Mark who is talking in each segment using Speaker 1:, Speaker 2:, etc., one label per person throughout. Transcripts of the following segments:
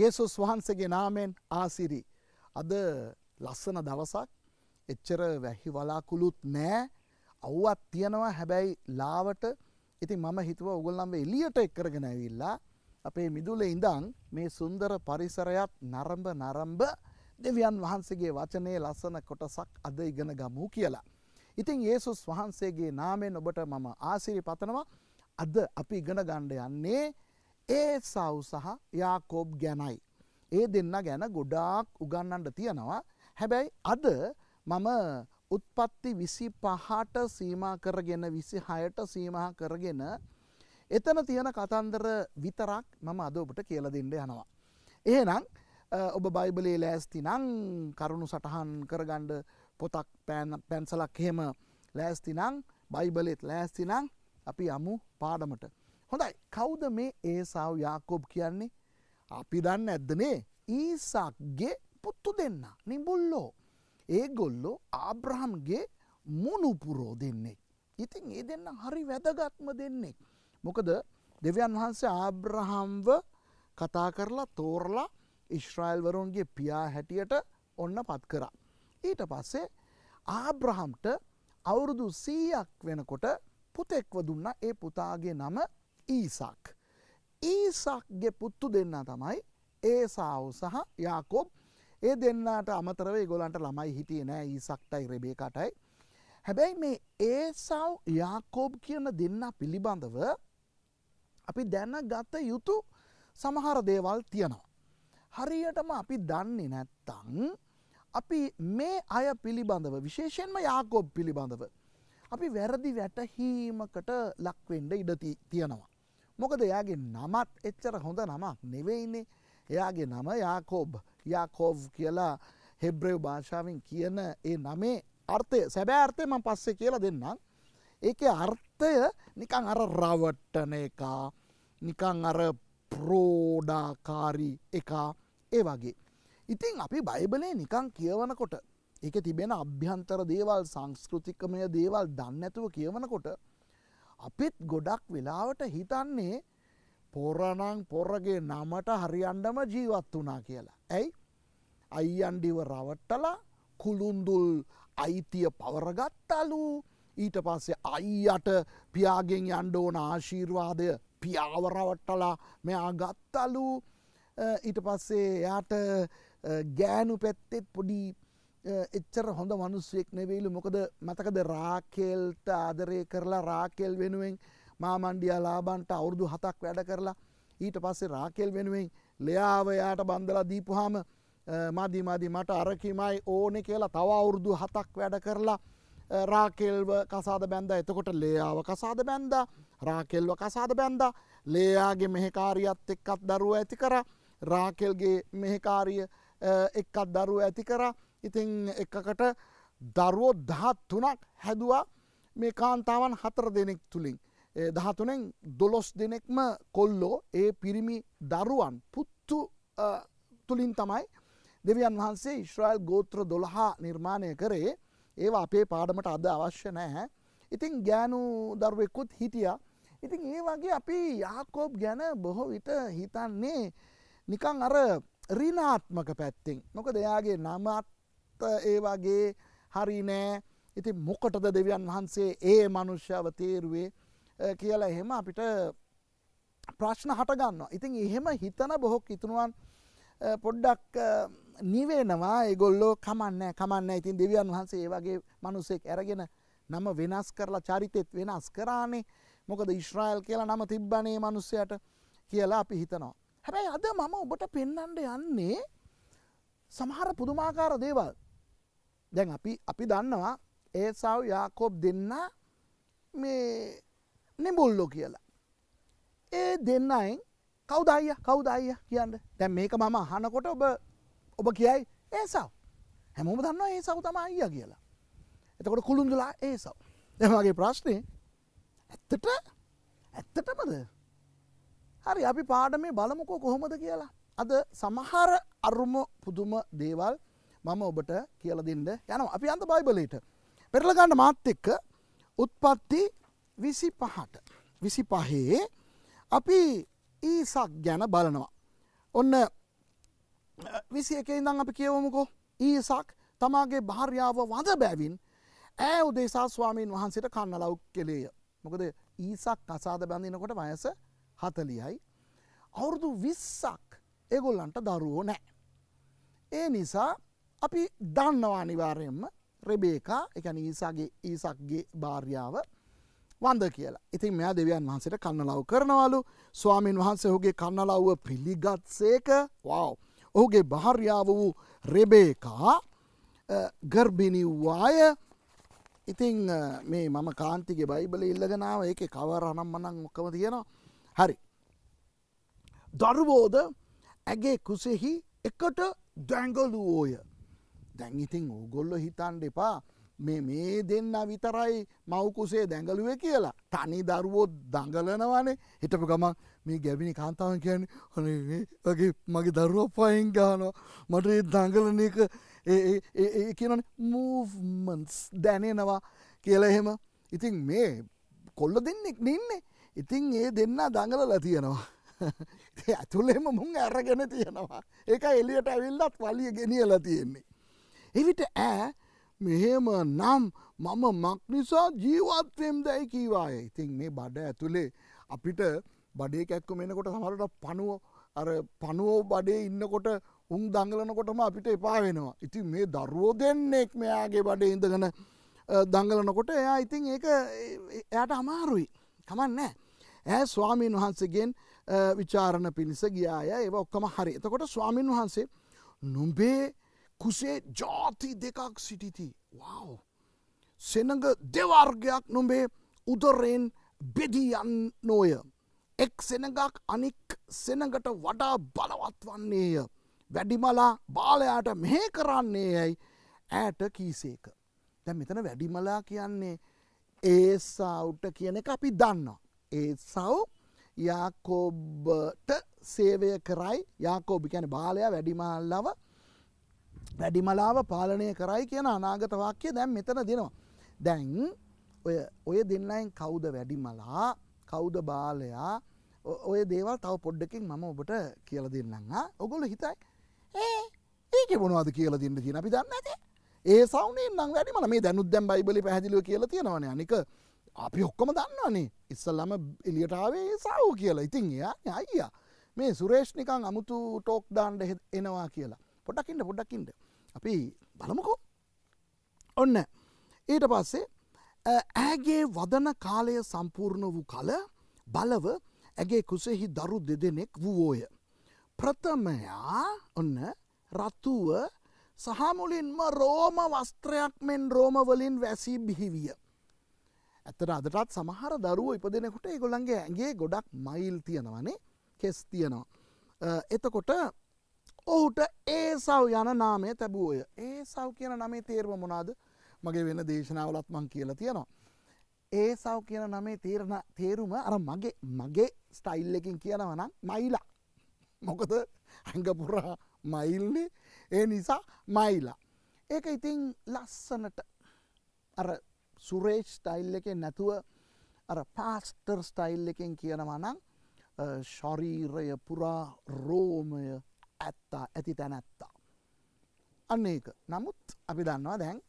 Speaker 1: යේසුස් වහන්සේගේ නාමෙන් ආසිරි. අද ලස්සන දවසක් එච්චර වැහි වලාකුළුත් නෑ අව්වත් තියෙනවා හැබැයි ලාවට ඉති මම හිතුව උගල්ලම්ව එලියට එක්කරගෙන ඇවිල්ලා අපේ මිදුල ඉඳං මේ සුන්දර පරිසරයත් නරම්භ නරම්භ දෙවියන් වහන්සේගේ වචනය ලස්සන කොටසක් අද ඉගෙන ගමූ කියලා. ඉතින් ඒසුස් වහන්සේගේ නාමෙන් ඔබට මම ආසිරි පතනවා අද අපි ඉගෙන ගණ්ඩ යන්නේ ඒ සව් සහ යාකෝබ් ගැනයි. ඒ දෙන්න ගැන ගොඩාක් උගන්නන්ට තියෙනවා. හැබැයි අද මම උත්පත්ති විසි පහට සීමා කරගෙන විසි හයට සීමහා කරගෙන එතන තියෙන කතන්දර විතරක් මම අද ඔබට කියල දෙන්න යනවා. එහෙනම් ඔබ බයිබලේ ලෑස්ති නං කරුණු සටහන් කරගණ්ඩ පොතක් පෑන පැන්සලක් හෙම ලෑස්ති නං බයිබලෙත් ලෑස්ති නං අපි අමු පාඩමට හොඳයි කවුද මේ ඒසාාව යාකෝබ් කියන්නේ අපි දන්න ඇද්දනේ ඊසාක්ගේ පුත්තු දෙන්න නිබුල්ලෝ ඒගොල්ලෝ ආබ්‍රහම්ගේ මුණුපුරෝ දෙන්නේ. ඉතින් ඒ දෙන්න හරි වැදගත්ම දෙන්නේ. මොකද දෙවියන් වහන්සේ ආබ්‍රහම්ව කතා කරලා තෝරලා ඉශ්‍රයිල්වරුන්ගේ පියා හැටියට ඔන්න පත් කරා. ඊට පස්සේ ආබ්‍රහම්ට අවුරුදු සීයක් වෙනකොට පුතෙක්ව දුන්න ඒ පුතාගේ නම ඊසක්. ඊසක්ගේ පුත්තු දෙන්න තමයි ඒ සාව් සහ යාකොබ් ඒ දෙන්නට අමතරව ගොලන්ට ළමයි හිටිය නෑ ඊසක්ටයි රෙබේකටයි. හැබැයි මේ ඒ සව් යාකෝබ් කියන දෙන්න පිළිබඳව අපි දැන ගත යුතු සමහර දේවල් තියෙනවා. හරියටම අපි දන්නේ නැත්තං අපි මේ අය පිළිබඳව විශේෂෙන්ම යාකෝබ් පිළිබඳව. අපි වැරදි වැටහීමකට ලක්වෙන්ඩ ඉඩ තියෙනවා. මොකද එයාගේ නමත් එච්චර හොඳ නමක් නෙවෙයිනේ එයාගේ නම යාකෝබ් යාකෝව් කියලා හෙබ්‍රව් භාෂාවෙන් කියන ඒ නමේ අර්ථය සැබෑ අර්ථය ම පස්සේ කියලා දෙන්නම් ඒක අර්ථය නිකං අර රවට්ටන එක නිකං අර ප්‍රෝඩාකාරී එක ඒ වගේ ඉතින් අපි බයිබලේ නිකං කියවනකොට එක තිබෙන අභ්‍යන්තර දේවල් සංස්කෘතිකමය දේවල් දන්නඇතුව කියවනකොට අපිත් ගොඩක් වෙලාවට හිතන්නේ පොරණං පොරගේ නමට හරියන්ඩම ජීවත් වනා කියලා. ඇයි අයියන්ඩිව රවට්ටලා කුළුන්දුල් අයිතිය පවරගත්තලු ඊට පස්සේ අයියට පියාගෙන් යන්ඩෝන ආශීර්වාදය පියාවරවට්ටලා මෙයා ගත්තලු ඊට පස්සේ යාට ගෑනු පැත්තෙත් පොඩි එච්චර හොඳ මනුස්සයෙක් නෙවෙයිලු මොකද මතකද රාකෙල්ට ආදරය කරලා රාකෙල් වෙනුවෙන් මාමණ්ඩියා ලාබන්ට අවුරුදු හතක් වැඩ කරලා ඊට පස්සේ රාකෙල් වෙනුවෙන් ලෙයාව එයාට බන්දලා දීපුහාම මදි මදි මට අරකිමයි ඕනෙ කියලා තව අවුරුදු හතක් වැඩ කරලා රාකෙල්ව කසාද බැන්ද එතකොට ලේයාව කසාද බැන්ද රාකෙල්ව කසාද බැන්ද ලේයාගේ මෙහෙකාරියත් එක්කත් දරුව ඇති කර රාකෙල්ගේ මෙහෙකාරිය එක්කත් දරුව ඇති කරා ඉතිං එකකට දරුවෝ දහත් තුනක් හැදවා මේ කාන්තාවන් හතර දෙනෙක් තුළින්. දහතුනෙන් දොලොස් දෙනෙක්ම කොල්ලෝ ඒ පිරිමි දරුවන් පුත්තු තුළින් තමයි දෙවියන් වහන්සේ ඉශ්‍රයිල් ගෝත්‍ර දොළහා නිර්මාණය කරේ ඒවා අපේ පාඩමට අද අවශ්‍ය නැහැ. ඉතින් ගෑනු දරුවෙකුත් හිටිය. ඉතින් ඒ වගේ අපි යාකෝබ් ගැන බොහෝ විට හිතන්නේ නිකං අර රිනාත්මක පැත්තිෙන් මොක දෙයාගේ නමත් ඒ වගේ හරි නෑ ඉති මොකටද දෙවියන් වහන්සේ ඒ මනුෂ්‍යාව තේරුවේ කියලා එහෙම අපිට ප්‍රශ්න හටගන්නවා ඉතින් එහෙම හිතන බොහොක් ඉතුනුවන් පොඩ්ඩක් නිවේනවා ඒගොල්ලෝ කමන්න කමන්න ඉතින් දෙවියන් වහන්සේ ඒ වගේ මනුසෙක් ඇරගෙන නම වෙනස් කරලා චරිතෙත් වෙනස් කරානේ මොකද ඉශ්‍රායල් කියලා නම තිබ්බනේ මනුස්සයට කියලා අපි හිතනවා. හැබැයි අද මම ඔබට පෙන්නන්ඩ යන්නේ සමහර පුදුමාකාර දේවල් දැන් අපි අපි දන්නවා ඒසාව යාකෝබ් දෙන්න මේ නෙබොල්ලෝ කියලා. ඒ දෙන්නයින් කවදයිය කවදයිය කියන්න දැන් මේක මම අහනකොට ඔබ ඔබ කියයි ඒසාව හැමෝම දන්න ඒ සව තම අයිය කියලා. එතකොට කුළුන්දලා ඒ සව් දෙමගේ ප්‍රශ්නය ඇත්තට ඇත්තටමද හරි අපි පාඩ මේ බලමුකෝ කොහොමද කියලා අද සමහර අරුම පුදුම දේවල් මම ඔබට කියල දෙන්න යනවා අපි අන්ත බයිබලට පෙරලගන්න මාත් එක්ක උත්පත්ති විසි පහට විසි පහේ අපි ඊසක් ගැන බලනවා ඔන්න විසි එක ඉඳං අපි කියවමුකෝ ඊසක් තමාගේ භාර්යාව වඳ බැවින් ඇ උදේසා ස්වාමීන් වහන්සේට කන්න ලව් කෙළේය මොකද ඊසක් අසාද බැඳනකොට වයස හතලියයි අවුරුදු විස්සක් එගොල්ලන්ට දරුවෝ නෑ ඒ නිසා අපි දන්නවා අනිවාර්යෙන්ම රෙබේකා එකන ඊසාගේ ඊසක්ගේ භාර්යාව වන්ද කියලා. ඉතින් මෙයා දෙවියන් වහන්සේට කන්නලව් කරනවලු ස්වාමීන් වහන්සේ ඔහුගේ කන්නලව්ව පිළිගත් සේක වව්. ඔහුගේ භාර්යාව වූ රෙබේකා ගර්බිනිව්වාය ඉතිං මේ මම කාන්තිගේ බයිබල ඉල්ලගෙනාව ඒක කවර අනම් මනං ඔක්කම තියෙනවා හරි. දරුවෝද ඇගේ කුසෙහි එකට දැංගලුවෝය දැන් ඉතින් ඕගොල්ලො හිතන්ඩ එපා මේ මේ දෙන්න විතරයි මවකුසේ දැඟලුවේ කියලා තනි දරුවෝත් දඟලනවානේ හිටපු ගම මේ ගැබිණි කාන්තාවන් කියන්න හනගේ මගේ දරුව පයින් ගාන මට දඟලන එක කියන මූමන්ස් දැනෙනවා කියලා එහෙම ඉතින් මේ කොල්ල දෙන්නෙක් නෙන්නේ ඉතින් ඒ දෙන්න දඟලලා තියෙනවා ඇතුළෙම මුන් ඇරගෙන තියෙනවා එක එලියට ඇවිල්ලත් වලිය ගෙනියලා තියෙන්නේ එවිට ඈ මෙහෙම නම් මම මක් නිසා ජීවත්වෙම් දැයි කීවාය ඉතින් මේ බඩ ඇතුළේ අපිට බඩේ කැක්කු මෙනකොට සමරට පනුව අර පනුවෝ බඩේ ඉන්නකොට උන් දංගලනකොටම අපිට එපා වෙනවා ඉතින් මේ දරුවෝ දෙන්නෙක් මෙයාගේ බඩේ ඉඳගෙන දංගලනකොට එයා ඉතින් ඒක එයට අමාරුයි කමන්න ඇ ස්වාමීන් වහන්සේගෙන් විචාරණ පිණිස ගියාය ඒ ඔක්කම හරි එතකොට ස්වාමීන් වහන්සේ නුම්බේ කුසේ ජාති දෙකක් සිටිති. වව්. සෙනඟ දෙවර්ගයක් නොඹේ උදරෙන් බෙදියන් නෝය. එක් සෙනඟක් අනික් සෙනඟට වඩා බලවත් වන්නේය. වැඩිමලා බාලයාට මෙහෙ කරන්නේ යැයි ඇයට කීසේක. දැ මෙතන වැඩිමලා කියන්නේ ඒ සවුට කියන එක අපි දන්න. ඒ සව් යාකෝබ්ට සේවය කරයි යාකෝබි කියන බාලයා වැඩිමල්ලව වැඩිමලාව පාලනය කරයි කියන අනාගත වාක්‍ය දැන් මෙතන දෙනවා. දැන් ඔය ඔය දෙන්නයින් කවුද වැඩිමලා කවුද බාලයා ඔය දේවල් තව පොඩ්ඩකින් මම ඔබට කියල දෙන්නන්න ඔගොල හිතයි ඒ ඒක බොනවාද කියල දෙන්න තින අපි දන්න ඇති ඒ සවනේ නම් වැඩිමල මේ දැනුත් දැම් බයිබලි පැහදිලිව කියලා තියෙනවන අනික අපි ඔක්කොම දන්නවනේ ඉස්සල්ලම එලියටාවේ සව් කියලා ඉතින් එයා අයිය මේ සුරේෂ්නිකං අමුතු ටෝක් දාන්ඩ එනවා කියලා පොඩ්ඩක්ඉන්න පොඩ්ඩක්කින්ට අපි බලමුකෝ ඔන්න ඊට පස්සේ ඇගේ වදන කාලය සම්පූර්ණ වූ කල බලව ඇගේ කුසෙහි දරු දෙදෙනෙක් වූෝය. ප්‍රථමයා ඔන්න රත්තුව සහමුලින්ම රෝම වස්ත්‍රයක් මෙන් රෝමවලින් වැසී බිහිවිය. ඇතට අදටත් සමහර දරුව ඉපදෙනකොට ගොළන්ගේ ඇගේ ගොඩක් මයිල් තියෙනවනේ කෙස් තියෙනවා. එතකොට ඔහුට ඒ සව් යන නාමය තැබූය ඒ සව් කියන නමේ තේරම මොනාද මගේ වෙන දේශනාවලත් මං කියලා තියෙනවා. ඒ සව් කියන නමේ තේරණ තේරුම අර මගේ මගේ ස්ටයිල් එකින් කියනවනම් මයිලා මොකද ඇඟපුරා මයිල්ලි ඒ නිසා මයිලා. ඒක ඉතිං ලස්සනට අර සුරේෂ් ස්ටයිල් එක නැතුව අර පාස්ටර් ස්ටයිල් එකෙන් කියනවනම් ශරීරය පුරා රෝමය ඇත්තා ඇති තැනැත්තා. අන්න ඒක නමුත් අපි දන්නවා දැන්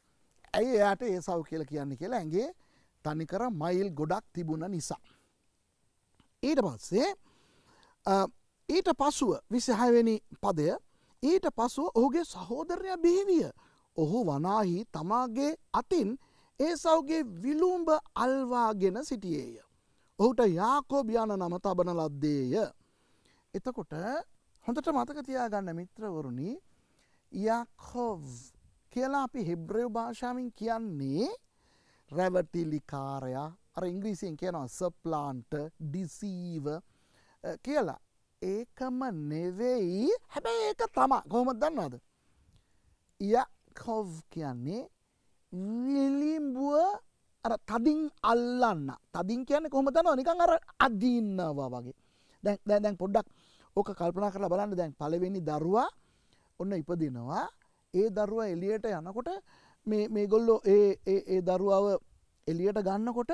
Speaker 1: ඇයි එයාට ඒ සව් කියල කියන්න කියලා ඇගේ තනිකර මයිල් ගොඩක් තිබුණ නිසා. ඊට පස්සේ ඊට පසුව විසිහයවෙනි පදය ඊට පසුව ඔහුගේ සහෝදරය බිහිවිය ඔහු වනාහි තමාගේ අතින් ඒ සවගේ විලූම්භ අල්වාගෙන සිටියේය. ඔහුට යාකෝබ්‍යාන නම තබන ලද්දේය. එතකොට හොඳට මතක තියාගන්න මිත්‍රවරුණි යකොව් කියලා අපි හෙබ්‍රයෝ භාෂාවෙන් කියන්නේ රැවටිලිකාරයා අර ඉංග්‍රීසියෙන් කියනවා සප්ලාන්ට ඩිසීව කියලා ඒකම නෙවෙයි හැබැයි ඒක තමා කොහොමද දන්නවද යකොව් කියන්නේ විලිම්බුව අර තදින් අල්ලන්න තදින් කියන්නේ කොහොම දනවා නිකන් අර අදීන්නවා වගේ දැන් දැන් පොඩ්ඩක් ඕක කල්පනා කරලා බලන්න දැන් පලවෙනි දරුවා ඔන්න ඉපදිනවා ඒ දරුවා එලියට යනකොට මේ ගොල්ලෝ ඒ දරුවාව එලියට ගන්නකොට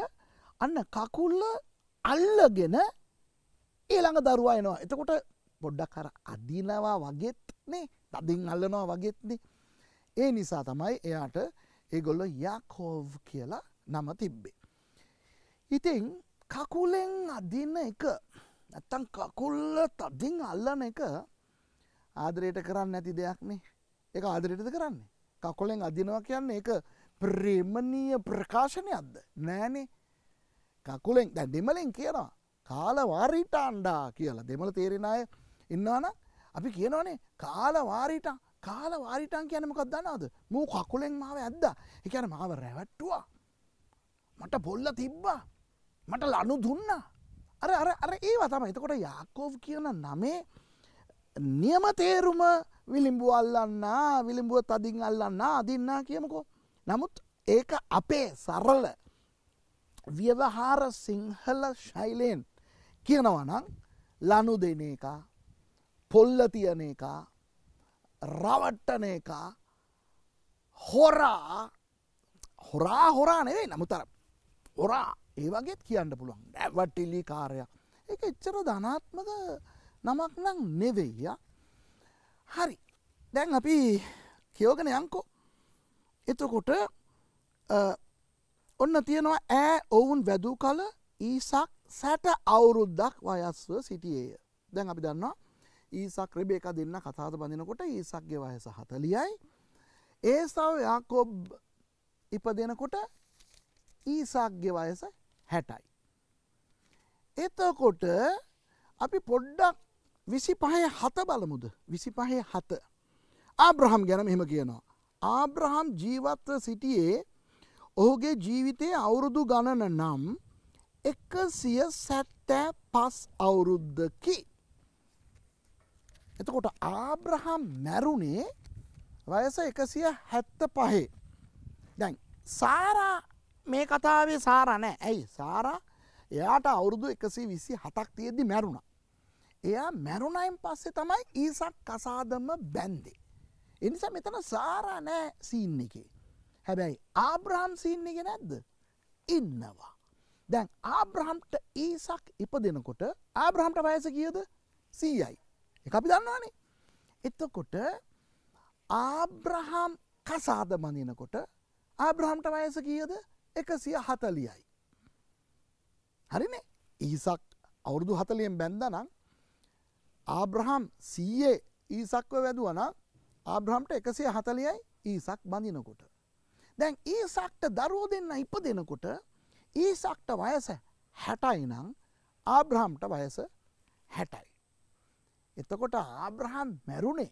Speaker 1: අන්න කකුල්ල අල්ලගෙන ඒළඟ දරුවා එනවා එතකොට පොඩ්ඩක් කර අදිනවා වගෙත්නේ තදින් අල්ලනවා වගෙත්නේ ඒ නිසා තමයි එයාට ඒගොල්ලො යකෝව් කියලා නම තිබ්බේ. ඉතින් කකුලෙන් අදින්න එක නැත්තම් කකුල්ල තදින් අල්ලන එක ආදරයට කරන්න නැති දෙයක් මේ එක ආදරයටද කරන්නේ කකොලෙන් අදිනවා කියන්නේ එක ප්‍රේමණීය ප්‍රකාශනයක්ද නෑනේ කකුලෙන් දැ දෙමලෙන් කියනවා කාලවාරීට අන්ඩා කියලා දෙමල තේරෙන අය ඉන්නවන අපි කියනවනේ කාලවාරීට කාලවාරිටන් කියනමකක් දන්නවද මූ කකුලෙන් මාව ඇද්ද එකන මාව රැවැට්ටවා මට පොල්ල තිබ්බා මට ලනු දුන්නා අර අර අර ඒවා තම එතකොට යාකෝව් කියන නමේ නියම තේරුම විලිම්බු අල්ලන්න විලිම්බුව තදින් අල්ලන්න අදින්න කියමකෝ නමුත් ඒක අපේ සරල ව්‍යවහාර සිංහල ශෛලයෙන් කියනවනං ලනු දෙන එක පොල්ල තියන එක රවට්ටන එක හොරා හොරා හොරා නෙවෙයි නමුතර හොරා ඒ වගේත් කියන්න පුළුවන් නැවටිලි කාරයක් එක එච්චර ධනාත්මක නමක් නම් නෙවෙයිය හරි දැන් අපි කියෝගෙන යංකෝ එතකොට ඔන්න තියෙනවා ඇ ඔවුන් වැදූ කල ඊසක් සැට අවුරුද්දක් වයස්ව සිටියේය දැන් අපි දන්නවා ඊසක් රෙබේක දෙන්න කතාත බඳනකොට ඊසක්ගේ වයස හතලියයි ඒ සව යකොබ් ඉප දෙනකොට ඊසාක්ගේ වයස හැටයි. එතකොට අපි පොඩ්ඩක් විසි පහය හත බලමුද විසි පහේ හත ආබ්‍රහම් ගැන මෙහෙම කියනවා. ආබ්‍රහම් ජීවත්ව සිටියේ ඔහුගේ ජීවිතය අවුරුදු ගණන නම් එක සිය සැත්තෑ පස් අවුරුද්ධකි. එතකොට ආබ්‍රහම් මැරුණේ වයස එකසිය හැත්ත පහේ. දැන් සාරා මේ කතාවේ සාර නෑ ඇයි සාරා එයාට අවුරුදු එකසේ විසි හතක් තියෙද්දි මැරුණ. එයා මැරුණයින් පස්සේ තමයි ඊසක් කසාදම බැන්දේ. එනිසා මෙතන සාරා නෑ සීන්න එකේ. හැබැයි ආබ්‍රහම් සීන්නක නැද්ද ඉන්නවා. දැන් ආබ්‍රහම්ට ඊසක් ඉප දෙනකොට ආබ්‍රහම්ට වයස කියද සීයයි. එක අපි දන්නවානේ. එතකොට ආබ්‍රහම් කසාද බඳනකොට ආබ්‍රහම්ට වයස කියද එකසිය හතලියයි. හරිනේ ඊසක් අවුරුදු හතලියෙන් බැන්දනම් ආබ්‍රහම් සීයේ ඊසක්ව වැදුවන ආබ්‍රහම්ට එකසිය හතලියයි ඊසක් බඳිනකොට. දැන් ඊසක්ට දරුව දෙන්න ඉප දෙනකොට ඊසක්ට වයස හැටයි නං ආබ්‍රහම්ට වයස හැටයි. එතකොට ආබ්‍රහම් මැරුණේ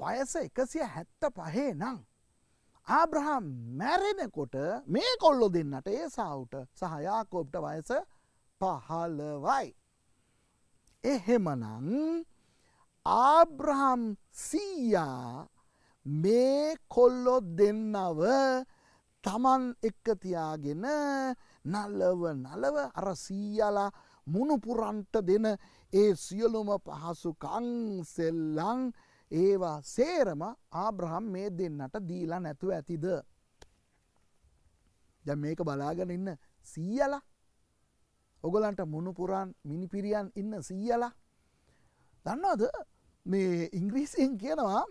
Speaker 1: වයස එකසිය හැත්ත පහේ නං ආබ්‍රහම් මැරෙනකොට මේ කොල්ලො දෙන්නට ඒ සවුට සහයාකෝප්ට වයස පහලවයි. එහෙමනං ආබ්‍රහම් සීයා මේ කොල්ලො දෙන්නව තමන් එක්ක තියාගෙන නල්ලව නලව අර සීයලා මුණුපුරන්ට දෙන ඒ සියලුම පහසුකං සෙල්ලං ඒවා සේරම ආබ්‍රහම් මේ දෙන්නට දීලා නැතුව ඇතිද. ය මේක බලාගෙන ඉන්න සීයල ඔගොලන්ට මුණුපුරන් මිනිපිරියන් ඉන්න සීයලා දන්නවද මේ ඉංග්‍රීසියෙන් කියනවා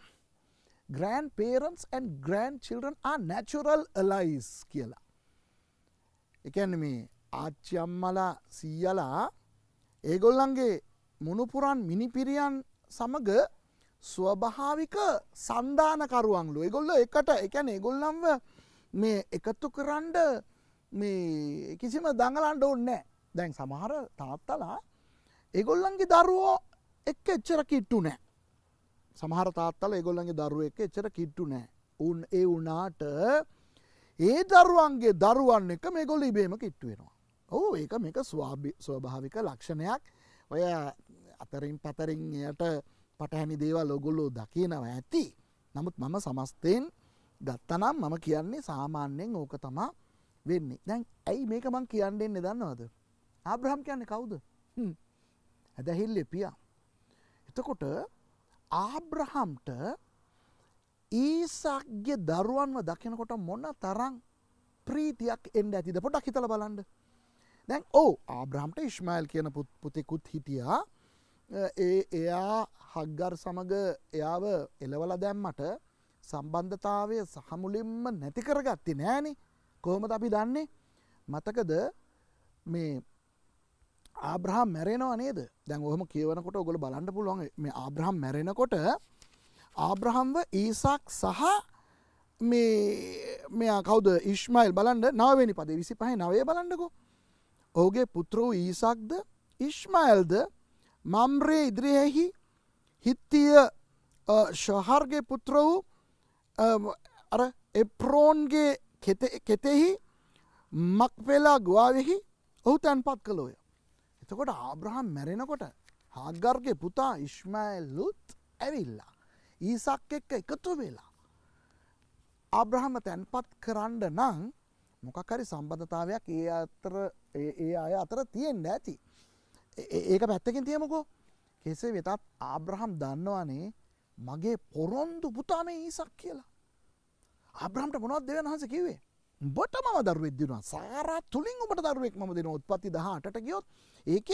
Speaker 1: grandparents and grandchildren are natural allies කියලා. එකන්න මේ ආච්චියම්මලා සීයලා ඒගොල්ලන්ගේ මුණුපුරන් මිනිපිරියන් සමඟ ස්වභාවික සන්ධානකරුවන්ලු එගොල්ල එකට එකැන එගොල්ලම්ව මේ එකතු කරන්ඩ මේ කිසිම දඟලන්ඩ ඔන්නෑ දැන් සමහර තාත්තලා එගොල්ලන්ගේ දරුවෝ එක් එච්චර කිට්ටු නෑ සමහර තාත්තල එගොල්ලන්ගේ දරුව එක එච්චර කිට්ටු නෑ උන් ඒ වනාට ඒ දරුවන්ගේ දරුවන් එක මේ ගොල ඉබේම කිට්ටුවෙනවා ඔහු ඒක මේක ස්වාභාවික ලක්ෂණයක් ඔය අතරින් පතරින් එයට පටහැනි දේවල් ඔගොල්ලෝ දකිනවා ඇති. නමුත් මම සමස්තයෙන් ගත්තනම් මම කියන්නේ සාමාන්‍යයෙන් ඕක තමා වෙන්නේ. දැන් ඇයි මේක මං කියන්නෙන්නේ දන්නවද? ආබ්‍රහම් කියන්නේ කවුද? ඇදහිල්ලේ පියා. එතකොට ආබ්‍රහම්ට ඊසාක්ගේ දරුවන්ව දකිනකොට මොන තරම් ප්‍රීතියක් එන්න ඇතිද පොඩක් හිතලා බලන්න. දැන් ඕ ආබ්‍රහම්ට ඉස්මායිල් කියන පුතෙකුත් හිටියා. ඒ එයා හග්ගර් සමග එයාව එලවල දැම්මට සම්බන්ධතාවය සහමුලින්ම නැති කරගත්ති නෑනි කොහොමද අපි දන්නේ මතකද මේ ආබ්‍රහම් මැරෙනවා නේද දැන් ඔහම කියවනකොට ඔගොල බලන්න පුළුවන් මේ ආබ්‍රහම් මැරෙනකොට ආබ්‍රහම්ව ඊසාක් සහ මේ මෙයා කවද ඉශ්මයිල් බලන්ඩ නවවෙනි පද විසි පහහි නවය බලන්නකෝ ඕගේ පුත්‍ර වූ ඊසාක්ද ඉශ්මයිල්ද මම්රේ ඉදිරියෙහි හිත්තිය ශහර්ගේ පුත්‍ර වූ එප්‍රෝන්ගේ කෙතෙහි මක්වෙලා ගවාවෙහි ඔහු තැන් පත් කළෝය. එතකොට ආබ්‍රහම් මැරෙනකොට හාගර්ගේ පුතා ඉශ්මයිල්ලුත් ඇවිල්ලා. ඊසක් එක්ක එකතු වෙලා. ආබ්‍රහම තැන්පත් කරන්න නං මොකකරි සම්බධතාවයක් ඒ අතර ඒ අය අතර තියෙන්ට ඇති. ඒක පැත්තකින් තියමකෝ කෙසේ වෙතත් ආබ්‍රහම් දන්නවානේ මගේ පොරොන්දු පුතාම ඒසක් කියලා. ආබ්‍රහමට මොනවත් දෙවන් වහස කිවේ. බට ම දරුවෙදදිවා සාරා තුළින් ඔබට දරුවෙක් ම දෙන උත්පති දහටට ගියොත් ඒක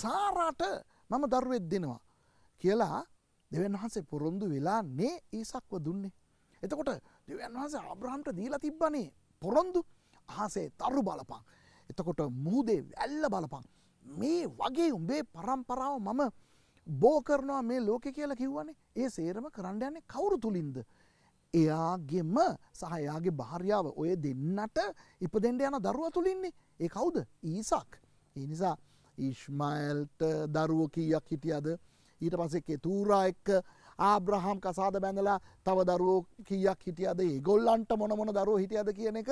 Speaker 1: සාරාට මම දරුවෙත් දෙනවා කියලා දෙවන් වහන්සේ පොරොන්දු වෙලා නේ ඒසක්ව දුන්නේ. එතකොට දෙවන් වහන්සේ ආබ්‍රහම්ට දීලා තිබ්බනේ පොරොන්දු හසේ තරු බලපං. එතකොට මුහදේ වැල්ල බලපං මේ වගේ උඹේ පරම්පරාව මම බෝ කරනවා මේ ලෝකෙ කියලා කිව්වනේ ඒ සේරම කරන්න යන්නේ කවුරු තුලින්ද එයාගෙම සහයාගේ භාර්යාව ඔය දෙන්නට ඉපදෙන්ට යන දරුව තුළින්නේ ඒ කවුද ඊසක් ඒ නිසා ඉශ්මයිල්ට දරුව කීයක් හිටියද ඊට පසෙ කෙතූරා එක්ක ආබ්‍රහම් කසාද බැඳලා තව දරුවෝ කීයක් හිටියද ඒ ගොල්ලන්ට මොනමොන දරුව හිටියද කියන එක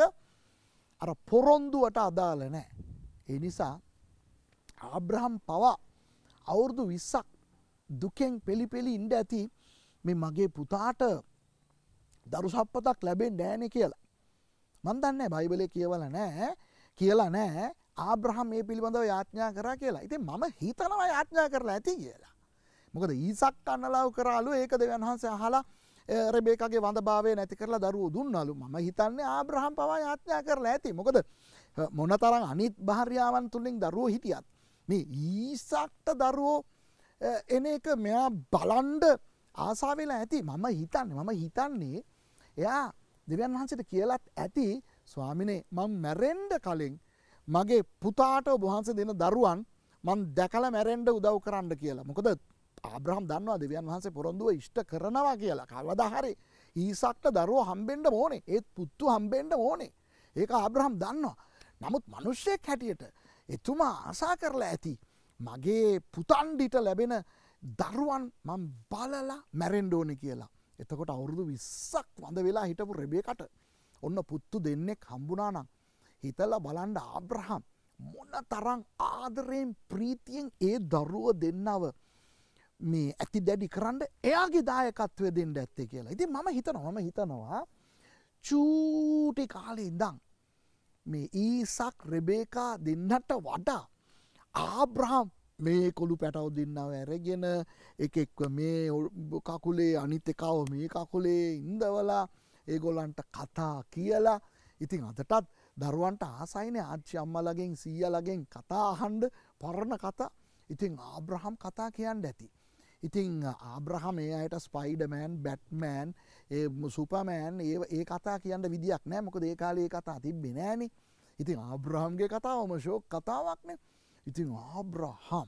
Speaker 1: අර පොරොන්දුවට අදාල නෑ එනිසා ආබ්‍රහම් පවා අවුරුදු විස්සක් දුකෙන් පෙළිපෙළි ඉන්ඩ ඇති මේ මගේ පුතාට දරුසප්පතක් ලැබෙන් නෑන කියලා. මන්දන්න බයිබලය කියවල නෑ කියලා නෑ ආබ්‍රහම් මේ පිළිබඳව යාඥා කරා කියලා ඉති මම හිතනවා යාඥා කරලා ඇති කියලා. මොකද ඊසක් අන්නලාව කරාලු ඒක දෙවන් වහන්සේ අහලා රබේකගේ වඳභාවය නැති කරලා දරුවෝ දුන්නලු මම හිතන්නේ ආබ්‍රහම් පවා යාඥා කරලා ඇති මොකද මොනතරම් අනිත් භාර්යාවන් තුලින් දරුවෝ හිටියත් මේ ඊසක්ට දරුවෝ එන එක මෙයා බලන්ඩ ආසාවෙලා ඇති මම හිතන්නේ මම හිතන්නේ එයා දෙවන් වහන්සට කියලත් ඇති ස්වාමිනේ මං මැරෙන්ඩ කලින් මගේ පුතාට ඔබහන්ස දෙන දරුවන් මං දැකල මැරෙන්ඩ උදව් කරන්න කියලා මොකද ආබ්‍රහම් දන්නවා දෙවන් වහන්සේ පොරොන්දුව ඉෂ්ට කරනවා කියලා කවදහරි ඊසක්ට දරුව හම්බෙන්ඩ ඕනේ ඒත් පුත්තු හම්බෙන්ඩ ඕනේ ඒක ආබ්‍රහම් දන්නවා නමුත් මනුෂ්‍යයක් හැටියට එතුමා ආසා කරලා ඇති මගේ පුතන්ඩිට ලැබෙන දරුවන් මං බලලා මැරෙන්ඩෝන කියලා. එතකොට අවුරුදු විස්සක් වඳ වෙලා හිටපු රෙබේකට ඔන්න පුත්තු දෙන්නෙක් හම්බුනානම්. හිතල්ල බලන්ඩ ආබ්‍රහම් මොන තරං ආදරයෙන් ප්‍රීතියෙන් ඒ දරුව දෙන්නව මේ ඇති දැඩි කරන්න එයාගේ දායකත්වය දෙන්න ඇත්තේ කියලා. ඉති මම හිතනවා මම හිතනවා චූටි කාලේ ඉදං මේ ඊසක් රෙබේකා දෙන්නට වඩා ආබ්‍රහම් මේ කොළු පැටව දෙන්නව ඇරගෙන එකෙක්ව මේ කකුලේ අනිත්‍යකාව මේ කකුලේ ඉන්දවලා ඒගොලන්ට කතා කියලා ඉතින් අදටත් දරුවන්ට ආසයින ආච්චි අම්මලගෙන් සීයලගෙන් කතාහන්ඩ පරණ කතා ඉතිං ආබ්‍රහම් කතා කියන්න ඇති. ඉතිං ආබ්‍රහම ඒ අයට ස්පයිඩමෑන් බැට්මෑන් ඒ සුපමෑන් ඒ ඒ කතා කියන්න විදික් නෑ මොක දේ කාලයේ කතා තිබ්බි නෑනි ඉතින් ආබ්‍රහම්ගේ කතාවම ශෝක් කතාවක්න ඉතින් ආබ්‍රහම්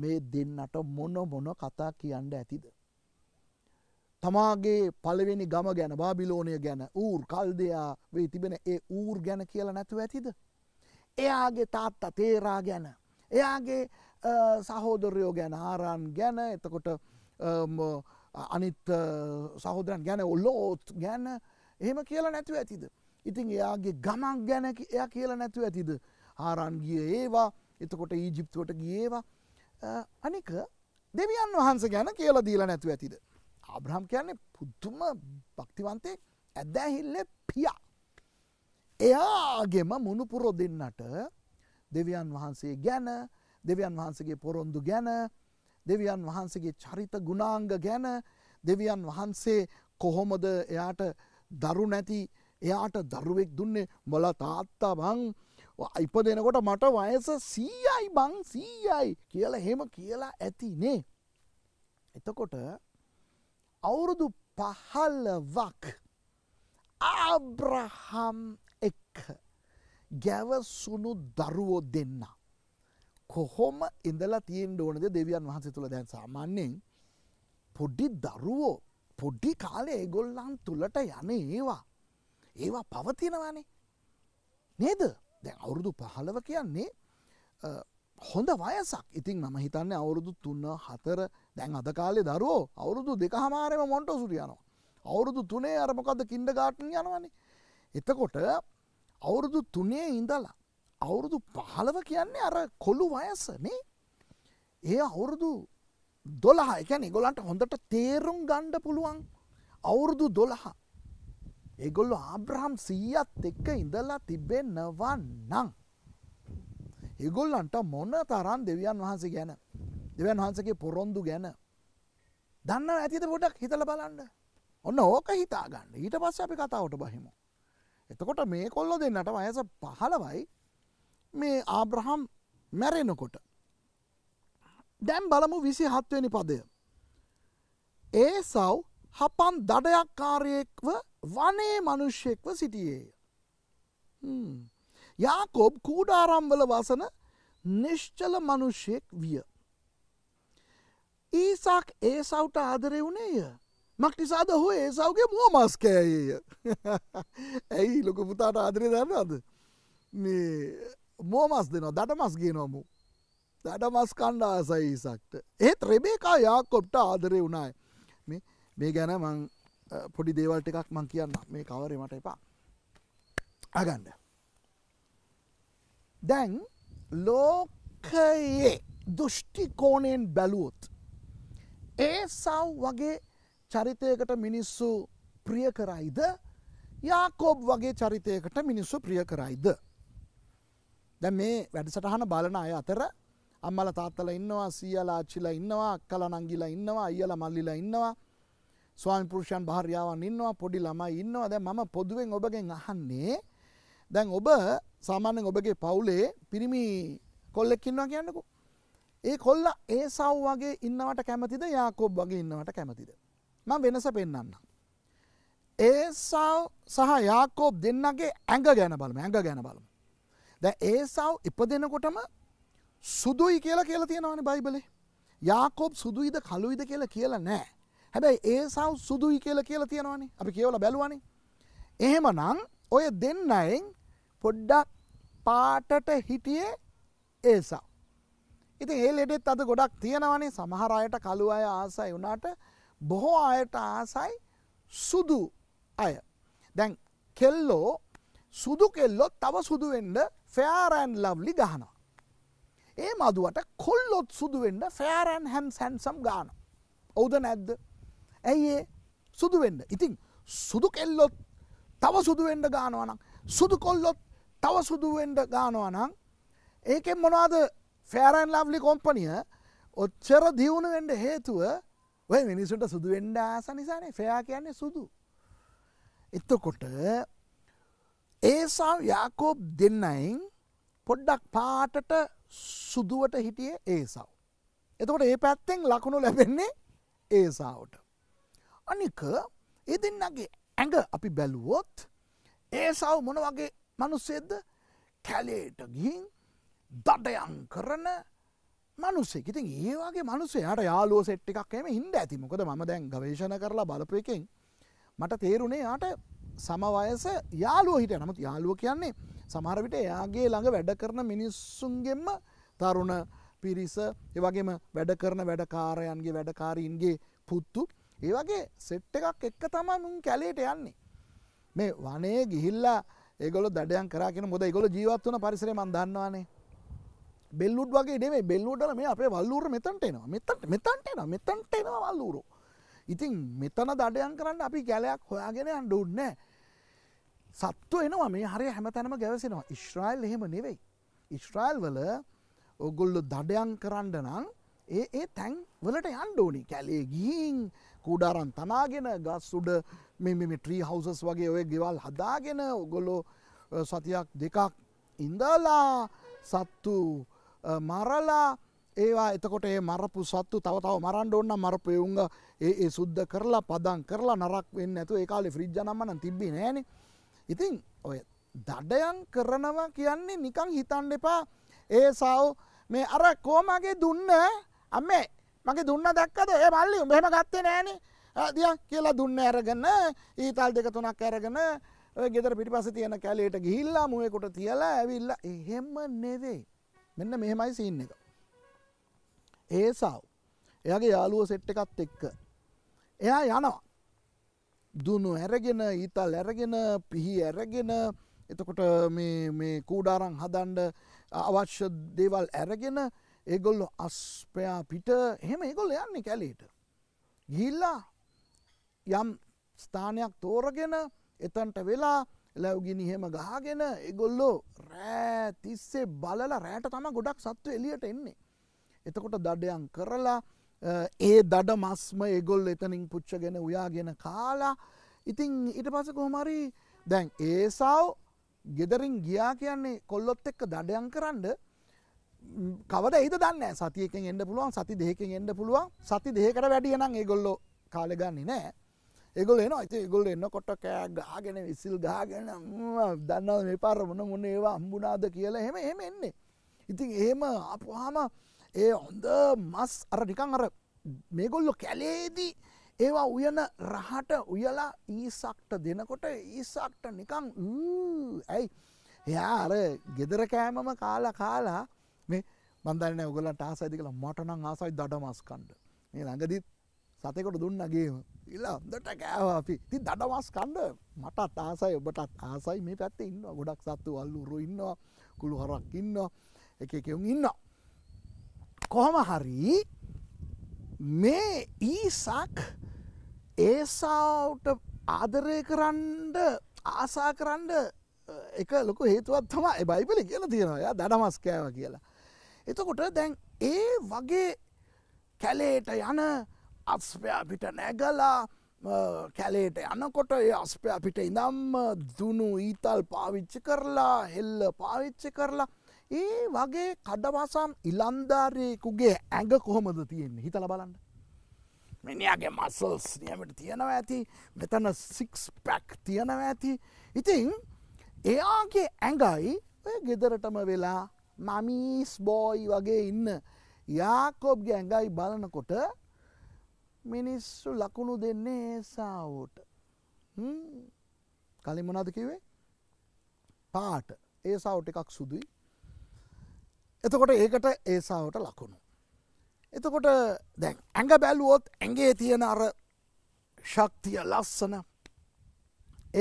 Speaker 1: මේ දෙන්නට මොන මොන කතා කියන්න ඇතිද. තමාගේ පළවෙනි ගම ගැන බාබිලෝනය ගැන ඌර් කල්දයා වේ තිබෙන ඒ ඌර් ගැන කියලා නැතුව ඇතිද. එයාගේ තාත්තා තේරා ගැන. එයාගේ සහෝදරයෝ ගැන ආරාන් ගැන එතකොට අනිත් සහෝදරන් ගැන ඔල්ලෝත් ගැන එහෙම කියලා නැතුව ඇතිද. ඉතින් එයාගේ ගමක් ගැන එය කියලා නැතුව ඇතිද. ආරන්ගිය ඒවා එතකොට ඊජිප්තුවට ගියේවා අනික දෙවියන් වහන්ස ගැන කියලා දීලා නැතුව ඇතිද. ආබ්‍රහම් කියන්නේ පුද්තුම භක්තිවන්තේ ඇදැහිල්ල පියා. එයාගෙම මුණුපුරො දෙන්නට දෙවියන් වහන්සේ ගැන දෙවියන් වහන්සගේ පොරොන්දු ගැන දෙවියන් වහන්සේගේ චරිත ගුණාංග ගැන දෙවියන් වහන්සේ කොහොමද එයාට දරු නැති එයාට දරුවෙක් දුන්නේ මොල තාත්තා බං ඉප දෙනකොට මට වයස සීයයි බං සීයයි කියල හෙම කියලා ඇති නේ. එතකොට අවුරුදු පහල්වක් ආබ්‍රහම් එක් ගැවසුණු දරුවෝ දෙන්නා. කොහොම ඉඳලා තියෙන් ඕනද දෙවියන් වහන්සේ තුළ දැන් සාමාන්‍යයෙන් පොඩ්ඩි දරුවෝ පොඩ්ඩි කාලේ ඒගොල්ලන් තුළට යන ඒවා ඒවා පවතිනවානේ නේද දැ අවුරුදු පහළව කියන්නේ හොඳ වයසක් ඉතින් නම හිතන්න අවුරුදු තුන්න හතර දැන් අද කාලේ දරුවෝ අවුරුදු දෙක හමාරම මොන්ට සුරියනවා අවුරුදු තුනේ අරමකද කින්ඩ ගාටන යනවනේ එතකොට අවුරුදු තුනේ ඉඳලා අවුරුදු පහළව කියන්නේ අර කොළු වයස නේ ඒ අවුරුදු දොළහ එකැන ගොලන්ට හොඳට තේරුම් ගණ්ඩ පුළුවන් අවුරුදු දොළහ ඒගොල්ලො ආබ්‍රහම් සීයත් එක්ක ඉඳලා තිබෙනවා නං ඒගොල්ලන්ට මොන තරන් දෙවියන් වහන්සේ ගැන දෙවන් වහන්සගේ පොරොන්දු ගැන දන්න ඇතිද පොඩක් හිතල බලන්න ඔන්න ඕක හිතාගන්න ඊට පස්ස අපි කතාවට බහිමු එතකොට මේ කොල්ලො දෙන්නට වයස පහලවයි මේ ආබ්‍රහම් මැරෙනකොට. දැම් බලමු විසි හත්වනි පදය. ඒ සව් හපන් දඩයක්කාරයෙක්ව වනේ මනුෂ්‍යෙක්ව සිටියේය. යාකොබ් කූඩාරම්වල වසන නිශ්චල මනුෂ්‍යයෙක් විය. ඊසාක් ඒ සව්ට ආදරය වුණේය මක්නිසාද හෝ ඒ සවගේ මුව මස්කෑයේය ඇයි ලොක පුතාට ආදරය දන්නද මෝමස් දෙනවා දඩමස් ගේනොමු දඩමස් කණ්ඩා ආසයි ඉසක්ට ඒත් රෙබේකා යාකොප්ට ආදරය වුණයි මේ ගැන මං පොඩි දේවල්ට එකක් මං කියන්න මේ කවර මට එපා අගන්න දැන් ලෝකයේ දෘෂ්ටිකෝණයෙන් බැලුවොත් ඒ සව් වගේ චරිතයකට මිනිස්සු ප්‍රිය කරයිද යාකෝබ් වගේ චරිතයකට මිනිස්සු ප්‍රිය කරයිද දැන් මේ වැඩසටහන බලන අය අතර අම්මලා තාත්තලා ඉන්නවා සීයලා ආච්චිලා ඉන්නවා අක්කලා නංගිලා ඉන්නවා අයියලා මල්ලිලා ඉන්නවා ස්වාමි පුරුෂයන් භාර්යාවන් ඉන්නවා පොඩි ළමයි ඉන්නවා දැන් මම පොදුවෙන් ඔබගෙන් අහන්නේ දැන් ඔබ සාමාන්‍යයෙන් ඔබගේ පවුලේ පිරිමි කොල්ලෙක් ඉන්නවා කියන්නකෝ ඒ කොල්ල ඒ සව් වගේ ඉන්නවට කැමතිද යාකොබ් වගේ ඉන්නවට කැමතිද මං වෙනස පෙන්න්න ඒසව් සහ යාකෝබ් දෙන්නගේ ඇඟ ගැන බලම ඇඟ ගැන බලම දැන් ඒසව් ඉපදෙනකොටම සුදුයි කියලා කියලා තියෙනවානේ බයිබලේ. යාකොබ් සුදුයිද කළුයිද කියලා කියලා නෑ. හැබැයි ඒසව් සුදුයි කියලා කියලා තියෙනවානේ. අපි කියවලා බැලුවානේ. එහෙමනම් ඔය දෙන්නයෙන් පොඩ්ඩක් පාටට හිටියේ ඒසව්. ඉතින් ඒ ලෙඩෙත් අද ගොඩක් තියෙනවනේ සමහර අයට කළු අය ආසයි වුණාට බොහෝ අයට ආසයි සුදු අය. දැන් කෙල්ලෝ සුදු කෙල්ලොත් තව සුදුවෙන්ඩ ෆෑරෑන් ලව්ලි ගහනවා. ඒ මදුවට කොල්ලොත් සුදුවෙන්ඩ ෆෑරෑන් හැම් සැන්සම් ගාන ඔවුද නැද්ද ඇයි ඒ සුදුවෙන්ඩ ඉතින් සුදු කෙල්ලොත් තව සුදුවෙන්ඩ ගානවනම් සුදු කොල්ලොත් තව සුදුවෙන්ඩ ගානවනම් ඒකෙන් මොනවාද ෆෑරෑන් ලව්ලි කොම්පනිය ඔච්චර දියුණුවෙන්ඩ හේතුව ඔය මිනිසුන්ට සුදුවෙන්ඩ ආස නිසානේ ෆයා කියන්නේ සුදු එත්තකොට ඒසාව යාකෝබ් දෙන්නයින් පොඩ්ඩක් පාටට සුදුවට හිටිය ඒසාව. එතකොට ඒ පැත්තෙන් ලකුණු ලැබෙන්නේ ඒසාාවට. අනික ඒ දෙන්නගේ ඇඟ අපි බැලුවොත් ඒසාව මොන වගේ මනුස්සේද කැලේට ගිහින් දඩයන් කරන මනුස්සේ ඉතින් ඒවාගේ මනුසේයට යාලෝ සෙට්ි එකක් එම හින්ද ඇති මොකද ම දැන් ගවේශණ කරලා බලපයකෙන් මට තේරුණේ යාට සමවයස යාලුව හිට නමුත් යාලුව කියන්නේ සමහරවිට එයාගේ ළඟ වැඩ කරන මිනිස්සුන්ගෙන්ම තරුණ පිරිස ඒවගේම වැඩ කරන වැඩකාරයන්ගේ වැඩකාරීන්ගේ පුත්තු ඒවගේ සෙට් එකක් එක්ක තමා මුන් කැලේට යන්නේ මේ වනේ ගිහිල්ලා ඒගොල දඩයන් කරගෙන මුොද ගොල ජීවත් වන පරිසරේ මන්දන්නවානේ බෙල්ලුඩ් වගේ නෙේ බෙල්ලුඩල මේ අපේ වල්ලූර මෙතන්ට එනවා මෙතට මෙතන්ට එන මෙතන්ට එනවා වල්ලූරු ඉතින් මෙතන දඩයන් කරන්න අපි කැලයක් හොයාගෙන අන්ඩුඩ්නෑ සත්තු එනවා මේ හරය හැමතැනම ගැවසෙනවා ඉශ්‍රයිල් එහෙම නෙවෙයි. ඉශ්‍රයිල් වල ඔගොල්ලො දඩයන් කරන්න නම් ඒ ඒ තැන් වලට යන්ඩෝනි කැලේ ගීන් කූඩාරන් තනාගෙන ගස් උඩ මෙම ට්‍රී හවසස් වගේ ඔය ගෙවල් හදාගෙන ඔගොලො සතියක් දෙකක් ඉඳලා සත්තු මරලා ඒවා එතකොට ඒ මරපු සත්තු තවතාව මරන්ඩ ඔන්න මරපය උන්ග ඒ සුද්ද කරලා පදන් කරලා නරක් වෙන්න ඇතු ඒ කාලි ෆ්‍රිජ්ජනම්මන තිබි නෑනේ ඉතින් ඔය දඩයන් කරනවා කියන්නේ නිකං හිතන්න එපා ඒ සව් මේ අර කෝමගේ දුන්න අම්මේ මගේ දුන්න දක්කද ඒ මල්ලි උඹහෙම ගත්තේ නෑනේ දියන් කියලා දුන්න ඇරගන්න ඊතල් දෙක තුනක් ඇරගෙන ගෙදර පිටිපස තියෙන කැලේට ගිහිල්ලා මුවෙකොට තියලා ඇවිල්ලා එහෙම නෙවෙයි මෙන්න මෙහෙමයි සීන් එක ඒසාව් එයාගේ යාළුව සෙට් එකත් එක්ක එයා යනවා දුණු ඇරගෙන ඊතල් ඇරගෙන පිහි ඇරගෙන එතකොට මේ කූඩාරං හදන්ඩ අවශ්‍ය දේවල් ඇරගෙන ඒගොල්ලො අස්පයා පිට එහෙම ඒගොල්ල යන්නේ කැලේට. ගිල්ලා යම් ස්ථානයක් තෝරගෙන එතන්ට වෙලා ලැව්ගිනි හෙම ගහගෙන එගොල්ලෝ රෑ තිස්සේ බලලා රෑට තම ගොඩක් සත්ව එලියට එන්නේ. එතකොට දඩයන් කරලා ඒ දඩ මස්ම ඒගොල් එතනින් පුච්චගෙන උයාගෙන කාලා ඉතිං ඉට පස කොහමරි දැන් ඒසාව් ගෙදරින් ගියා කියන්නේ කොල්ලොත් එක්ක දඩයන් කරන්න කවද ඒද දන්න සතියකෙන් එන්න පුළුවන් සති දෙහකින් එන්න පුළුවන් සති දෙහකට වැඩියනම් ඒගොල්ලො කාලගන්නේ නෑ ඒගොල එන අති ගොල එන්න කොට කෑ ගාගෙන විසිල් ගාගෙන දන්නව මේ පරමන මොන ඒවා අම්බුනාද කියලා හෙම හෙම එන්නේ ඉතින් එහෙම අපහාම ඒ හොඳ මස් අර නිකං අර මේගොල්ලො කැලේදී ඒවා උයන රහට උයලා ඊසක්ට දෙනකොට ඊසක්ට නිකං ඇයි එයා අර ගෙදර කෑමම කාල කාලා මේ බන්ධන්න ඔගලට ආසයිදි කියලා මටනං ආසයි දඩ මස්කණ්ඩ මේ ළඟදිත් සතෙකොට දුන්නගේම ඉල්ලා හොඳට කෑවා අපි ති දඩ මස් කණ්ඩ මටත් ආසයි ඔබටත් ආසයි මේ පැත්තේ ඉන්න ගොඩක් සත්තු අල්ලුරු ඉන්නවා කුළු හරක් ඉන්නවා එක එකවුම් ඉන්නවා කොහොම හරි මේ ඊසක් ඒසාවට ආදරය කරන්ඩ ආසා කරන්ඩ එක ලොකු හේතුවත් තම එබයිපලි කියල තියෙනවා දඩමස්කෑව කියලා. එතකොට දැන් ඒ වගේ කැලේට යන අස්පයා පිට නැගලා කැලේට යනකොට ඒ අස්පයා පිට ඉනම් දුනු ඊතල් පාවිච්චි කරලා හෙල්ල පාවිච්චි කරලා ඒ වගේ කඩවසම් ඉලන්ධාරයෙකුගේ ඇඟ කොහොමද තියෙන්නේ හිතල බලන්න. මිනිියගේ මසල්ස් නියමට තියෙනවා ඇති මෙතන සික්ස් පැක් තියෙනවා ඇති ඉතිං එයාගේ ඇඟයි ගෙදරටම වෙලා මමීස් බෝයි වගේ ඉන්න යාකොබ්ගේ ඇඟයි බලනකොට මිනිස්සු ලකුණු දෙන්නේ ඒසාාවට කලින් මොනද කිවේ පාට ඒසාාවට එකක් සුදුයි එතකොට ඒකට ඒසාාවට ලකුණු. එතකොට දැන් ඇඟ බැලුවොත් ඇගේ තියෙන අර ශක්තිය ලස්සන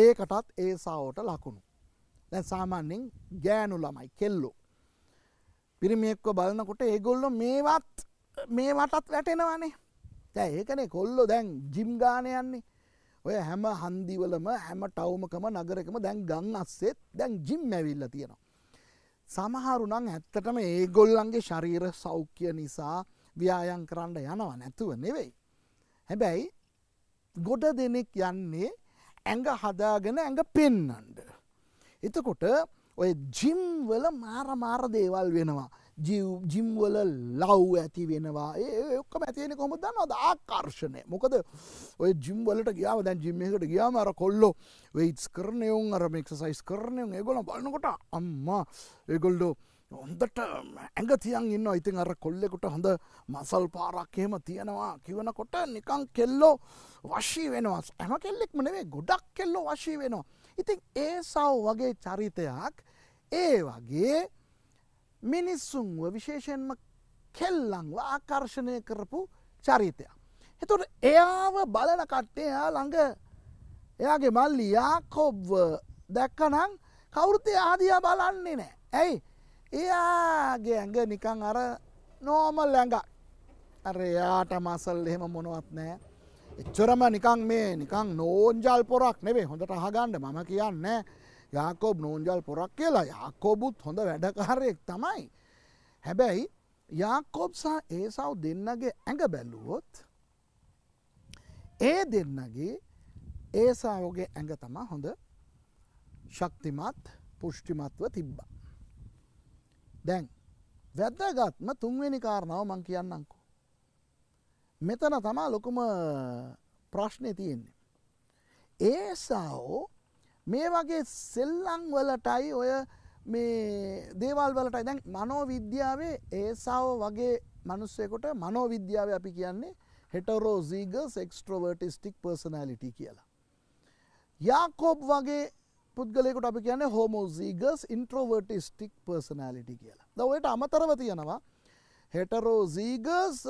Speaker 1: ඒකටත් ඒසාාවට ලකුණු. දැ සාමාන්‍යෙන් ගෑනු ළමයි කෙල්ලෝ. පිරිමියෙක්ව බලනකොට ඒගොල්ලො මේවත් මේවටත් වැටෙනවානේ තැ ඒකනේ කොල්ලො දැන් ජිම්ගානයන්නේ ඔය හැම හන්දිවලම හැම ටවුමකම නගරකම දැන් ගන්න අස්සෙත් දැන් ජිම් ඇවිල්ල තියෙනවා. සමහරුනම් ඇත්තටම ඒගොල්ලන්ගේ ශරීර සෞඛ්‍ය නිසා ව්‍යායන් කරන්න යනව නැතුව නෙවෙයි. හැබැයි ගොඩ දෙනෙක් යන්නේ ඇඟ හදාගෙන ඇඟ පෙන්නන්ඩ. එතකොට ඔය ජිම්වල මාර මාර දේවල් වෙනවා ජිම්වල ලව් ඇති වෙනවා ඒක්කම ඇතියෙන කොම දන්න අද ආකර්ශණය මොකද ඔය ජිම්වලට ගියාව දැන් ජිම්මකට ගියාම අර කොල්ලො වෙයිස් කරනයවුන් අරම එක්සයිස් කරනයුම් ඒගොල බලනකොට අම්මා ඒගොල්ඩෝ හොන්දට ඇඟතියන් ඉන්න ඉතින් අර කොල්ලෙකුට හොඳ මසල් පාරක්කහෙම තියෙනවා කිවනකොට නිකං කෙල්ලෝ වශී වෙනවා ඇම කෙල්ලෙක්ම නෙවේ ගොඩක් කෙල්ලෝ වශී වෙනවා. ඉතින් ඒ සව් වගේ චරිතයක් ඒ වගේ මිනිස්සුන්ව විශේෂයෙන්ම කෙල්ලංව ආකර්ෂණය කරපු චරිතය. එතුට එයාව බලන කට්ටේ යා ළඟ එයාගේ මල්ලි යාකොබ්ව දැක්කනං කවුෘතය ආදිය බලන්නේ නෑ. ඇයි එයාගේ ඇඟ නිකං අර නෝමල් ඇඟක් අරයාට මසල් එහෙම මොනවත් නෑ. එච්චරම නිකං මේ නිකං නෝන්ජල් පොරක් නෙවේ හොඳට හගන්න මම කියන්න නෑ. යාකෝබ් නෝන්ජල් පොරක් කියලා යාකෝබුත් හොඳ වැඩකාරයෙක් තමයි. හැබැයි යාකෝබ් සහ ඒසව් දෙන්නගේ ඇඟ බැල්ලුවොත් ඒ දෙන්නගේ ඒසායෝගේ ඇඟ තමා හොඳ ශක්තිමත් පුෂ්ටිමත්ව තිබ්බා. දැන් වැදගත්ම තුන්වෙනි කාරණාව මං කියන්නංකු. මෙතන තමා ලොකුම ප්‍රශ්නය තියෙන්නේ. ඒසාෝ මේ වගේ සෙල්ලං වලටයි ඔය මේ දේවල් වලටයි දැන් මනෝවිද්‍යාවේ ඒසාව වගේ මනුස්සයකොට මනෝවිද්‍යාව අපි කියන්නේ හෙටරෝසිීගස් එක්ස්ට්‍රෝවර්ටිස්ටික් පර්සනලිටි කියලා. යාකෝබ් වගේ පුද්ගලෙකුට අපි කියන හෝමෝසිීගස් ඉන්ට්‍රෝවර්ටිස්ටික් පර්සනලිටි කියලා දවට අමතරව තියෙනවා හෙටරෝසිීගස්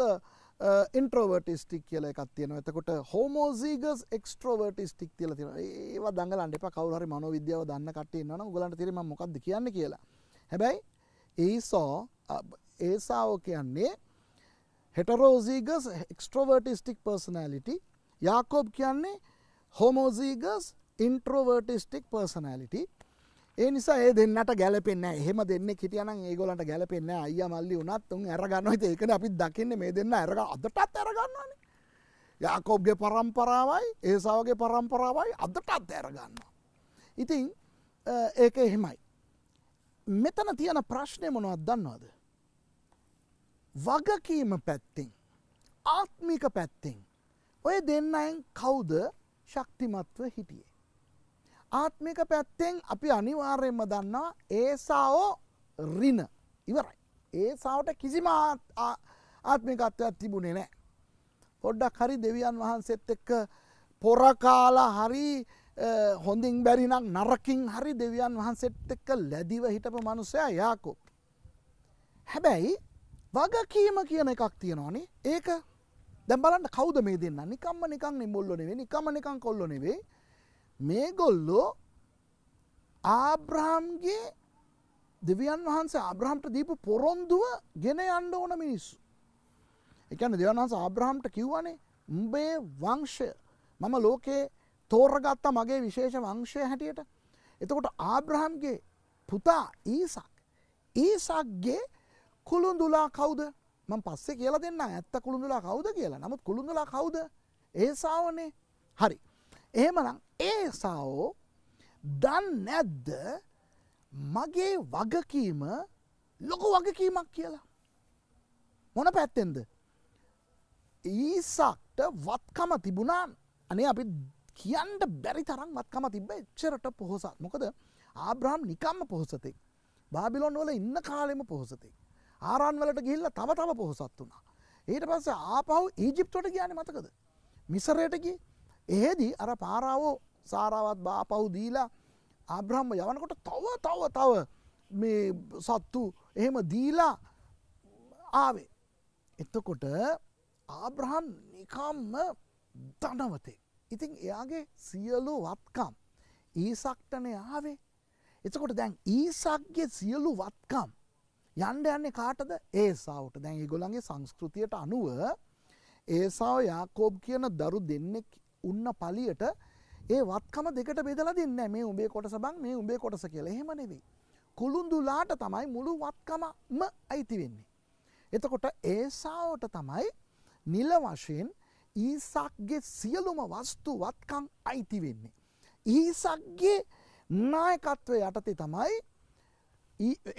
Speaker 1: ඉන්ට්‍රෝවර්ටිස්ටික් කියල එකක් තියෙන එතකොට හෝමෝසිීගස් එක්ස්ට්‍රෝවර්ටිස්ටික් තිල තින ඒවා දඟලන්ට එප කවුහරි මනොවිද්‍යාව දන්න කටේ න ගලට තිරීම මොකක්ද කියන්න කියලා හැබැයි ඒසෝ ඒසාෝ කියන්නේ හෙටරෝසිීගස් එක්ස්ට්‍රෝවර්ටිස්ටික් පර්සනලිටි යාකෝබ් කියන්නේ හෝමෝසිීගස් ඉන්ට්‍රෝවර්ටිස්ටික් පර්සනලිටි ඒ නිසා ඒ දෙන්නට ගැලපෙන්න එහෙම දෙන්න හිටියන ඒගොලට ගැලපෙන්න අය මල්ලි වනත්තුන් ඇරගන්න ඒකන අපි දකින්න මේ දෙන්න ඇරග අදටත් ඇරගන්නන යකොබ්ගේ පරම්පරාවයි ඒසාවගේ පරම්පරාවයි අදටත් ඇරගන්න. ඉතින් ඒක එහෙමයි. මෙතන තියෙන ප්‍රශ්නය මොනවත් දන්නවාද. වගකීම පැත්තිං ආත්මික පැත්තිං ඔය දෙන්නයින් කවුද ශක්තිමත්ව හිටියේ. ආත්මික පැත්තෙන් අපි අනිවාර්යෙන්ම දන්නවා ඒසාෝ රින ඉවරයි. ඒසාාවට කිසිම ආත්මිකත්වයක් තිබුණේ නෑ. පොඩ්ඩක් හරි දෙවියන් වහන්සෙත් එක්ක පොරකාලා හරි හොඳින් බැරිනම් නරකින් හරි දෙවියන් වහන්සෙත් එක්ක ලැදිව හිටප මනුසයා යාකු. හැබැයි වගකීම කියන එකක් තියෙනවානේ ඒක දැම්බලන්න කවුද මේ දෙන්න නිකම්ම නිකං නිමුල්ලො නෙවේ නිකම නිකං කොල්ලො නෙවෙේ මේගොල්ලෝ ආබ්‍රාම්ගේ දෙවියන් වහන්සේ ආබ්‍රහම්ට දීපු පොරොන්දුව ගෙන යන්න ඕන මිනිස්සු. එකන දෙවන් වහන්ස ආබ්‍රහම්ට කිව්වනේ උඹේ වංශය මම ලෝකයේ තෝරගත්තා මගේ විශේෂ වංශය හැටියට එතකොට ආබ්‍රහම්ගේ පුතා ඊසක් ඊසක්ගේ කුළුඳුලා කවුද මං පස්සේ කියලා දෙන්න ඇත්ත කුළුඳුලා කවුද කියලා නමුත් කුළුඳුලා කවුද ඒසාාවනේ හරි එහෙමනම් ඒසාෝ දන් නැද්ද මගේ වගකීම ලොකු වගකීමක් කියලා. මොන පැත්තෙන්ද. ඊසාක්ට වත්කම තිබුණාන් අනේ අපි කියන්න බැරි තරම් වත්කම තිබ එච්චරට පොහොසත් මොකද ආබ්‍රහම් නිකම්ම පොහොසතෙක් බාබිලොන් වල ඉන්න කාලෙම පොහොසතෙක් ආරන් වලට ගිල්ල තව තව පොහොසත් වුණා ඊට පස්ස ආපහු ඊජිප්තොට කියන මතකද මිසරයටගේ එහෙදි අර පාරාවෝ සාරාවත් බාපව් දීලා ආබ්‍රහ්ම යවනකොට තව තව තව මේ සත්තු එහෙම දීලා ආවේ. එතකොට ආබ්‍රහන් නිකම්ම ධනවතේ. ඉතින් එයාගේ සියලු වත්කම් ඊසක්ටනය ආවේ. එතකොට දැන් ඊසක්ගේ සියලු වත්කම් යන්ඩ යන්නේ කාටද ඒසාාවට දැන් ඒගොලන්ගේ සංස්කෘතියට අනුව ඒසාාව යාකෝබ් කියන දරු දෙන්නෙක් උන්න පලියට ඒ වත්කම දෙකට බෙදලා දෙන්නේ මේ උඹේ කොටස බං මේ උඹේ කොටස කියලා. එහෙම නෙවෙයි. කුළුඳුලාට තමයි මුළු වත්කමම අයිති වෙන්නේ. එතකොට ඒසාවට තමයි නිල වශයෙන් ඊසාක්ගේ සියලුම වස්තු වත්කම් අයිති වෙන්නේ. ඊසාක්ගේ නායකත්වය යටතේ තමයි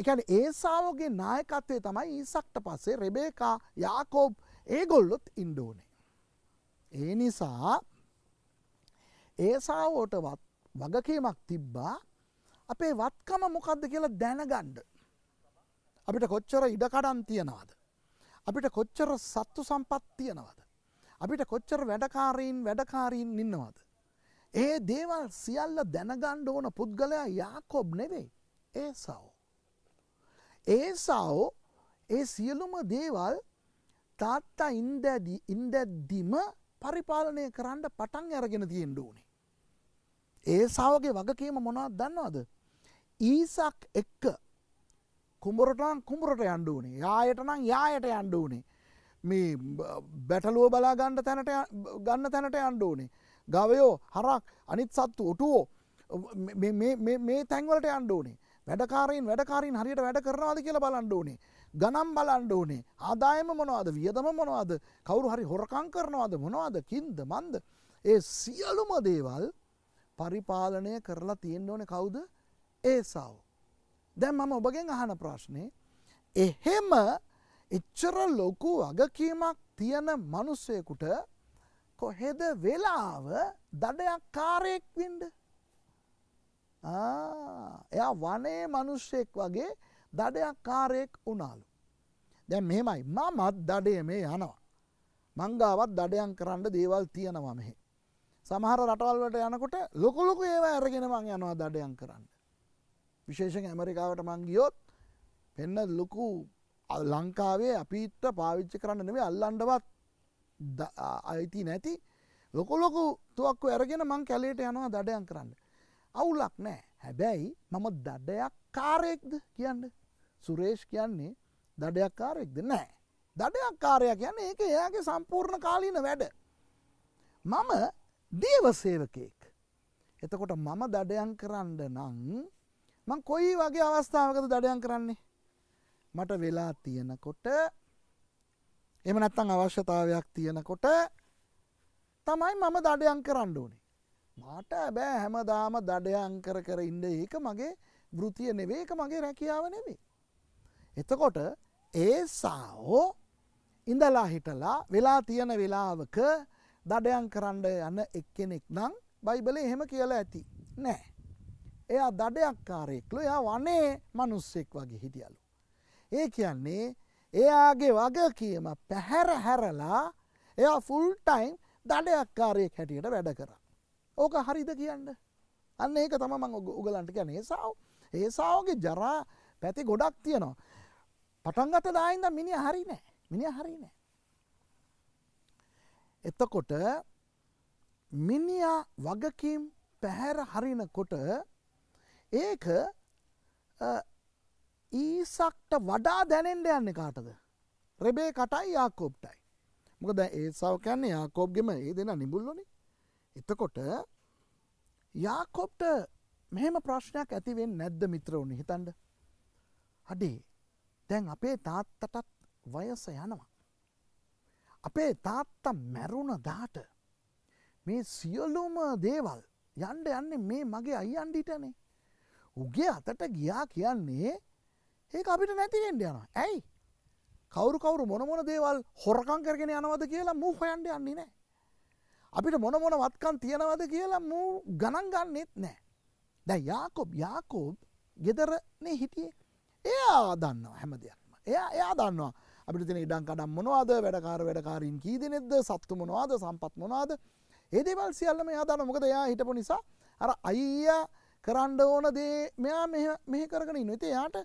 Speaker 1: එකන ඒසාාවගේ නායකත්වය තමයි ඊසක්ට පස්සේ රෙබේකා යාකෝබ් ඒගොල්ලොත් ඉන්ඩෝනේ. ඒ නිසා ඒසාාවෝටවත් වගකීමක් තිබ්බා අපේ වත්කම මොකක්ද කියලා දැනගණ්ඩ. අපිට කොච්චර ඉඩකඩන් තියෙනවාද. අපිට කොච්චර සත්තු සම්පත් තියෙනවද. අපිට කොච්චර වැඩකාරීන් වැඩකාරීන් ඉන්නවාද. ඒ දේවල් සියල්ල දැනගණ්ඩ ඕන පුද්ගලයා යාකොබ් නෙවෙයි ඒසාෝ. ඒසාෝ ඒ සියලුම දේවල් තාත්තා ඉන්දැදි ඉන්දැද්දිම පරිපාලනය කරන්න පටන් ඇරගෙන තියෙන්ඩ ඕනේ. ඒසාාවගේ වගකීම මොනවත් දන්නවද. ඊසක් එක්ක කුඹරටන් කුඹරට යන්ඩ වනේ යායටනම් යායට යන්ඩ වනේ මේ බැටලුව බලා ගන්න තැනට ගන්න තැනට යන්ඩ ඕනේ ගවයෝ හරක් අනිත් සත්තු ඔටුවෝ මේ තැන්වලට අන්ඩ ඕනේ වැඩකාරයෙන් වැඩකාරින් හරියට වැඩ කරනවාද කියලා බලන්ඩ ඕනේ ගනම් බලන්ඩ ඕනේ ආදායම මොනවාද වියදම මොනවාද කවුරු හරි හොරකං කරනවාද මොනවාද කින්ද මන්ද ඒ සියලුම දේවල් පරිපාලනය කරලා තියෙන්න ඕන කවුද ඒසාව. දැන් මම ඔබගෙන් අහන ප්‍රශ්නේ එහෙම එච්චර ලොකු වගකීමක් තියන මනුස්සයකුට කොහෙද වෙලාව දඩයක් කාරයෙක් වින්ඩ එයා වනේ මනුෂ්‍යයෙක් වගේ දඩයක් කාරයෙක් උනාලු. දැන් මෙහෙමයි මමත් දඩය මේ යනවා. මංගාවත් දඩයන් කරන්න දේවල් තියෙනවා මෙහෙ. සමහර රටවල්වට යනකොට ලොකුලොකු ඒවා ඇරගෙන මං යනවා දඩයන් කරන්න. විශේෂෙන් ඇමරිකාවට මංගියොත් පෙන්න ලොකු ලංකාවේ අපිත්ත පාවිච්චි කරන්න නෙවේ අල්ලන්ඩවත් අයිති නැති ලොකොලොකු තුවක්කු ඇරගෙන මං කැලේට යනවා දඩයන් කරන්න. අවුලක් නෑ හැබැයි මම දඩයක් කාරයෙක්ද කියන්න සුරේෂ් කියන්නේ දඩයක් කාරයෙක්ද නෑ. දඩයක් කාරයක් යන්න ඒක එයාගේ සම්පූර්ණ කාලීන වැඩ. මම දේවසේවකයෙක්. එතකොට මම දඩයන් කරන්න නං මං කොයි වගේ අවස්ථාවකද දඩයන් කරන්නේ. මට වෙලා තියෙනකොට එම නැත්තං අවශ්‍යතාවයක් තියෙනකොට තමයි මම දඩයන් කරන්න ඕනේ. මට බෑ හැමදාම දඩයන් කර කර ඉන්න ඒක මගේ බෘතිය නෙවේක මගේ රැකියාව නෙවේ. එතකොට ඒ සාහෝ ඉඳලා හිටලා වෙලා තියෙන වෙලාවක දඩයන් කරන්න යන එක්කෙනෙක් නම් බයිබලේ එහෙම කියලා ඇති නෑ. එයා දඩයක්කාරයෙක්ලු එයා වනේ මනුස්සෙක් වගේ හිටියලු. ඒ කියන්නේ එයාගේ වග කියම පැහැර හැරලා එයා ෆුල්ටයිම් දඩයක්කාරයෙක් හැටියට වැඩ කර. ඕක හරිද කියන්න. අන්න ඒක තම මං උගලන්ට ගැන ඒසාාව ඒසාාවගේ ජරා පැති ගොඩක් තියනවා. පටන්ගත දායින්ද මිනි හරි නෑ මිනි හරි නෑ. එතකොට මිනිියා වගකීම් පැහැර හරිනකොට ඒක ඊසක්ට වඩා දැනෙන්ට යන්න කාටද. රෙබේ කටයි යාකෝප්ටයි. මොකද ඒසාව කැන්නේ යාකෝප්ගෙම ඒ දෙෙන නිබුල්ලොනි එතකොට යාකොප්ට මෙහෙම ප්‍රශ්නයක් ඇතිවෙන් නැද්ද මිත්‍රවුණ හිතන්ඩ. අඩේ දැන් අපේ තාත්තටත් වයස යනවා. අපේ තාත්තා මැරුණ දාට මේ සියලුම දේවල් යන්ඩ යන්නේ මේ මගේ අයියන්ඩිටනේ උගේ අතට ගියා කියන්නේ ඒ අපිට නැතිෙන්ට යන ඇයි කවරු කවරු මොනමොන දේවල් හොරකං කරගෙන යනවද කියලා මූ හොයන්ඩ යන්නේ නෑ අපිට මොනමොන වත්කන් තියෙනවද කියලා මූ ගණන් ගන්නෙත් නෑ දැ යාකොබ් යාකෝබ් ගෙදරනේ හිටියේ එයා දන්නවා හැම දෙයක්ම එයා එයා දන්නවා අපිට තින ඉඩම් කඩම් මොනවාද වැඩකාර වැඩකාරින් කී දෙනෙක්ද සත්තු මොනවාද සම්පත් මොනවාද ඒ දේවල් සියල්ලම එයා දන්න මොකද එයා හිටපු නිසා අර අයියා කරන්න ඕන දේ මෙයා මෙහෙ කරගෙන ඉන්න. ඉතින් එයාට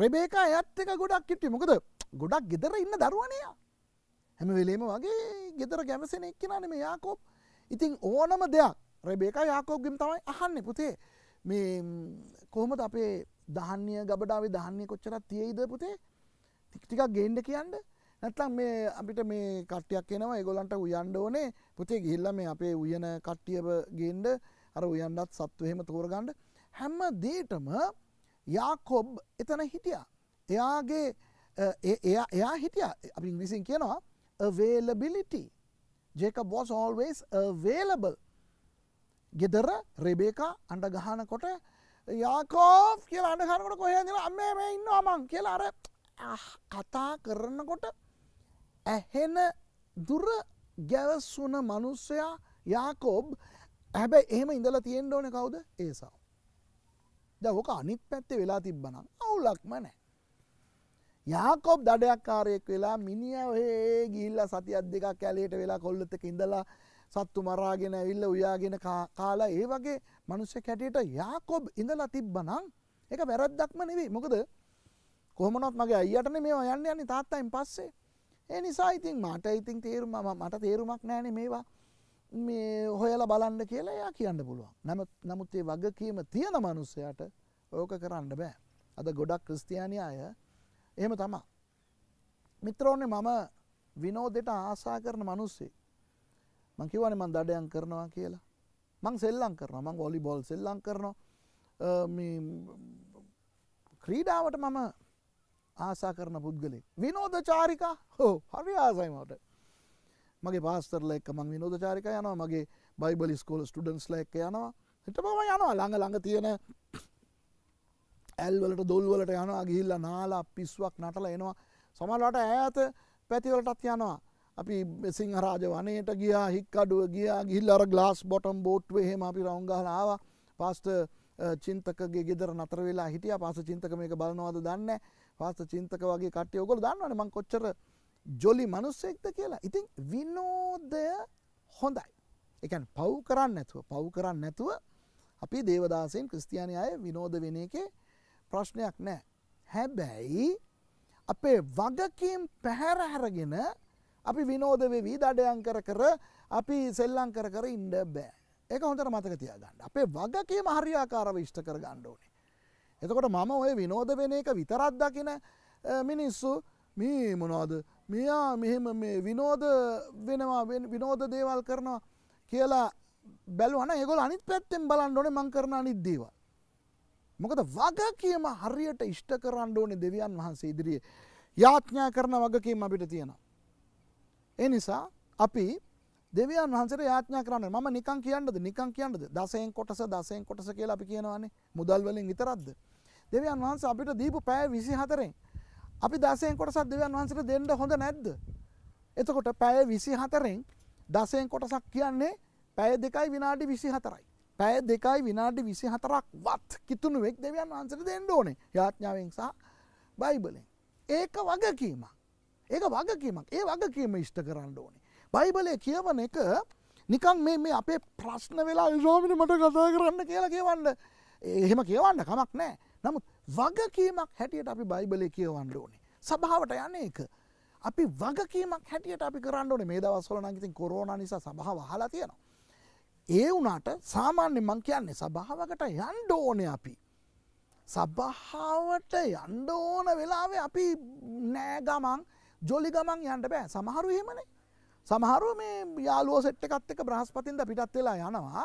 Speaker 1: රෙබේකා එයත් එක ගොඩක් කිට්ටුයි. මොකද ගොඩක් ගෙදර ඉන්න දරුවනයා. හැම වෙලේම වගේ ගෙදර ගැමසෙන එක්කෙනානේ මේ යාකෝබ්. ඉතින් ඕනම දෙයක් රෙබේකා යාකෝබ්ගෙන් තමයි අහන්නේ පුතේ. මේ කොහොමද අපේ ධාන්‍ය ගබඩාවේ ධාන්‍ය කොච්චරක් තියෙයිද පුතේ? ටිකක් ගේන්ඩ කියන්න නැත්නම් මේ අපිට මේ කට්ටියක් එනවා ඒගොලන්ට උයන්ඩ ඕනේ පුතේ ගිහිල්ල මේ අපේ උයන කට්ටියව ගේන්ඩ අර උයන්ඩත් සත්තු එහෙම තෝරගණ්ඩ හැම්ම දේටම යාකොබ් එතන හිටියා එයාගේ එයා හිටිය අපි ඉංග්‍රිසින් කියනවා availability Jacob was always available ගෙදර රෙබේකා අඩ ගහනකොට යාකෝ් කියලා අඩහනකට කොහේ දින අම්ම මේ ඉන්න අමන් කියලා අර කතා කරනකොට ඇහෙන දුර ගැවස්සුන මනුස්සයා යාකෝබ් හැබැ එහෙම ඉඳලා තියෙන්ඩ ඕන කවුද ඒසාව. ද හොක අනිත් පැත්තේ වෙලා තිබ්බනම් අවුලක්ම නෑ. යාකොබ් දඩයක් කාරයෙක් වෙලා මිනිිය ඒ ගිල්ල සති අත් දෙක කැලේට වෙලා කොල්ලතක ඉඳලා සත්තු මරාගෙන ඇවිල්ල උයාගෙන කාලා ඒ වගේ මනුෂ්‍ය කැටියට යාකොබ් ඉඳලා තිබ්බනම් එක වැරද්දක්ම නෙවේ මොකද කොහොමනොත් මගේ අයියටන මේවා යන්න යන්නේ තාත්තයින් පස්සේ ඒ නිසා ඉතින් මට ඉතින් තේරුම මට තේරුමක් නෑන මේවා මේ හොයල බලන්න කියලා එයා කියන්න පුළුවන් නමුත් නමුත් ඒ වග කියීම තියෙන මනුස්සයට ඕක කරන්න බෑ අද ගොඩක් ක්‍රස්තියානි අය එහෙම තමා මිත්‍රෝන්නේ මම විනෝදෙට ආසා කරන මනුස්සේ මංකිවන මන් දඩයන් කරනවා කියලා මං සෙල්ලං කරන මං ඔොලි බොල් සෙල්ලං කරනවා ක්‍රීඩාවට මම ආසා කරන පුද්ගලෙක්. විනෝද චාරිකා හෝ හරි ආසයි මට. මගේ පාස්තරල එක්ක මං විනෝද චාරිකා යනවා මගේ බයිබල ස්කෝල ස්ටඩන්ස්ල එක්ක යනවා හිටපම යනවා ළඟ ළඟ තියෙන ඇල්වලට දොල්වලට යනවා ගිහිල්ල නාලා පිස්වක් නටල එනවා සමල්ලට ඇත පැතිවලටත් යනවා අපි සිංහරාජ වනයට ගියා හික්කඩුව ගියා ගිල් අර ගලාස් බොටම් බෝට්ව හෙම අපි රවංගහලාව පාස්ට චින්තකගේ ගෙදර නතර වෙලා හිටිය පාස චින්තක මේක බලනවාද දන්න පාස්ත චින්තක වගේ කට්ටිය ඔයගොල්ලෝ දන්නවනේ මං කොච්චර ජොලි මිනිස්සෙක්ද කියලා. ඉතින් විනෝදය හොඳයි. ඒ කියන්නේ පව් කරන්නේ නැතුව පව් කරන්නේ නැතුව අපි දේවදාසයන් ක්‍රිස්තියානි අය විනෝද වෙන එකේ ප්‍රශ්නයක් නැහැ. හැබැයි අපේ වගකීම් පැහැර හැරගෙන අපි විනෝද වෙවි දඩයන් කර කර අපි සෙල්ලම් කර කර ඉන්න බෑ. ඒක හොඳට මතක තියාගන්න. අපේ වගකීම හරියාකාරව ඉෂ්ට කර ගන්න ඕනේ. එතකොට මම ඔය විනෝධ වෙන එක විතරත් දකින මිනිස්සු මේ මොනවාද මෙයා මෙහෙම මේ විනෝධ වෙනවා විනෝධ දේවල් කරනවා කියලා බැලවන ඒගොල් අනිත් පැත්තෙන් බලන්න ඕනේ මං කරන අනිත් දේවල්. මොකද වග කියම හරියට ඉෂ්ට කරන්න ඕනේ දෙවියන් වහන්සේ ඉදිරියේ යාඥා කරන වගකීම අපිට තියෙනවා. ඒ නිසා අපි දෙවියන් වහන්සේට යාඥා කරන්නේ මම නිකන් කියන්නද නිකන් කියන්නද දසයෙන් කොටස දසයෙන් කොටස කියලා අපි කියනවානේ මුදල් වලින් විතරක්ද දෙවියන් වහන්සේ අපිට දීපු පැය 24න් අපි දසයෙන් කොටසක් දෙවියන් වහන්සේට දෙන්න හොඳ නැද්ද එතකොට පැය 24න් දසයෙන් කොටසක් කියන්නේ පැය දෙකයි විනාඩි 24යි පැය දෙකයි විනාඩි 24ක් වත් කිතුණුවෙක් දෙවියන් වහන්සේට දෙන්න ඕනේ යාඥාවෙන් සහ බයිබලෙන් ඒක වගකීමක් ඒක වගකීමක් ඒ වගකීම ඉෂ්ට කරන්න ඕනේ බයිබලය කියවන එක නිකං මේ මේ අපේ ප්‍රශ්න වෙලා විශෝමිනි මට කතා කරන්න කියලා කියවන්න එහෙම කියවන්න කමක් නෑ නමුත් වගකීමක් හැටියට අපි බයිබලය කියවන්න ඕනේ සභාවට යන එක අපි වගකීමක් හැටියට අපි කරන්න ඕනේ මේ දවස්වල නම් ඉතින් කොරෝනා නිසා සභාව අහලා තියෙනවා ඒ වුණාට සාමාන්‍ය මං කියන්නේ සභාවකට යන්න ඕනේ අපි සභාවට යන්න ඕන වෙලාවේ අපි නෑ ගමන් ජොලි ගමන් යන්න බෑ සමහරු එහෙමනේ සමහරුව මේ යාලුවෝ සෙට් එකත් එක බ්‍රහස්පතින්ද පිටත් වෙලා යනවා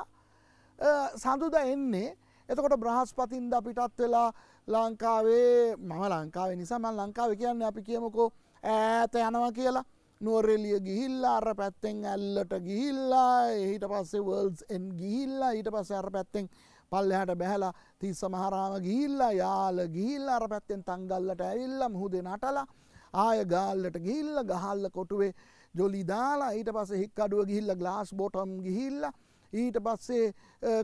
Speaker 1: සඳුද එන්නේ එතකොට බ්‍රහස්පතින්ද පිටත් වෙලා ලංකාවේ මම ලංකාවේ නිසා මන් ලංකාව කියන්න අපි කියමකෝ ඇත යනවා කියලා නුවරෙලිය ගිහිල්ලා අර පැත්තෙන් ඇල්ලට ගිහිල්ලා එහිට පස්සේ වර්ල්ස් එන් ගිහිල්ලා ඊට පස්ස අර පැත්තෙන් පල්ලහට බැහලා තිස් සමහරාම ගිහිල්ලා යාල ගිහිල්ල අර පැත්තෙන් තංගල්ලට ඇවිල්ල මුහුදේ නටලා ආය ගාල්ලට ගිල්ල ගහල්ල කොටුවේ ජොලි දාලා ඊට පස්සේ හික්කඩුව ගිහිල්ලා ග්ලාස් බොටම් ගිහිල්ලා ඊට පස්සේ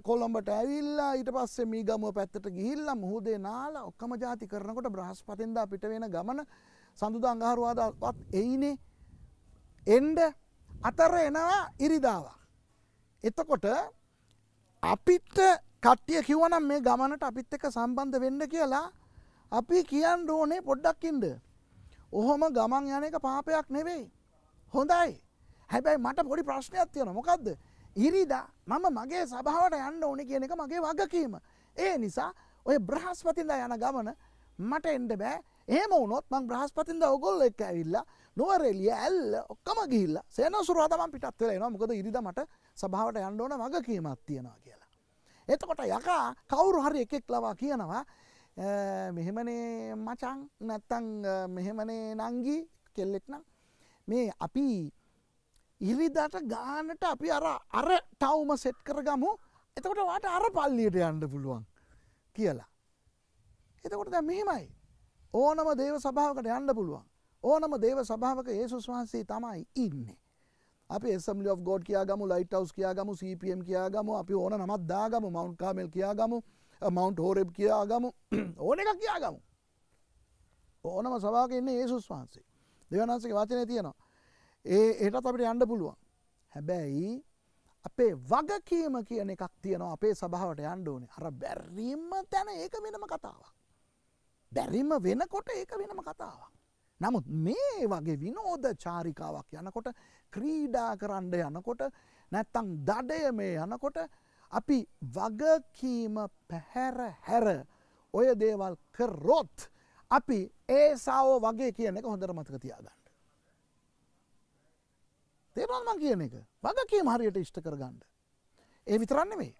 Speaker 1: කොළඹට ඇවිල්ලා ඊට පස්සේ මීගමුව පැත්තට ගිහිල්ලා මුහුදේ නාලා ඔක්කොම ಜಾති කරනකොට බ්‍රහස්පතින්දා පිට වෙන ගමන සඳුදා අඟහරුවාදාවත් එයිනේ එන්න අතර එනවා ඉරිදාවා එතකොට අපිට කට්ටිය කිවනම් මේ ගමනට අපිත් එක සම්බන්ධ වෙන්න කියලා අපි කියන්න ඕනේ පොඩ්ඩක්කින්ද. ඔහොම ගමන් යන එක පාපයක් නෙවෙයි. හොඳයි හැබැයි මට පොඩි ප්‍රශ්නයක් තියෙන මොකක්ද ඉරිදා මම මගේ සභාවට යන්න ඕන කියන එක මගේ වගකීම ඒ නිසා ඔය බ්‍රහස්පතින්දා යන ගමන මට එන්ඩ බෑ ඒම වනොත් මං බ්‍රහස්පතින්ද ඔගොල්ල එක් ඇවිල්ලා නොවරෙලිය ඇල්ල ඔක්කම ගිල්ල සේනසුරවාතම පිටත්වෙල නවා මොකද ඉරිදමට සභාවට යන්ඩෝන වගකීමත් තියෙනවා කියලා. එතකොට යකා කවුරු හරි එකෙක් ලවා කියනවා මෙහෙමනේ මචන් නැත්තං මෙහෙමනේ නංගී කෙල්ලෙක්නම් මේ අපි ඉරිදාට ගානට අපි අර අර ටවුම සෙට් කර ගමු එතකොට වාට අර පල්ලියට යන්න පුළුවන් කියලා. එතකොට දැ මෙහෙමයි ඕනම දේව සභාවකට යන්න පුළුවන් ඕනම දේව සභාවක ඒසුස් වහන්සේ තමයි ඉන්නේ. අපි එස්ම්ලි of ගෝඩ් කියාගමු ලයිට් හවස් කියාගමු සපම් කියාගමු අපි ඕන නමත් දාගම මවන්් කාමල් කියාගමු මවන්් හෝරෙබ් කියාගමු ඕන එක කියාගමු ඕනම සභාවක ඉන්නේ ඒසුස් වහන්සේ දෙවනාන්සගේ වචනය තියෙනවා. ඒ ඒටත් අපිට යන්න පුළුවන්. හැබැයි අපේ වගකීම කියන එකක් තියනවා අපේ සභාවට යන්ඩෝනේ අර බැරිම්ම තැන ඒක වෙනම කතාවක්. බැරිම වෙනකොට ඒක වෙනම කතාවක්. නමුත් මේ වගේ විනෝධ චාරිකාවක් යනකොට ක්‍රීඩා කරන්න යනකොට නැත්තං දඩය මේ යනකොට අපි වගකීම පැහැර හැර ඔය දේවල් කරොත් අපි ඒ සාවෝ වගේ කියන එක හොඳර මතක තියාගන්න. තේරොන්ම කියන එක වගකීම හරියට ඉෂ්ට කරගන්න. ඒ විතරන්නෙවේ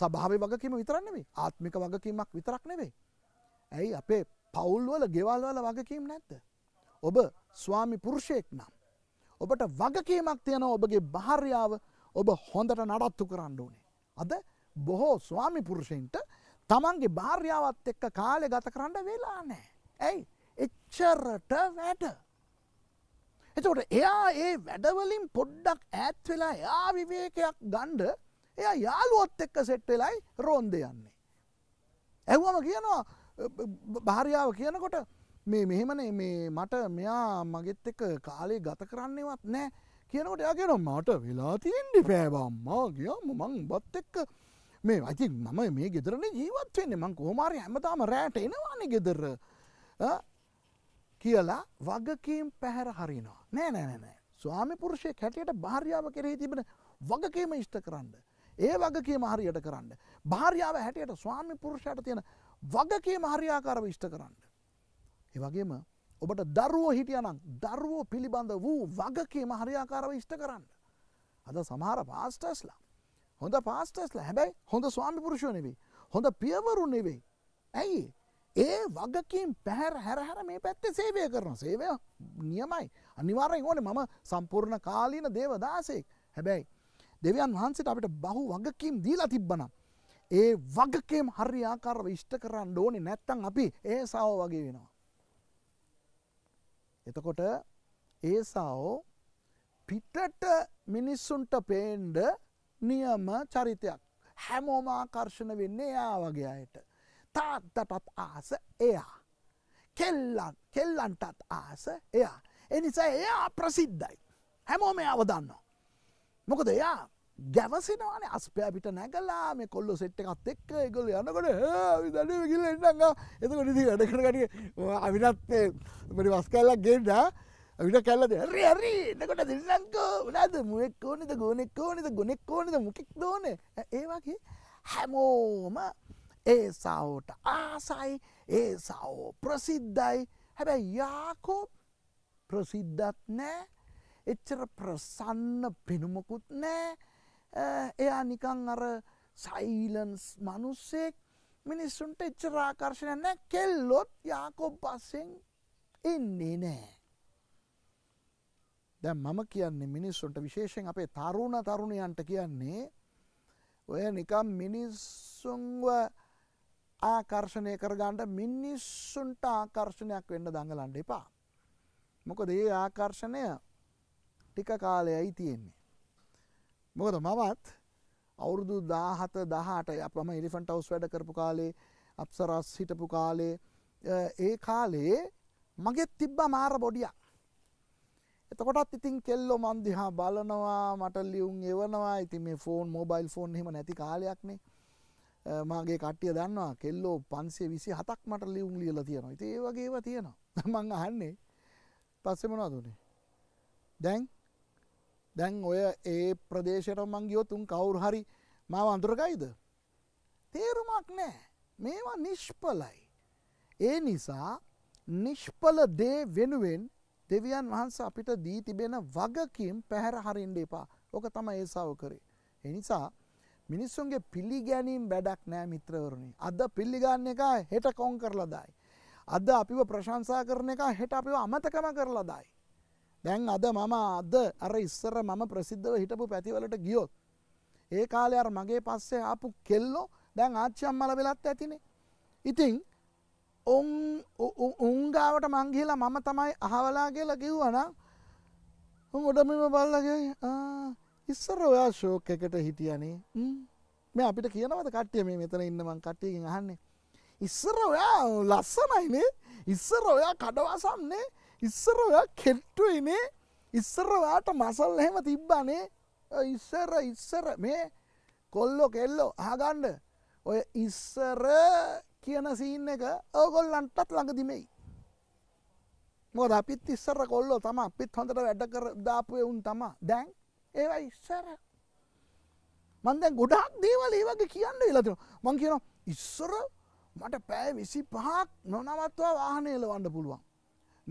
Speaker 1: සභාව වගකීම විතරන්නෙවේ ආත්මික වගකීමක් විතරක් නෙවේ. ඇයි අපේ පවුල්වල ගෙවල්වල වගකීම් නැත්ද. ඔබ ස්වාමි පුරුෂයෙක් නම්. ඔබට වගකීමක් තියෙන ඔබගේ භාර්යාව ඔබ හොඳට නඩත්තු කරන්න ඕනේ. අද බොහෝ ස්වාමි පුරුෂයින්ට තමන්ගේ භාර්යාවත් එක්ක කාලෙ ගත කරන්න වෙලා නෑ. ඇයි එච්චරට වැඩ. එතකොට එයා ඒ වැඩවලින් පොඩ්ඩක් ඈත් වෙලා යා විවේකයක් ගණ්ඩ එයා යාළුවොත් එක්ක සෙට්ටෙලයි රෝන්ද යන්නේ. ඇව්වම කියනවා භාරියාව කියනකොට මේ මෙහෙමන මේ මට මෙයා මගෙත් එක කාලේ ගත කරන්නේවත් නෑ කියනකොට යගෙන මට වෙලා තියෙන්ඩි පෑබම්මා ගියම මං බත් එක්ක මේ අති මම මේ ගෙදරන ජීවත්වෙන්නේ මං කෝමාරය හැමතාම රෑට එනවානේ ගෙදර කියලා වගකීම් පැහැර හරිනවා නෑ නෑනෑ ස්වාමි පුරුෂය කැටියට භාර්යාව කෙරෙහි තිබෙන වගකීම ඉෂ්ට කරන්න. ඒ වගකීම හරියට කරන්න. භාර්යාව හැටියට ස්වාමි පුරුෂයට තියෙන වගකීම හරියාකාරව ඉෂ්ට කරන්න. ඒ වගේම ඔබට දරුවෝ හිටියනම් දරුවෝ පිළිබඳ වූ වගකීම හරියාකාරව ඉෂ්ට කරන්න. අද සමහර පාස්ටස්ලා. හොඳ පාස්ටස්ලා හැබැයි හොඳ ස්වාමි පුරුෂය නෙවෙයි. හොඳ පියවරු නෙවෙයි. ඇයි ඒ වගකින් පැහැර හැරහැර මේ පැත්තේ සේවය කරන සේවය නියමයි අනිවාරෙන් ඕන මම සම්පූර්ණ කාලීන දේවදාසෙක් හැබැයි දෙවියන් වහන්සට අපිට බහු වගකීම් දීලා තිබ්බනම් ඒ වගකේම් හරි ආකාරව ඉෂ්ට කරන්න ඕනි නැත්තං අපි ඒසාව වගේ වෙනවා. එතකොට ඒසාෝ පිටට මිනිස්සුන්ට පේන්ඩ නියම චරිතයක් හැමෝම ආකර්ෂණ වෙන්නේ යා වගේ අයට. තාත්තටත් ආස එයා. කෙල්ලන් කෙල්ලන්ටත් ආස එයා. එනිසා එයා ප්‍රසිද්ධයි. හැමෝම එයාව දන්න. මොකද එයා ගැවසිනවාන අස්පෑපිට නැගලා මේ කොල්ලො සෙට් එකත් එක්ක එකල යනකොට විදඩ ගිල එන්නඟ එතකොට ඉති වැඩකට ගඩ අවිනත්ේ මට වස් කල්ලක් ගේඩ විට කැල්ලද හරි හරි එතකොට දෙන්නංකෝ ලාද මුවෙක් ඕනෙද ගෝනෙක් ඕනෙද ගොනෙක් ඕනෙද මුකෙක් දෝන ඒවාගේ හැමෝම ඒසාාවට ආසයි ඒසාෝ ප්‍රසිද්ධයි හැබැ යාකෝ ප්‍රසිද්ධත් නෑ එච්චර ප්‍රසන්න පෙනුමකුත් නෑ එයා නිකං අර සයිලන්ස් මනුස්සෙක් මිනිස්සුන්ට එච්චරාකර්ශණය නෑ කෙල්ලොත් යාකොබ් බස්සෙන් එන්නේ නෑ. දැ මම කියන්නේ මිනිස්සුන්ට විශේෂෙන් අපේ තරුණ තරුණයන්ට කියන්නේ ඔය නිකම් මිනිස්සුන්ව ආකර්ෂණය කරගන්න මිනිස්සුන්ට ආකර්ෂණයක් වෙන්න දඟලන්න එපා. මොකද ඒ ආකර්ෂණය ටික කාලයයි තියෙන්නේ. මොකද මවත් අවුරුදු දාහත දහට අපම ඉලිෆන්ට අවස් වැඩ කරපු කාලේ අප්සරස් හිටපු කාලේ ඒ කාලේ මගෙත් තිබ්බ මාර බොඩිය එතකොටත් ඉතින් කෙල්ලො මන්දිහා බලනවා මට ලියුම් එවනවා ඉතින් මේ ෆෝන් මෝබයිල් ෆෝන් හෙම නැති කාලයක්නේ මාගේ කට්ටිය දන්නවා කෙල්ලෝ පන්සේ විසි හතක් මට ලියුම් ලියල තියෙනවා ඒ වගේව තියෙනවා මං අහන්නේ පස්සෙමනවා දුනේ දැන් දැන් ඔය ඒ ප්‍රදේශයට මංගියොතුන් කවුරු හරි මාව අඳුරකයිද තේරුමක් නෑ මේවා නිෂ්පලයි ඒ නිසා නිෂ්පල දේ වෙනුවෙන් දෙවියන් වහන්ස අපිට දී තිබෙන වගකින් පැහැර හරින්ඩ එපා ඕක තම ඒසාව කරේ එනිසා මිනිස්සුන්ගේ පිළිගැනීම් වැඩක් නෑ මිත්‍රවරුණි. අද පිල්ලිගන්න එක හෙට කොන් කරලදායි. අද අපිව ප්‍රශංසා කරන එක හෙට අපිව අමතකම කරලදායි. දැන් අද මම අද අර ඉස්සර මම ප්‍රසිද්ධව හිටපු පැතිවලට ගියොත්. ඒ කාලය අර මගේ පස්සේ ආපු කෙල්ලෝ දැන් ආච්චියම් මල වෙලත් ඇතිනේ. ඉතිං ඔන් උන්ගාවට මංගිලා මම තමයි අහවලා කියලා කිව්වනම් උන් උඩමම බල්ලගේ ඉස්සර ඔයා ශෝක එකට හිටියනේ මේ අපිට කියනවද කට්ටිය මේ මෙතන ඉන්න මං කට්ටියකින් අහන්නේ ඉස්සර ඔයා ලස්සනයිනේ ඉස්සර ඔයා කඩවසන්නේ ඉස්සර ඔයා කෙට්ටුයිනේ ඉස්සර ඔයාට මසල් එහෙම තිබ්බනේ ඉස්සර ඉස්සර මේ කොල්ලො කෙල්ලෝ ආගණ්ඩ ඔය ඉස්සර කියන සීන්න එක ඕගොල්ලන්ටත් ළඟදිමෙයි මොද අපිත් ඉස්සර කොල්ලෝ තම අපිත් හොඳට වැඩ කර දාපුය උන් තමා දැන් ඒවා ඉස්සර මන්ද ගොඩක් දේවල් ඒ වගේ කියන්න වෙලාතින මං කියන ඉස්සර මට පෑ විසි පහක් නොනවත්වා වාහනයල වන්න පුළුවන්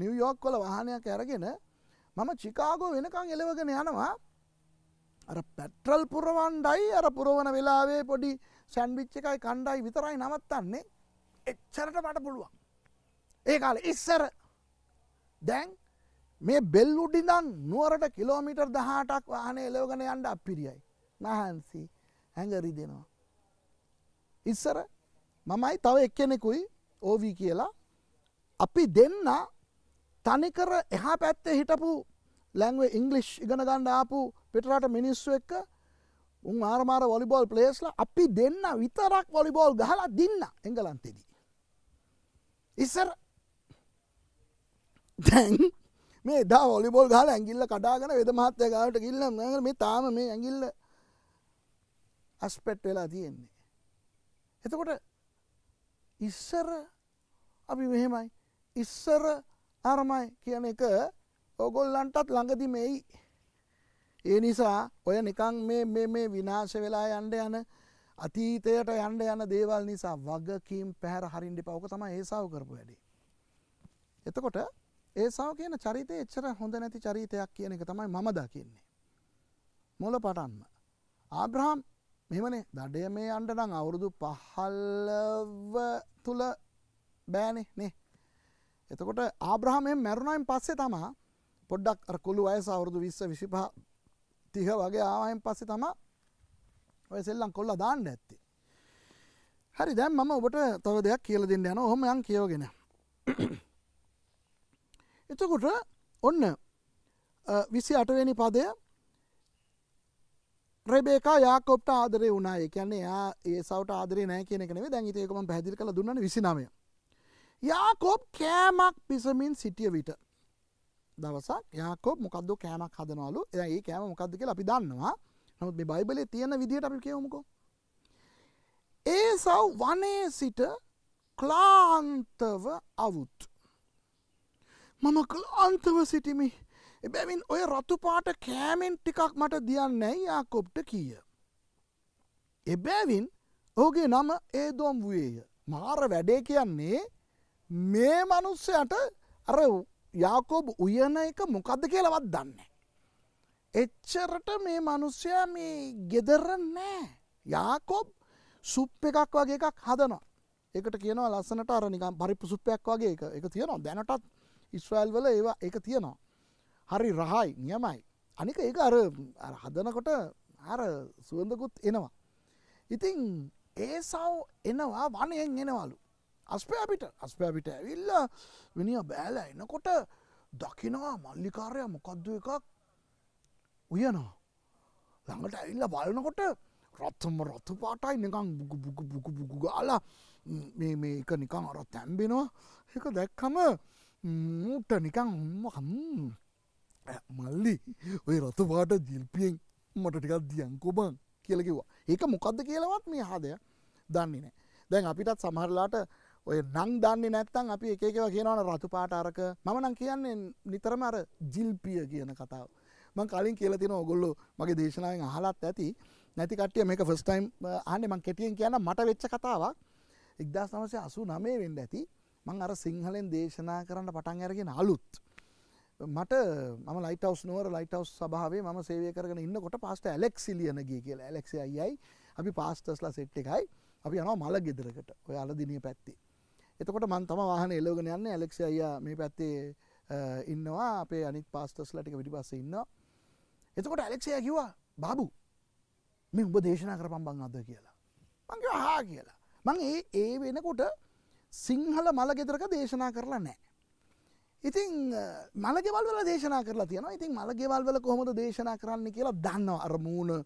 Speaker 1: නිවයෝක් කොල වාහනයක් ඇරගෙන මම චිකාගෝ වෙනකං එලවගෙන යනවා අර පැට්‍රල් පුරවන්ඩයි අර පුරවන වෙලාවේ පොඩි සැන්විච්ච එකයි කණ්ඩයි විතරයි නවත්තන්නේ එච්චරට මට පුළුවන් ඒ කාල ඉස්සර දැන් මේ බෙල් උඩිඳන් නුවරට කිලෝමිටර් දහටක් වාහනේ එලෝගෙන යන්ඩ අපිරියයි. නහන්සි හැඟරි දෙනවා. ඉස්සර මමයි තව එක්කෙනෙකුයි ඕවී කියලා අපි දෙන්න තනිකර එහා පැත්තේ හිටපු ලැංව ඉංගලිෂ් ඉගෙන ගණ්ඩ ආපු පිටරට මිනිස්සු එක්ක උන් ආරමාර වොලිබෝල් පලේස්ල අපි දෙන්න විතරක් වොලිබෝල් ගහලා දින්න එංගලන්තෙදී. ඉස්සර දැන් මේ දා ඔලිබොල් ගහල ඇගිල්ල කඩාගෙන වෙද මහත්තය ගාවට ගිල්ල මේ තාම මේ ඇගිල්ල අස්පෙට් වෙලා තියෙන්නේ. එතකොට ඉස්සර අපි මෙහෙමයි ඉස්සර අරමයි කියන එක ඔගොල්ලන්ටත් ළඟදි මෙයි ඒ නිසා ඔය නිකං මේ විනාශ වෙලා යන්ඩ යන අතීතයට යන්ඩ යන දේවල් නිසා වගකීම් පැහර හරින්ඩි පවක තම ඒසාාව කරපු වැඩි. එතකොට ඒසාව කියන චරිතය එච්චර හොඳ නැති චරිතයක් කියන එක තමයි මම දකින්නේ. මොල පටන්ම. ආබ්‍රහම් මෙමනේ දඩය මේ අන්ට නම් අවුරුදු පහල්ව තුළ බෑනෙ නේ. එතකොට ආබ්‍රහමය මැරුණයින් පස්සේ තමා පොඩ්ඩක් කොළු අය සවුරුදු විස්ස විසිපා තිහ වගේ ආවයෙන් පස්සේ තමා ඔය සෙල්ලම් කොල්ල දාන්න ඇත්ති. හරි දැම් මම ඔබට තව දෙයක් කියල දෙන්න යන හොම යන් කියෝගෙන. එතකොට ඔන්න විසි අටවැනි පදය රෙබේකා යාකොප්ට ආදරය වුණනාය කියන්නේ යා ඒ සවට ආදරය නෑ කියනෙනෙ දැන් ඒකම පැදිි කළ දුන්න විසිනමය යාකොප් කෑමක් පිසමින් සිටිය විට දවසක් යකොප් මොකක්ද කෑමක් හදනවලු ඒ කෑම මොකක්ද කියලා අපි දන්නවා නමුත් මේ බයිබලේ තියෙන විදිහට අපි කියමුකෝ ඒ සව් වනේ සිට ක්ලාන්තව අවුත් මම අන්තව සිටිමි එබැවින් ඔය රතුපාට කෑමෙන් ටිකක් මට දියන්නැයි යාකොප්ට කීය. එබැවින් ඕගේ නම ඒදොම් වයේය මාර වැඩේ කියන්නේ මේ මනුස්සයට අර යාකෝබ් උයන එක මොකක්ද කියලවත් දන්න. එච්චරට මේ මනුස්සයා මේ ගෙදරන්නෑ යාකොබ් සුප් එකක් වගේ එකක් හදනවා එකට කියනවා ලස්සනට අරනිකම් පරිප්පු සුප්පයක් වගේ එක තියෙනවා දැනටත් ඉස්්‍රයිල් වල ඒවා එක තියෙනවා. හරි රහයි නියමයි. අනික ඒ අර හදනකොට අර සුවඳකුත් එනවා. ඉතිං ඒ සව් එනවා වනයෙන් එනවලු. අස්පයාපිට අස්පයාපිට ඇවිල්ල විනිිය බෑල එනකොට දකිනවා මල්ලිකාරය මොකක්ද එකක් උයනවා. ළඟට ඇවිල්ල බලනකොට රත්තම රත්තු පාටයි නිකං බුග බුග බුග බුග ගාලා මේ එක නිකං අර තැම්බෙනවා එක දැක්කම ටනිකං හම් මල්ලි ඔය රතුපාට ජිල්පියෙන් මට ටිකක් දියංකොබන් කියලකිවා ඒක මොකක්ද කියලවත් මේ හාදය දන්නේ නෑ දැන් අපිටත් සමහරලාට ඔය නං දන්නේ නැත්තන් අපි එකකව කියනවන රතුපාට අරක මම නම් කියන්නේ නිතරම අර ජිල්පිය කියන කතාව මං කලින් කියල තින ඔගොල්ලො මගේ දේශනාවෙන් අහලත් ඇති නැති කටිය මේක ෆස්ටයිම් ආනෙ මං කෙටියෙන් කියන්න මට වෙච්ච කතාවක් එක්දා සමසය අසු නමේ වෙන්ඩ ඇති මං අර සිංහලෙන් දේශනා කරන්න පටන් අරගෙන අලුත්. මට ම ලයිටවස් නුවර ලයිටවස් සභාවේ ම සේවය කරන ඉන්නකොට පස්ට ඇලෙක්සිලියනගේ කියලා ඇලෙක්සි අයියි අපි පාස්ටස්ලා සෙට් එකයි අපි යනවා මල ගෙදරකට ඔය අලදිනය පැත්තේ. එතකොට මන් තම වාහන එලෝගෙන යන්න ඇලෙක්සි අයිය මේ පැත්තේ ඉන්නවා අපේ අනිත් පාස්ටස්ලටික විඩි පස්ස ඉන්න. එතකොට ඇලෙක්සය කිවා බාබු මේ උඹ දේශනා කරපම් බං අද කියලා. මංගේ හා කියලා. මං ඒ ඒ වෙනකොට සිංහල මළගෙදරක දේශනා කරලා නෑ. ඉතින් මළගෙවල්වල දේශනා කරලා තියෙනවා ඉතින් මළගෙවල්වල කොහොමද දේශනා කරන්න කියලා දන්න අරමූුණ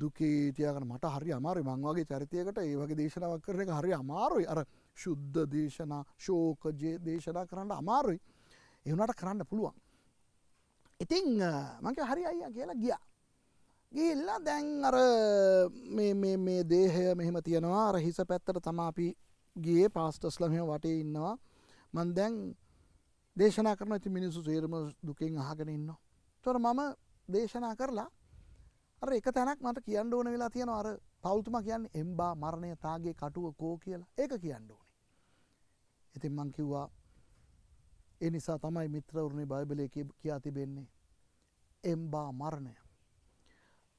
Speaker 1: දුකේතියකන මට හරි අමාරු මංවාගේ චරිතයකට ඒ වගේ දේශනාවක් කරන එක හරි අමාරුයි අර ශුද්ධ දේශනා ශෝකජය දේශනා කරන්න අමාරුයි එවුණට කරන්න පුළුවන්. ඉතිං මංක හරි අයිය කියලා ගියා. ගිල්ලා දැන් අර මේ දේහය මෙහෙම තියෙනවා අර හිස පැත්තට තමාපි ගියේ පාස්ටස්ලා මෙහෙම වටේ ඉන්නවා. මම දැන් දේශනා කරනවා ඉතින් මිනිස්සු සේරම දුකෙන් අහගෙන ඉන්නවා. ඒතොර මම දේශනා කරලා අර එක තැනක් මට කියන්න ඕන වෙලා තියෙනවා අර පවුල්තුමා කියන්නේ එම්බා මරණය තාගේ කටුව කෝ කියලා. ඒක කියන්න ඕනේ. ඉතින් මං කිව්වා ඒ නිසා තමයි මිත්‍රවරුනේ බයිබලයේ කියා තිබෙන්නේ එම්බා මරණය.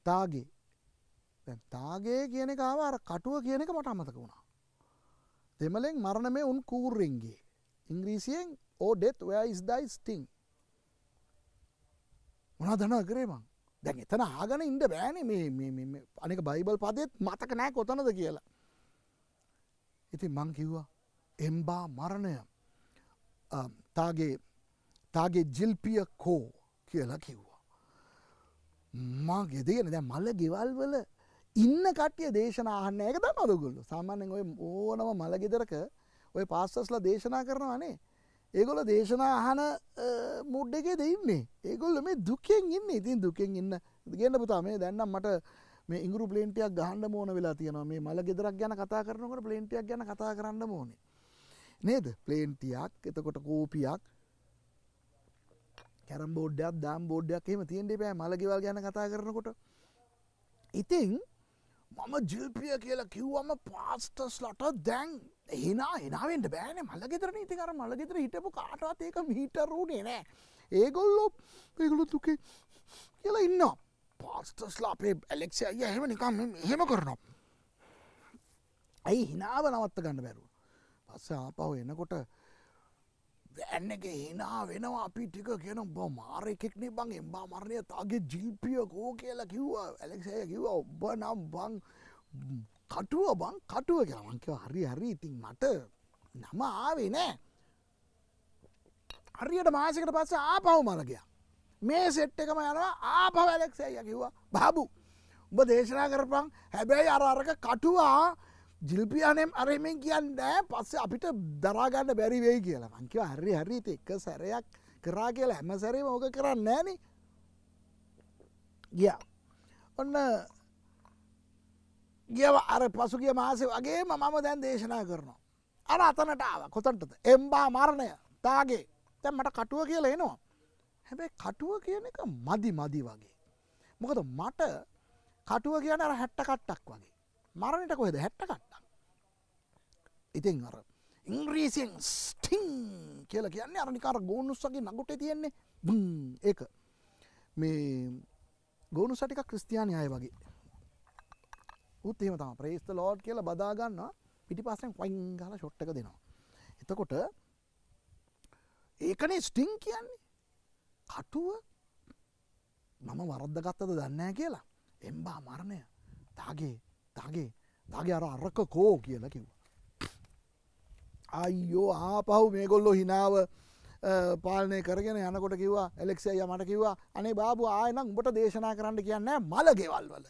Speaker 1: තාගේ දැන් තාගේ කියන එක ආව අර කටුව කියන එක මට අමතක වුණා. දෙමලෙන් මරණමය උන් කූරෙන්ගේ ඉංග්‍රීසියෙන් ඕ ඩෙත් ඔයයිස් දයි ස්ටිං මොනා දන කරේමං දැන් එතන ආගන ඉන්ඩ බෑන මේ අනික බයිබල් පදෙත් මතක නෑ කොතනද කියලා ඉති මං කිව්වා එම්බා මරණය තාගේ තාගේ ජිල්පිය කෝ කියලා කිව්වා මා ගෙදගෙන දැ මල්ල ගෙවල්වල ඉන්න කට්ටිය දේශනා අහන්න ඒක දන්නවද ඔයගොල්ලෝ? සාමාන්‍යයෙන් ඔය ඕනම මල ගෙදරක ඔය පාස්ටර්ස්ලා දේශනා කරනවානේ. ඒගොල්ලෝ දේශනා අහන මුඩ් එකේද ඉන්නේ. ඒගොල්ලෝ මේ දුකෙන් ඉන්නේ. ඉතින් දුකෙන් ඉන්න ගේන්න පුතා මේ දැන් මට මේ ඉංගුරු ප්ලේන්ටියක් ගහන්න ඕන වෙලා තියෙනවා. මේ මල ගෙදරක් ගැන කතා කරනකොට ප්ලේන්ටියක් ගැන කතා කරන්න ඕනේ. නේද? ප්ලේන්ටියක්, එතකොට කෝපියක්, කැරම් බෝඩ්ඩයක්, දාම් බෝඩ්ඩයක් එහෙම තියෙන්න බෑ මල ගෙවල් ගැන කතා කරනකොට. ඉතින් මම ජිල්පිය කියලා කිව්වම පාස්ටස්ලට දැන් එහිනා එනාවෙන්ට බෑන මල්ලගෙතරන ඉතිකර මල්ලගෙතර හිටපු කාටවත් ඒක මීටරුණේ නෑ ඒගොල්ලෝ පෙගුළු තුකේ කියලා ඉන්න පාස්ටස්ලා අපේ ඇලෙක්ෂය අය හෙම නිකම් හෙම කරනවා ඇයි හිනාව නවත්ත ගන්න බැරුව පස්ස ආපහු එනකොට වෑන් එක හිනා වෙනවා අපි ටික කියන උඹ මාර එකෙක්නේ බං එම්බා මරණය තාගේ ජිල්පිය කෝ කියලා කිව්වා ඇලෙක්සය කිව්වා ඔබ නම් බං කටුව බං කටුව කියලමංකව හරි හරි ඉතින් මට නම ආවේ නෑ හරියට මාසකට පස්ස ආපහු මරගයා මේ සෙට් එකම යනවා ආපහ වැලෙක්සය කිව්වා බාබු උඹ දේශනා කරපං හැබැයි අර අරක කටුවා ජිල්පියනම් අරහෙමෙන් කියන්න පස්සේ අපිට දරාගන්න බැරිවෙයි කියලා මංකිව හරි හරිත එක්ක සැරයක් කරා කියලා හැම සැරේ ඕක කරන්න ෑන ගිය ඔන්න ගියව අර පසුගිය මාසේ වගේ මම දැන් දේශනා කරනවා අර අතනටාව කොතටද එම්බා මරණය තාගේ තැන් මට කටුව කියලා එනවා හැබැයි කටුව කියන එක මදි මදි වගේ මොකද මට කටුව කියන හැට්ට කට්ටක් වගේ මරණයට කොහෙද හැට්ට කට්ට ඉතින් අර ඉංග්‍රීසියෙන් ස්ටිං කියල කියන්නේ අරනිකාර ගෝනුස්සගේ නගුටේ තියෙන්නේ ඒ මේ ගෝනු සටික ක්‍රස්තියානි අය වගේ උත්තේම තම ප්‍රේස්ත ලෝඩ් කියල බදාගන්නවා පිටි පස්සෙන් පයිංගල ෂොට්ටක දෙනවා එතකොට ඒකනේ ස්ටිං කියන්නේ කටුව මම වරද්ද ගත්තද දන්නෑ කියලා එම්බා මරණය තාගේ තාගේ තාගේ අර අරක කෝ කියලා කිව් අයියෝ ආපහු මේගොල්ලො හිනාව පාලනය කරගෙන යනකොට කිවවා එලෙක්සේ යමට කිවවා අනේ බාබු ආයනම් උඹට දේශනා කරන්න කියන්න මල ගෙවල් වල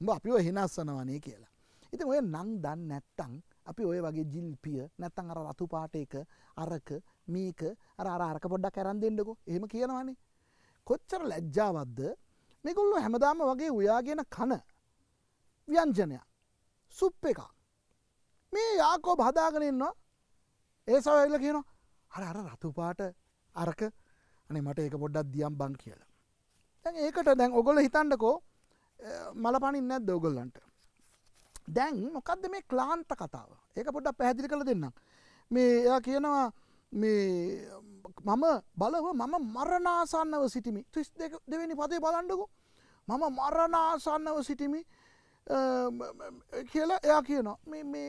Speaker 1: උඹ අපිව හිනස්සනවනේ කියලා. ඉති ඔය නං දන්න නැත්තං අපි ඔය වගේ ජිල්පිය නැත්තං අර රතු පාටයක අරක මේක අර අරක පොඩ්ඩක් කරන් දෙන්නකො එහෙම කියනවනේ. කොච්චර ලැජ්ජාවද්ද මේගොල්ලො හැමදාම වගේ උයාගෙන කන ව්‍යංජනයක් සුප් එකක් මේ යාකෝ බහදාගෙනන්නවා ඒ සවල්ල කියනවා අර අර රතුපාට අරක අනේ මට ඒක පොඩ්ඩක් දියම් බං කියලා. දැන් ඒකට දැන් ඔගොල හිතන්නකෝ මලපනින් නැද්ද ඔගොල්ලන්ට. දැන් මොකක්ද මේ ක්ලාන්ත කතාව ඒක පොඩ්ඩක් පැහැදිලි කළ දෙන්නම්. මේ එයා කියනවා මේ මම බලව මම මරණාසන්නව සිටිමි ත්‍රිස් දෙවෙනි පදේ බලන්ඩකු මම මරණාසන්නව සිටිමි කියලා එයා කියනවා මේ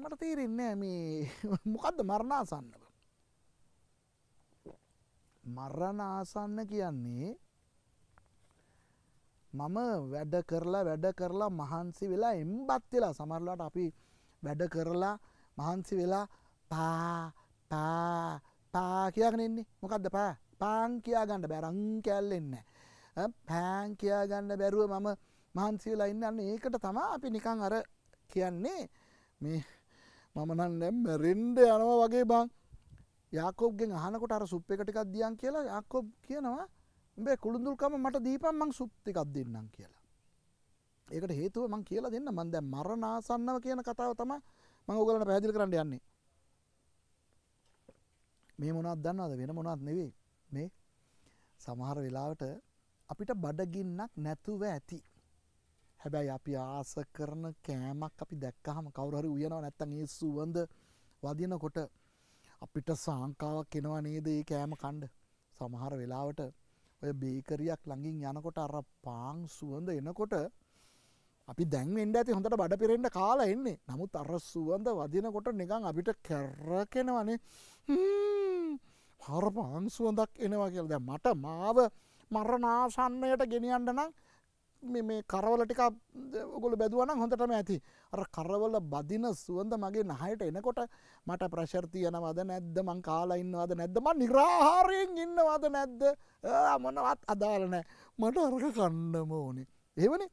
Speaker 1: මට තේරෙන්නේ මේ මොකක්ද මරණාසන්නක මරණ ආසන්න කියන්නේ මම වැඩ කරලා වැඩ කරලා මහන්සි වෙලා එම්බත් වෙලා සමරලාට අපි වැඩ කරලා මහන්සි වෙලා පා පා පා කියගෙන එන්නේ මොකක්ද පා පාන් කියා ගන්න බැරං කැල්ලෙන්න පෑන් කියා ගන්න බැරුව මම මහන්සි වෙලා ඉන්න අන්න ඒකට තමා අපි නිකං අර කියන්නේ මේ මමනන් නැම් රෙන්ඩ යනවා වගේ බං යකෝබ්ගෙන් අහනකොට අර සුප් එක ටිකක් දියන් කියලා යකෝබ් කියනවා උඹේ කුළුඳුල්කම මට දීපන් මං සුප් ටිකක් දෙන්නම් කියලා. ඒකට හේතුව මං කියලා දෙන්න මං දැන් මරණාසන්නව කියන කතාව තමයි මම ඔයගලන්ට පැහැදිලි කරන්න යන්නේ. මේ මොනවද දන්නවද වෙන මොනවත් නෙවෙයි. මේ සමහර වෙලාවට අපිට බඩගින්නක් නැතුව ඇති. හැබැයි අපි ආස කරන කෑමක් අපි දැක්කහම කවුරු හරි උයනවා නැත්තම් ඒ සුවඳ වදිනකොට අපිට සාංකාවක් එනවා නේද ඒ කෑම කන්න. සමහර වෙලාවට ඔය බේකරියක් ළඟින් යනකොට අර පාන් සුවඳ එනකොට අපි දැන් වෙන්න ඇති හොඳට බඩ පිරෙන්ට කාලා එන්නේ. නමුත් අර සුවඳ වදිනකොට නිකන් අපිට කැරකෙනවනේ. හර පාන් සුවඳක් එනවා කියලා. දැන් මට මාව මරණාසන්නයට ගෙනියන්න නම් මේ කරවල ටික ඔගොල බැදුවනම් හොඳටම ඇති අර කරවල බදින සුවඳ මගේ නහයට එනකොට මට ප්‍රශර්තියනවද නැද්ද මං කාලා ඉන්නවද නැද්ද ම නිරාහාරයෙන් ඉන්නවද නැද්ද මොනවත් අදාල නෑ මට අරක කණ්ඩම ඕනේ ඒවනේ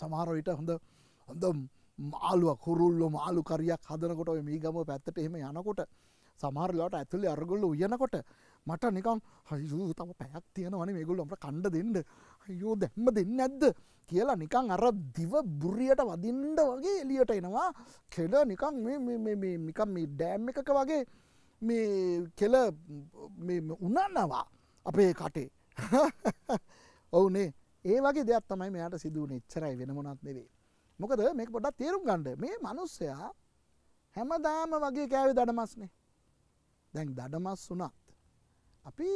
Speaker 1: සමහරවිට හොඳ හොඳම් මාලුව කුරුල්ලො මාලුකරයක් හදනකොට මේ ගම පැත්තට එහෙම යනකොට සමහරලාට ඇතුලේ අරගොල්ල උයනකොට මට නිකම් හයු තම පැයක් තියෙනවනේ මේගොල්ලොට කණ්ඩ දෙන්න අයෝ දැම්ම දෙන්න නැද්ද කියලා නිකං අර දිව බුරියට වදින්ඩ වගේ එලියට එනවා කෙල නිකං මිකම් මේ ඩෑම් එකක වගේ මේ කෙල උනන්නවා අපේ කටේ ඔවුනේ ඒ වගේ දෙයක් තමයි මෙයාට සිදුවන එච්චරයි වෙනමනත් නෙවේ මොකද මේ පොඩත් තේරුම් ගණ්ඩ මේ මනුස්සයා හැමදාම වගේ කෑවේ දඩමස්නේ දැන් දඩමස් වනත් අපි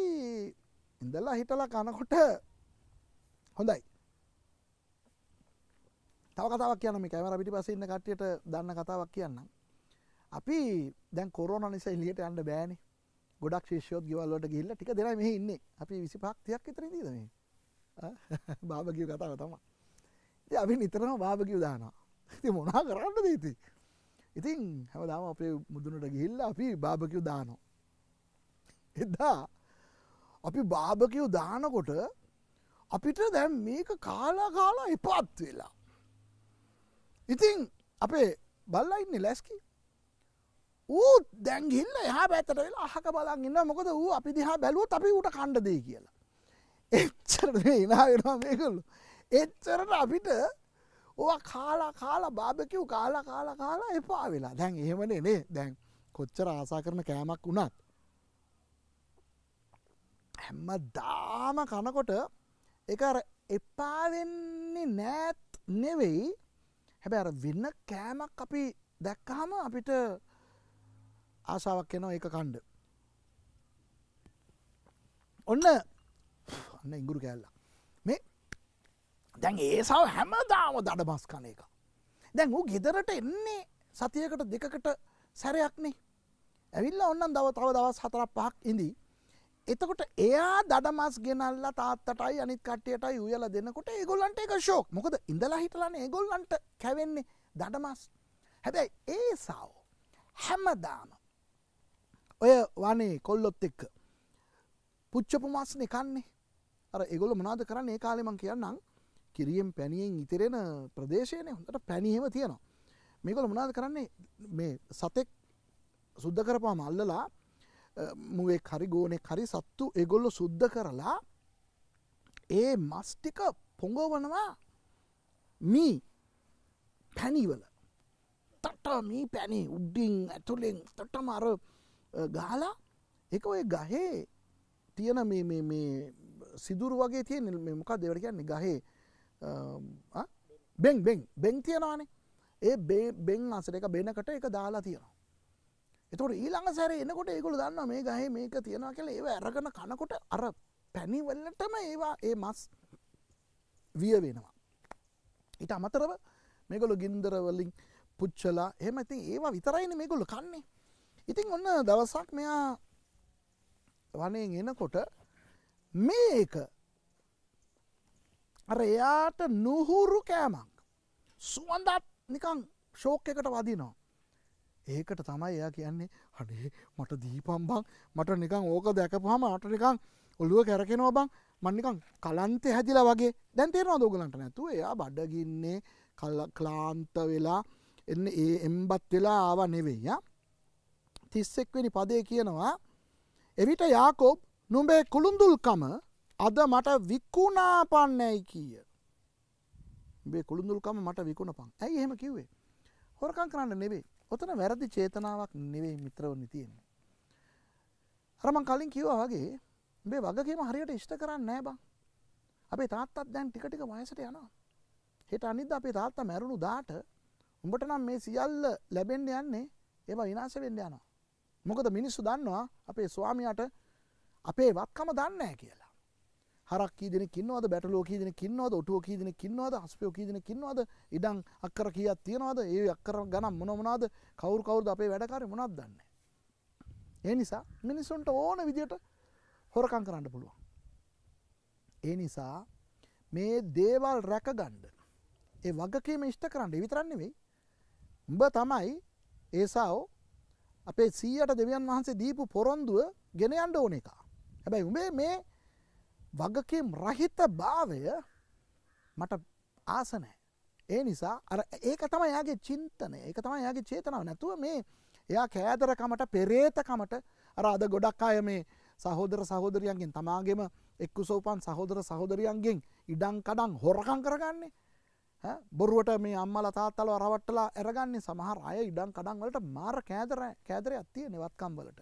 Speaker 1: ඉඳලා හිටලා කනකොට හොඳයි තව කතාවක් කියන මේ කැමර පිටි පසන්න කට්ටියට දන්න කතාවක් කියන්න අපි දැන් කොරන නිසා එලියට අන්න බෑනේ ගොඩක් ශේෂයෝත් ගවල්ලට ගිල්ල ටික දෙන මෙහි ඉන්නේ අපි විසි පක්තියක් ඉතර දීදම භාභකිව කතාව තම ඉති අපි නිතරම භාභකිව දානවා ඇති මොනා කරන්න දීති ඉතින් හැමදාම අපේ මුදුනට ගිහිල්ල අපි භාභකිව දානෝ එදා අපි භාභකිව දානකොට අපිට දැන් මේක කාලා කාලා එපාත් වෙලා. ඉතින් අපේ බල්ලයින්න ලැස්කි ඌත් දැන්ගිල්ල එහා පැත්තට වෙලා අහක බලන්ගන්න මොකද වූ අපි දිහා බැලුවත් අපි ඌට කණ්ඩදේ කියලා. එච්චර එනාවෙනවා මේකල්ලු. එච්චරට අපිට ඕ කාලා කාලා බාභකව් කාලා කාලා කාලා එපා වෙලා දැන් එහෙමනේ නේ දැන් කොච්චර ආසා කරන කෑමක් වුණත්. හැම්ම දාම කනකොට එක අර එපාවෙන්නේ නෑත් නෙවෙයි හැබැ අර වෙන්න කෑමක් අපි දැක්කහම අපිට ආසාවක් එනවා එක කණ්ඩ ඔන්න අන්න ඉංගුරු කෑල්ල මේ දැන් ඒසාව හැමදාම දඩ බස් කන එක දැන් වූ ගෙදරට එන්නේ සතියකට දෙකකට සැරයක්නේ ඇවිල්ල ඔන්න දව තව දවස් හතරක් පහක් ඉඳී එතකොට එයා දඩමස් ගෙනල්ල තාත්තටයි අනිත් කට්ටියටයි උයල දෙන්නකොට ඒගොල්ලන්ට එක ශෝක් මොකද ඉඳලා හිටලන ඒගොල්ලන්ට කැවෙන්නේ දඩමස් හැබැයි ඒ සව් හැමදාම ඔය වනේ කොල්ලොත් එක්ක පුච්චපු මස්න කන්නේ අර එගොල මනාද කරන්න ඒ කාලෙමං කියන්නම් කිරියම් පැණියෙන් ඉතිරෙන ප්‍රදේශයනය හොඳට පැණිහෙම තියෙනවා මේකොල මනාද කරන්නේ මේ සතෙක් සුද්ධ කරපා මල්ලලා මුගේ කරිගෝනෙ කරි සත්තු එගොල්ලො සුද්ධ කරලා ඒ මස්ටික පොඟෝවනවා මී පැණිවල තට මී පැණි උඩ්ඩිං ඇතුලෙන් තටම අර ගාලා එක ඔය ගහේ තියෙන සිදුරු වගේ තියෙන මොකක් දෙවට කියන්නේ ගහේ බෙන් බෙන් බෙන් තියෙනවානේ ඒ බෙන් අසර එක බෙනකට එක දාලා තියෙනවා එතොට ඊළඟ සැර එනකොට ඒකුළ දන්න මේ ගහ මේක තියෙනවා කියල ඒව ඇරගන කනකොට අර පැණිවල්ලටම ඒවා ඒ මස් විය වෙනවා. ඉට අමතරව මේකොළු ගින්දරවලින් පුච්චලා හෙම ඉතින් ඒවා විතරයින මේකොළු කන්නේ. ඉතින් ඔන්න දවසක් මෙයා වනයෙන් එනකොට මේක අර එයාට නුහුරු කෑමක් සුවන්දත් නිකං ශෝක එකට වදිනවා. ඒකට තමයි එයා කියන්නේ හඩේ මට දීපම් බං මට නිකං ඕක දැකපුහම අට නිකං ඔළුව කැරකෙනවා බං මන්නිකං කලන්තෙ හැදිලා වගේ දැන්තේරවා දෝගලන්ට නැතුව එයා බඩගින්නේ ක්ලාන්ත වෙලා එන්න ඒ එම්බත් වෙලා ආව නෙවෙයිය තිස්සෙක්වෙනි පදය කියනවා එවිට යාකෝබ් නුඹේ කුළුඳුල්කම අද මට වික්කුණාපන්නැයි කියය බේ කුළුඳුල්කම මට විකුණපන් ඇයි එහෙම කිව්වේ හොරකං කරන්න නෙවෙේ ඔතන වැරදි චේතනාවක් නෙවෙයි මිත්‍රවනි තියෙන්නේ. අර මං කලින් කිව්වා වගේ මේ වගකීම හරියට ඉෂ්ට කරන්නේ නැහැ බං. අපේ තාත්තත් දැන් ටික ටික වයසට යනවා. හෙට අනිද්දා අපේ තාත්තා මැරුණු දාට උඹට නම් මේ සියල්ල ලැබෙන්න යන්නේ ඒවා විනාශ වෙන්න යනවා. මොකද මිනිස්සු දන්නවා අපේ ස්වාමියාට අපේ වත්කම දන්නේ නැහැ කියලා. හරක් කී දෙනෙක් ඉන්නවද බැටලෝ කී දෙනෙක් ඉන්නවද ඔටුව කී දෙනෙක් ඉන්නවද හස්පියෝ කී දෙනෙක් ඉන්නවද ඉඩම් අක්කර කීයක් තියනවද ඒ අක්කර ගණන් මොන මොනවද කවුරු කවුරුද අපේ වැඩකාරය මොනවද දන්නේ ඒ නිසා මිනිසුන්ට ඕන විදියට හොරකම් කරන්න පුළුවන් ඒ නිසා මේ දේවල් රැකගණ්ඩ ඒ වගකීම ඉෂ්ට කරන්න විතරන්නෙවෙයි උඹ තමයි ඒසාෝ අපේ සීයට දෙවියන් වහන්සේ දීපු පොරොන්දුව ගෙනයන්ඩ ඕන එක හැබැයි උඹේ මේ වගකීම් රහිත භාවය මට ආස නැහැ. ඒ නිසා අර ඒක තමයි එයාගේ චින්තනය. ඒක තමයි එයාගේ චේතනාව. නැතුව මේ එයා කෑදරකමට පෙරේතකමට අර අද ගොඩක් අය මේ සහෝදර සහෝදරියන්ගෙන් තමාගේම එක්කුසෝපන් සහෝදර සහෝදරියන්ගෙන් ඉඩම් කඩම් හොරකම් කරගන්නේ. බොරුවට මේ අම්මල තාත්තල රවට්ටලා ඇරගන්නේ සමහර අය ඉඩම් කඩම් වලට මාර කෑදර කෑදරයක් තියෙන වත්කම් වලට.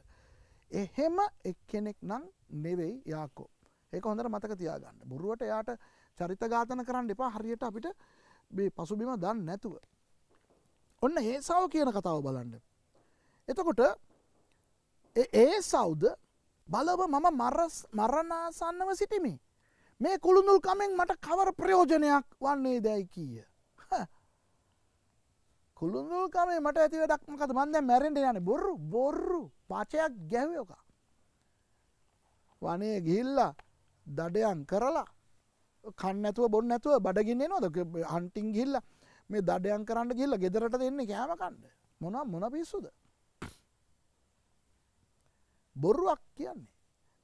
Speaker 1: එහෙම එක්කෙනෙක් නම් නෙවෙයි යාකෝ. ඒක හොඳට මතක තියාගන්න බොරුවට එයාට චරිත ඝාතන කරන්න එපා හරියට අපිට පසුබිම දන්න නැතුව ඔන්න ඒසාව කියන කතාව බලන්න එතකොට ඒ සෞද බලව මම මරස් මරණාසන්නව සිටිමි මේ කුළුඳුල් කමෙන් මට කවර ප්‍රයෝජනයක් වන්නේ දැයි කීය කුළුඳුල්කමේ මට ඇතිව දක්මකත බන්ද මැරෙන්ට යන බොරු බොරු පාචයක් ගැවයෝකා වනේ ගිල්ලා දඩයන් කරලා කන්න ඇතුව බොන්න ඇතුව බඩගින්න නොද හන්ටිං ගිල්ල මේ දඩයන් කරන්න ගිල්ල ගෙදරට දෙන්නේ කෑම කණ්ඩ මොන මොන පිස්සුද බොරුවක් කියන්නේ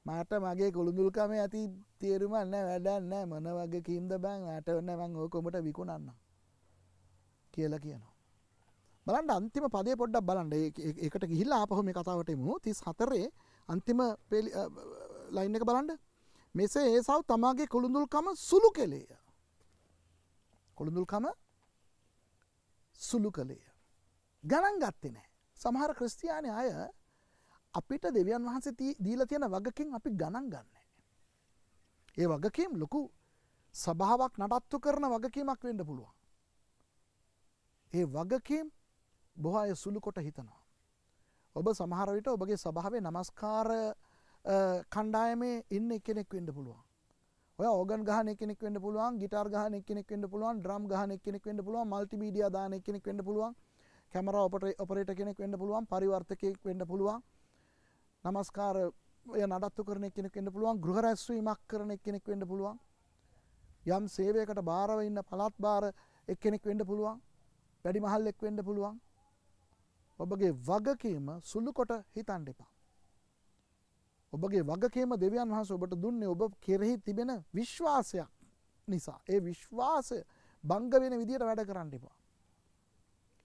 Speaker 1: මට මගේ කොළුඳුල්කම ඇති තේරුමන්න වැඩන්නෑ මන වගේ කීම්ද බං ඇටවන්න මං ඕකොමට විකුණන්න කියලා කියනවා බලන්ට අන්තිම පදය පොඩ්ඩක් බලන්ඩ එකට ගිහිල්ලා අපහොම කතාවටම තිස් හතරේ අන්තිම ලයින් එක බලන්ඩ මෙසේ ඒසව් තමාගේ කොළුඳුල්කම සුළු කෙළේය. කොළුඳුල්කම සුළු කළේය. ගණන් ගත්තේ නෑ සමහර ක්‍රස්තියානය අය අපිට දෙවියන් වහන්සේ දීල තියෙන වගකින් අපි ගණන් ගන්න. ඒ වගකීම් ලොකු සභාවක් නටත්තු කරන වගකීමක් වෙන්ඩ පුළුවන්. ඒ වගකීම් බොහෝ අය සුළු කොට හිතනවා. ඔබ සමහරවිට ඔබගේ සභාවේ නමස්කාර කණ්ඩායමේ ඉන්න කෙනෙක් වෙන්න පුළුවන්. ඔය ඕගන් ගහන කෙනෙක් වෙන්න පුළුවන්, গিitar ගහන කෙනෙක් වෙන්න පුළුවන්, drum ගහන කෙනෙක් වෙන්න පුළුවන්, මල්ටිමීඩියා දාන කෙනෙක් වෙන්න පුළුවන්, කැමරා ඔපරේටර් කෙනෙක් වෙන්න පුළුවන්, පරිවර්තකයෙක් වෙන්න පුළුවන්. নমස්කාර ඔය නඩත්තු කරන කෙනෙක් වෙන්න පුළුවන්, ගෘහ රැස්වීමක් කරන කෙනෙක් වෙන්න පුළුවන්. යම් සේවයකට බාරව ඉන්න පළාත් බාර එක්කෙනෙක් වෙන්න පුළුවන්. වැඩිමහල්ලෙක් වෙන්න පුළුවන්. ඔබගේ වගකීම සුළු කොට හිතන්න එපා. ඔබගේ වගකීම දෙවියන් වහන්සේ ඔබට දුන්නේ ඔබ කෙරෙහි තිබෙන විශ්වාසයක් නිසා. ඒ විශ්වාසය බංග වෙන විදියට වැඩ කරන්න එපා.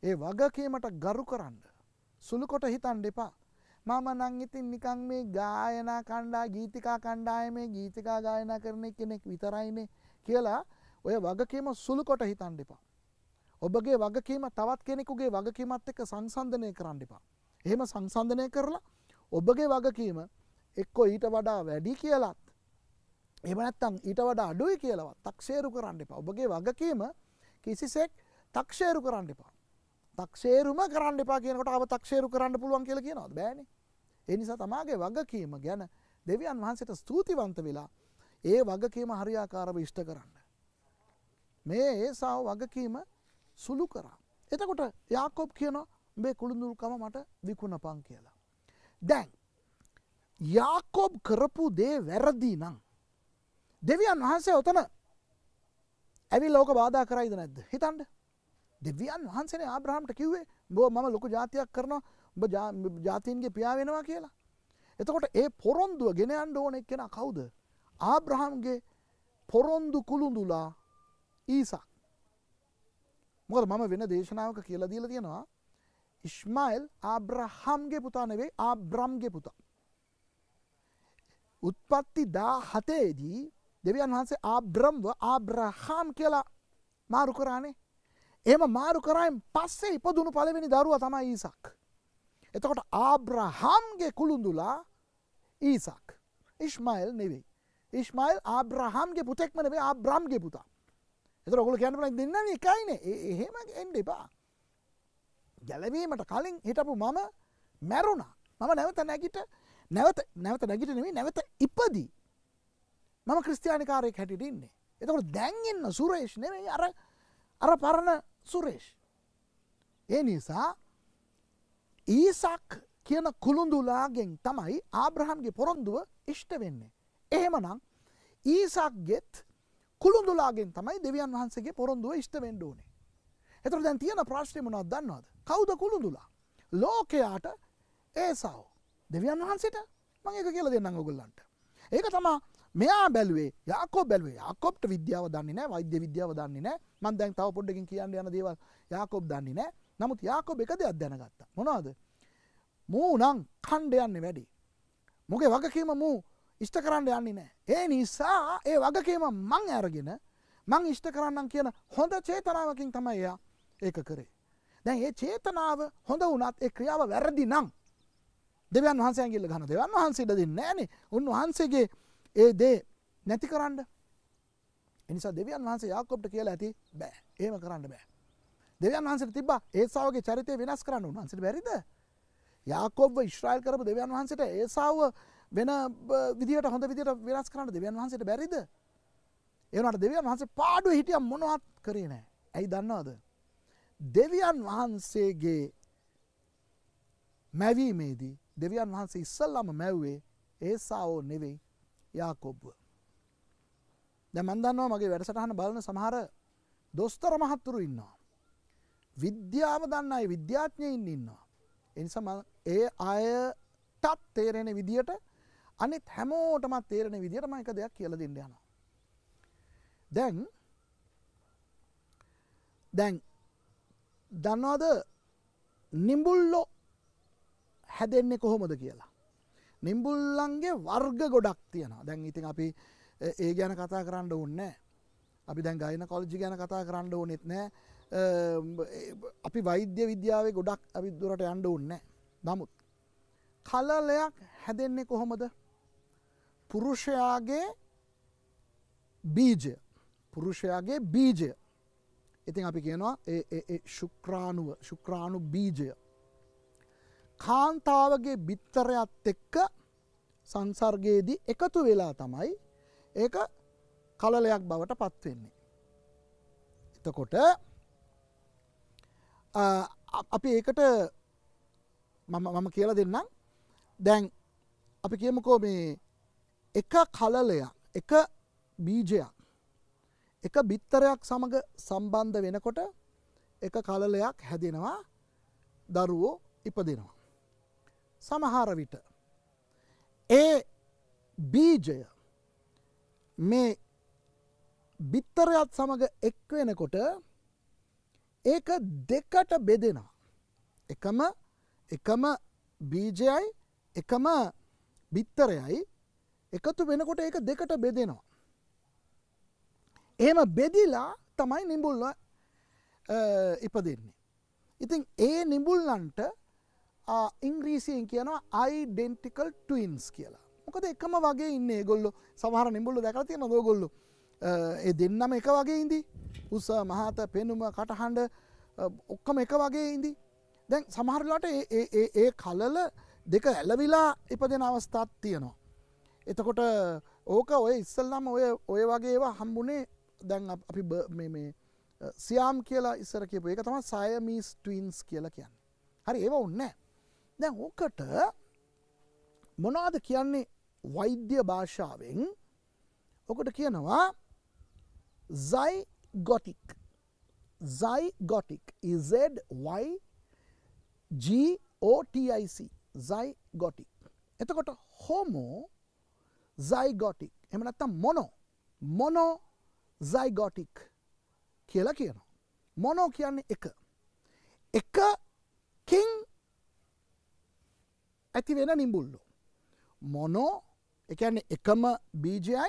Speaker 1: ඒ වගකීමට ගරු කරන්න. සුළු කොට හිතන්න එපා. මම නම් ඉතින් නිකන් මේ ගායනා කණ්ඩා ගීතිකා කණ්ඩායමේ ගීතිකා ගායනා කරන කෙනෙක් විතරයිනේ කියලා ඔය වගකීම සුළු කොට හිතන්න එපා. ඔබගේ වගකීම තවත් කෙනෙකුගේ වගකීමත් එක්ක සංසන්දනය කරන්න එපා. එහෙම සංසන්දනය කරලා ඔබගේ වගකීම එක්කෝ ඊට වඩා වැඩි කියලත් එහෙම නැත්නම් ඊට වඩා අඩුයි කියලවත් තක්සේරු කරන්න එපා. ඔබගේ වගකීම කිසිසේක් තක්ෂේරු කරන්න එපා. තක්ෂේරුම කරන්න එපා කියනකොට ආව තක්ෂේරු කරන්න පුළුවන් කියලා කියනවාද? බෑනේ. ඒ නිසා තමාගේ වගකීම ගැන දෙවියන් වහන්සේට ස්තුතිවන්ත වෙලා ඒ වගකීම හරියාකාරව ඉෂ්ට කරන්න. මේ ඒසාව වගකීම සුළු කරා. එතකොට යාකොබ් කියනවා මේ කුළුඳුල්කම මට විකුණපන් කියලා. දැන් යාකොබ් කරපු දේ වැරදි නම්. දෙවියන් වහන්සේ ඔතන ඇවි ලෝක බාධා කරයිද නැද්ද හිතන්ට දෙවියන් වහන්සේ ආබ්‍රහම්ට කිව්වේ බෝ මම ලොකු ජාතියක් කරනවා ජාතීන්ගේ පියා වෙනවා කියලා. එතකොට ඒ පොරොන්දුව ගෙනයන්ඩ ඕන එක් කෙන කවුද. ආබ්‍රහම්ගේ පොරොන්දු කුළුඳුලා ඊසක්. මොකද මම වෙන දේශනාවක කියලා දීල තියෙනවා ඉශ්මයිල් ආබ්‍රහම්ගේ පුතා නෙවෙයි ආබ්‍රම්ගේ පුතා. උත්පත්ති දා හතේදී දෙවියන් වහන්සේ ආබ්‍රම්ව ආබ්‍රහාම් කියලා මාරු කරානේ එම මාරු කරයිම් පස්සේ ඉපදුණු පලවෙනි දරුව තමයි ඊසක්. එතකොට ආබ්‍රහාම්ගේ කුළුඳුලා ඊසක් ඉශ්මයිල් නෙවෙයි. ඉශ්මයිල් ආබ්‍රහාම්ගේ පුතෙක්මනවේ ආබ්‍රාම්ගේ පුතා. එත ඔකුල කැනපනක් දෙන්න එකයින එහෙම එන්ඩ එපා. ගැලවීමට කලින් හිටපු මම මැරුණා මම නැවත නැගිට නැවත නැවත නැගිටනවේ නැවත ඉපදී මම ක්‍රස්තියානිකාරයෙක් හැටිට ඉන්නේ එතකොට දැන්ගන්න සුරේෂ් නෙවෙයි අර අර පරණ සුරේෂ් ඒ නිසා ඊසක් කියන කුළුඳුලාගෙන් තමයි ආබ්‍රහන්ගේ පොරොන්දුව ඉෂ්ට වෙන්නේ. එහෙමනම් ඊසක්ගෙත් කුළුඳුලාගෙන් තමයි දෙවියන් වහන්සේගේ පොරොන්දුව ඉෂ්ට වෙන්ඩ ඕනේ. එතර දැන් තියෙන ප්‍රශ්නය මොනක් දන්නවාද කෞද කුළුඳුලා ලෝකයාට ඒසාෝ දෙවියන් වහන්සේට මං එක කියල දෙන්න ගොල්ලන්ට ඒක තමා මෙයා බැලුවේ යකෝ බැලුවේ යකොප්ට විද්‍යාව දන්නේ නෑ වෛද්‍ය විද්‍යාව දන්නේ නෑ මන් දැන් තව පොඩ්ඩකින් කියන්න යන දේවල් යකොබ් දන්නේ නෑ නමුත් යකොබ් එක දෙයක් දැනගත්තා මොනවාද මූ නං කණ්ඩ යන්නේ වැඩි මොකේ වගකීම මූ ඉෂ්ට කරන්න යන්නේ නෑ ඒ නිසා ඒ වගකීම මං ඇරගෙන මං ඉෂ්ට කරන්නම් කියන හොඳ චේතනාවකින් තමයි එයා ඒක කරේ දැන් ඒ චේතනාව හොඳ වුණත් ඒ ක්‍රියාව වැරදි නම් දෙවන් වහන්සේගිල්ල ගන දෙවන් වහන්සේට දෙන්න ෑනේ උන්වහන්සේගේ ඒ දේ නැති කරන්න එනිසා දෙවන් වහන්සේ යාකොප්ට කියලා ඇති බෑ ඒම කරන්න බෑ දෙවන් වහන්සට තිබ ඒසාාවගේ චරිතය වෙනස් කරන්න උන්හන්සට බැරිද යාකොබ් ඉශ්‍රයිල් කරපු දෙවන් වහන්සට ඒසාාව වෙන විදිට හොඳ විදිට වෙනස් කරන්න දෙවන් වහන්සට බැරිද ඒනට දෙවන් වහන්සේ පාඩු හිටිය මොනවත් කරේ නෑ ඇයි දන්නවාද දෙවියන් වහන්සේගේ මැවීමේදී දෙවියන් වහන්සේ ඉස්සල්ලාම මැව්වේ ඒසාවෝ නෙවෙයි යාකොබ්ව. දැන් මන් දන්නවා මගේ වැඩසටහන බලන සමහර දොස්තර මහත්තුරු ඉන්නවා. විද්‍යාව දන්න අය විද්‍යාඥයින් ඉන්නවා. එනිසා ඒ අයටත් තේරෙන විදියට අනිත් හැමෝටමත් තේරෙන විදියට මම එක දෙයක් කියලා දෙන්න යනවා. දැන් දැන් දන්නවද නිඹුල්ලෝ හැදෙන්නේ කොහොමද කියලා. නිම්බුල්ලන්ගේ වර්ග ගොඩක් තියෙනවා දැන් ඉතින් අපි ඒ ගැන කතා කරන්න ඕන්නෑ අපි දැන් ගයින කොල්ජි ගැන කතා කරන්න ඕනෙත් නෑ අපි වෛද්‍ය විද්‍යාවේ ගොඩක් අපි දුරට යන්ඩ ඕන්න නමුත් කලලයක් හැදෙන්නේ කොහොමද පුරුෂයාගේ බීජය පුරුෂයාගේ බීජය ඉතින් අපි කියනවා ඒ ශුක්‍රාණුව ශුක්‍රාණු බීජය කාන්තාවගේ බිත්තරයත් එක්ක සංසර්ගයේදී එකතු වෙලා තමයි ඒක කලලයක් බවට පත්වෙන්නේ. එතකොට අපි ඒකට මම කියලා දෙන්නම් දැන් අපි කියමුකෝ මේ එක කලලයක් එක බීජයක් එක බිත්තරයක් සමඟ සම්බන්ධ වෙනකොට එක කලලයක් හැදෙනවා දරුවෝ ඉපදෙනවා. සමහර විට ඒ බීජය මේ බිත්තරයත් සමඟ එක්වෙනකොට ඒක දෙකට බෙදෙනවා එකම එකම බීජයයි එකම බිත්තරයයි එකතු වෙනකොට ඒක දෙකට බෙදෙනවා. එහෙම බෙදිලා තමයි නිඹුල්ල ඉපදෙන්නේ. ඉතින් ඒ නිඹුල්ලන්ට ඉංග්‍රීසියෙන් කියනවා අයිඩෙන්ටිකල් ටන්ස් කියලා මොකද එකම වගේ ඉන්න ගොල්ලො සමහර නිඹුල්ල දැකර තියෙන දෝගොල්ලු ඒ දෙන්නම එක වගේ ඉදි උස මහත පෙනුම කටහඬ ඔක්කම එක වගේ ඉදි දැන් සමහරලාට ඒ කලල දෙක ඇලවිලා ඉපදෙන අවස්ථාත් තියෙනවා. එතකොට ඕක ඔය ඉස්සල්ලාම ඔය ඔය වගේවා හම්බුනේ දැන් අපි මේ සියම් කියලා ඉස්සර කියපු එක තම සයමීස් ටන්ස් කියලා කියන්න හරි ඒව ඔන්නෑ දැන් ඕකට මොනාද කියන්නේ වෛද්‍ය භාෂාවෙන් ඔකට කියනවා සයි ගොටික් සයි ගොටික් GOTIC සයි ගොටික් එතකොට හොමෝ සයිගොටික් එමනත්තම් මොනෝ මොනෝ සයිගොටික් කියලා කියනවා. මොනෝ කියන්නේ එක. එකකින් ඇති වෙන නිම්බුල්ලු. මොනෝ එකන එකම බීජයයි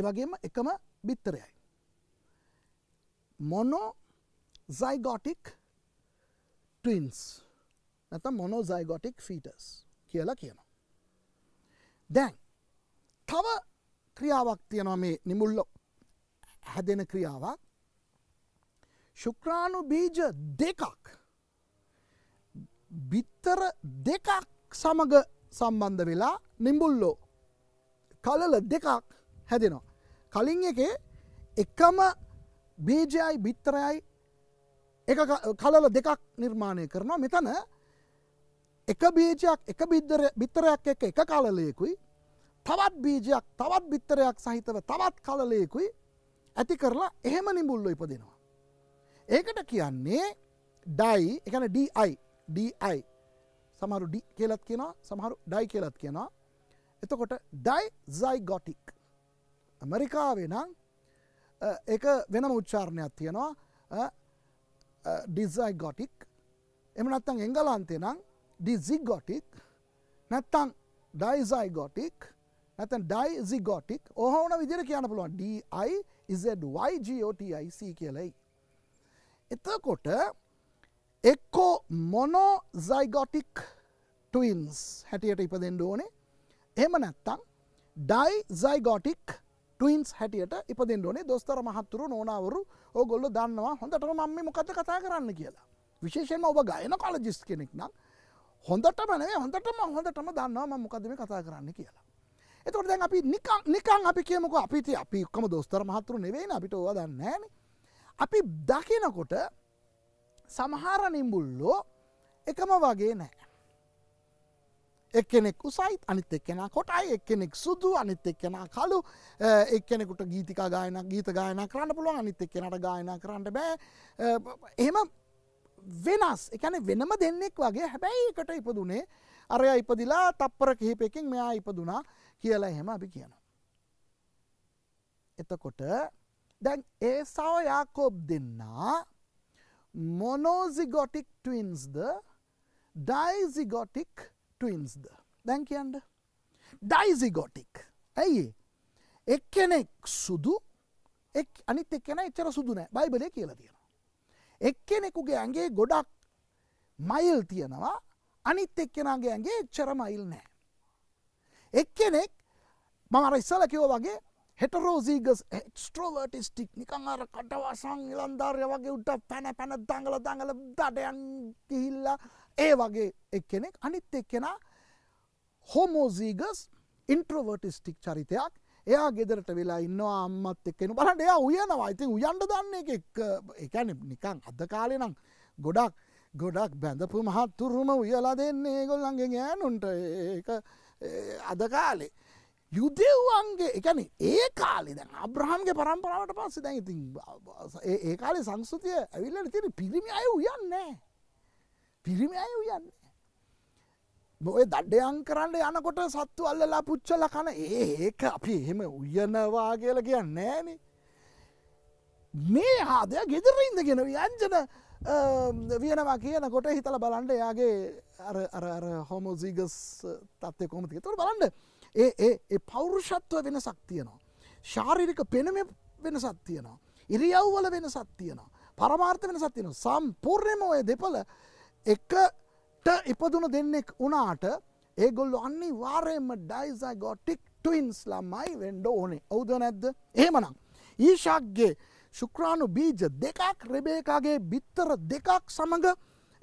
Speaker 1: එවගේම එකම බිත්තරයයි. මොනෝ සයිගොටික් ටන්ස් නැත මොනෝ සයිගොටික් ෆීටස් කියලා කියනවා. දැන් තව ක්‍රියාවක් තියනවා මේ නිමුල්ල හැදෙන ක්‍රියාවක් ශුක්‍රාණු බීජ දෙකක් බිත්තර දෙකක් සමග සම්බන්ධ වෙලා නිම්බුල්ලෝ කලල දෙකක් හැදෙනවා. කලින් එක එකම බීජයයි බිත්තරයයි කලල දෙකක් නිර්මාණය කරනවා මෙතන එක බීජයක් එක බිත්තරයක් එක එක කලලයකුයි තවත් බීජයක් තවත් බිත්තරයක් සහිතව තවත් කලලයකුයි ඇති කරලා එහෙම නිමුල්ල ඉපදෙනවා. ඒකට කියන්නේ ඩයි එකන ඩයි ඩයි සමහරු ඩි කියලත් කියෙන සමහරු ඩයි කියලත් කියෙනවා එතකොට ඩයි සයිගොටික් ඇමරිකාවේ නම් එක වෙනම උච්චාරණයක් තියෙනවා ඩිසයිගොටික් එම නත්තං එංගලන්තය නම් ඩිසිගොටික් නැත්තං ඩයිසයිගොටික් නැතන් ඩයිසිගොටික් ඔහෝන විදිර කියන්න පුළුවන් ඩයියිGOTIC කියලයි එතකොට එක්කෝ මොනෝ සයිගොටික් ටන්ස් හැටියට ඉපදෙන්ඩ ඕනේ එම නැත්තං ඩයි සයිගොටික් ටන්ස් හැටියට ඉපදෙන් ඕනේ දොස්තර මහත්තුරු නොනවරු ඕගොල්ල දන්නවා හොඳට මම්ම මොකද කතා කරන්න කියලා විශේෂෙන් ඔබ ගයන කොලජිස් කෙනෙක් නම් හොඳටම නේ හොඳටම හොඳටම දන්නවා මොකදම කතා කරන්න කියලා එතකොට දැන් අපි නිකන් නිකන් අපි කියමුකෝ අපිති අපි ඔක්කම දොස්තර මහත්තුරු නෙවෙයි අපිට ඕවා දන්නෑනේ අපි දකිනකොට සමහර නිම්බුල්ලෝ එකම වගේ නෑ. එක්කෙනෙක් උසයිත් අනිත් එක්කෙන කොටයි එක්කෙනෙක් සුදු අනිත් එක්කෙන කලු එක්කෙනෙකුට ගීතික ගායන ගීත ගායන කරන්න පුළුව අනිත් එක්කෙනට ගායන කරන්න බෑ එහෙම වෙනස් එකන වෙනම දෙන්නෙක් වගේ හැබැයි එකට ඉපදුනේ අරය ඉපදිලා තප්පර කිහිපයකින් මෙයා ඉපදුනා කියලා එහෙම අපි කියන. එතකොට දැන් ඒ සව යාකෝබ් දෙන්නා මොනෝසිගොටික් ටවින්ස්ද ඩයිසිගොටික් ටවින්ස්ද දැන් කියන්ට ඩයිසිගොටික් ඇයි එක්කෙනෙක් සුදු අනිත් එක්කෙන එච්චර සුදුනෑ බයිබලය කියලා තියෙනවා. එක්කෙනෙකුගේ ඇගේ ගොඩක් මයිල් තියෙනවා අනිත් එක්කෙනගේ ඇගේ එච්චර මයිල් නෑ. එක්කෙනෙක් මම අර ඉස්සල කිවෝ වගේ හෙටරෝසීගස් එක්ස්ට්‍රෝවර්ටිස්ටික් නිකං අර කටවසං ඉලන්ධාර්ය වගේ උට පැන පැන දඟල දඟල දඩයන් ගිහිල්ලා ඒ වගේ එක් කෙනෙක් අනිත් එක් කෙනා හොමෝසීගස් ඉන්ට්‍රවර්ටිස්ටික් චරිතයක් එයා ගෙදරට වෙලා ඉන්නවා අම්මත් එක්කෙන බලට එයා උයනවා ඉතින් උයන්ඩ දන්න එක එකන නිකං අද කාලෙ නම් ගොඩක් ගොඩක් බැඳපු මහත්තුරුම උයලා දෙන්නේ ගොල්ලන්ගේ ගෑනුන්ට ඒක අද කාලේ යුදෙව්වන්ගේ එකන ඒ කාලෙද අබ්‍රහම්ගේ පරම්පරාවට පස්ස දැන් ඉතින් ඒ කාලේ සංස්කෘතිය ඇවිල්ලට තියෙන පිරිමි අය උයන්නේ පිරිමි අය උයන්නේ ඔය දඩ්ඩයන් කරන්න යනකොට සත්තු අල්ලලා පුච්චල කන ඒ ඒක අපි එහෙම උයනවා කියල කියන්න නෑන මේ හාදය ගෙදරඉද ගෙන යංජන වියනවා කියනකොට හිතල බලන්ඩ යාගේ අර හොමෝසිීගස් තත්ය කොමතික තුර බලන්ඩ ඒ ඒ පෞරුෂත්ව වෙනසක් තියෙනවා. ශාරිරික පෙනම වෙනසක් තියෙනවා. ඉරියව්වල වෙනසක් තියෙනවා. පරමාර්ථ වෙනසක් තියෙනවා. සම්පූර්ණයෙන්ම ඔය දෙපළ එකට ඉපදුන දෙන්නෙක් වුණාට ඒගොල්ලෝ අනිවාර්යයෙන්ම ඩයිසයිගොටික් ට්වින්ස් ළමයි වෙන්න ඕනේ. ඔව්ද නැද්ද? එහෙමනම් ඊෂාක්ගේ ශුක්‍රාණු බීජ දෙකක් රෙබේකාගේ බිත්තර දෙකක් සමඟ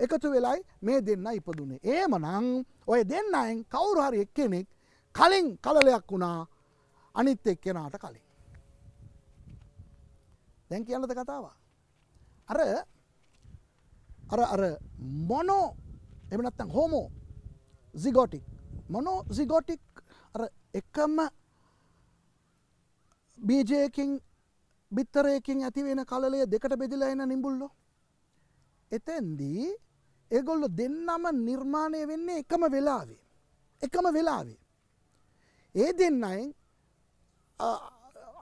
Speaker 1: එකතු වෙලයි මේ දෙන්න ඉපදුනේ. ඒමනං ඔය දෙන්නයෙන් කවුරු හරි එක්කෙනෙක් කලින් කලලයක් වුණා අනිත් එක්කෙනාට කලින්. දැන් කියලද කතාව. අර අර අර මොනෝ එමනත්තන් හෝමෝ සිගෝටික් මොනෝ සිගෝටික් අර එකම බීජයකින් බිත්තරයකින් ඇතිවෙන කලය දෙකට බෙදිලා එන නිඹුල්ලො. එතැන්දී ඒගොල්ලො දෙන්නම නිර්මාණය වෙන්නේ එකම වෙලාවේ. එකම වෙලාවේ. ඒ දෙන්න අයෙන්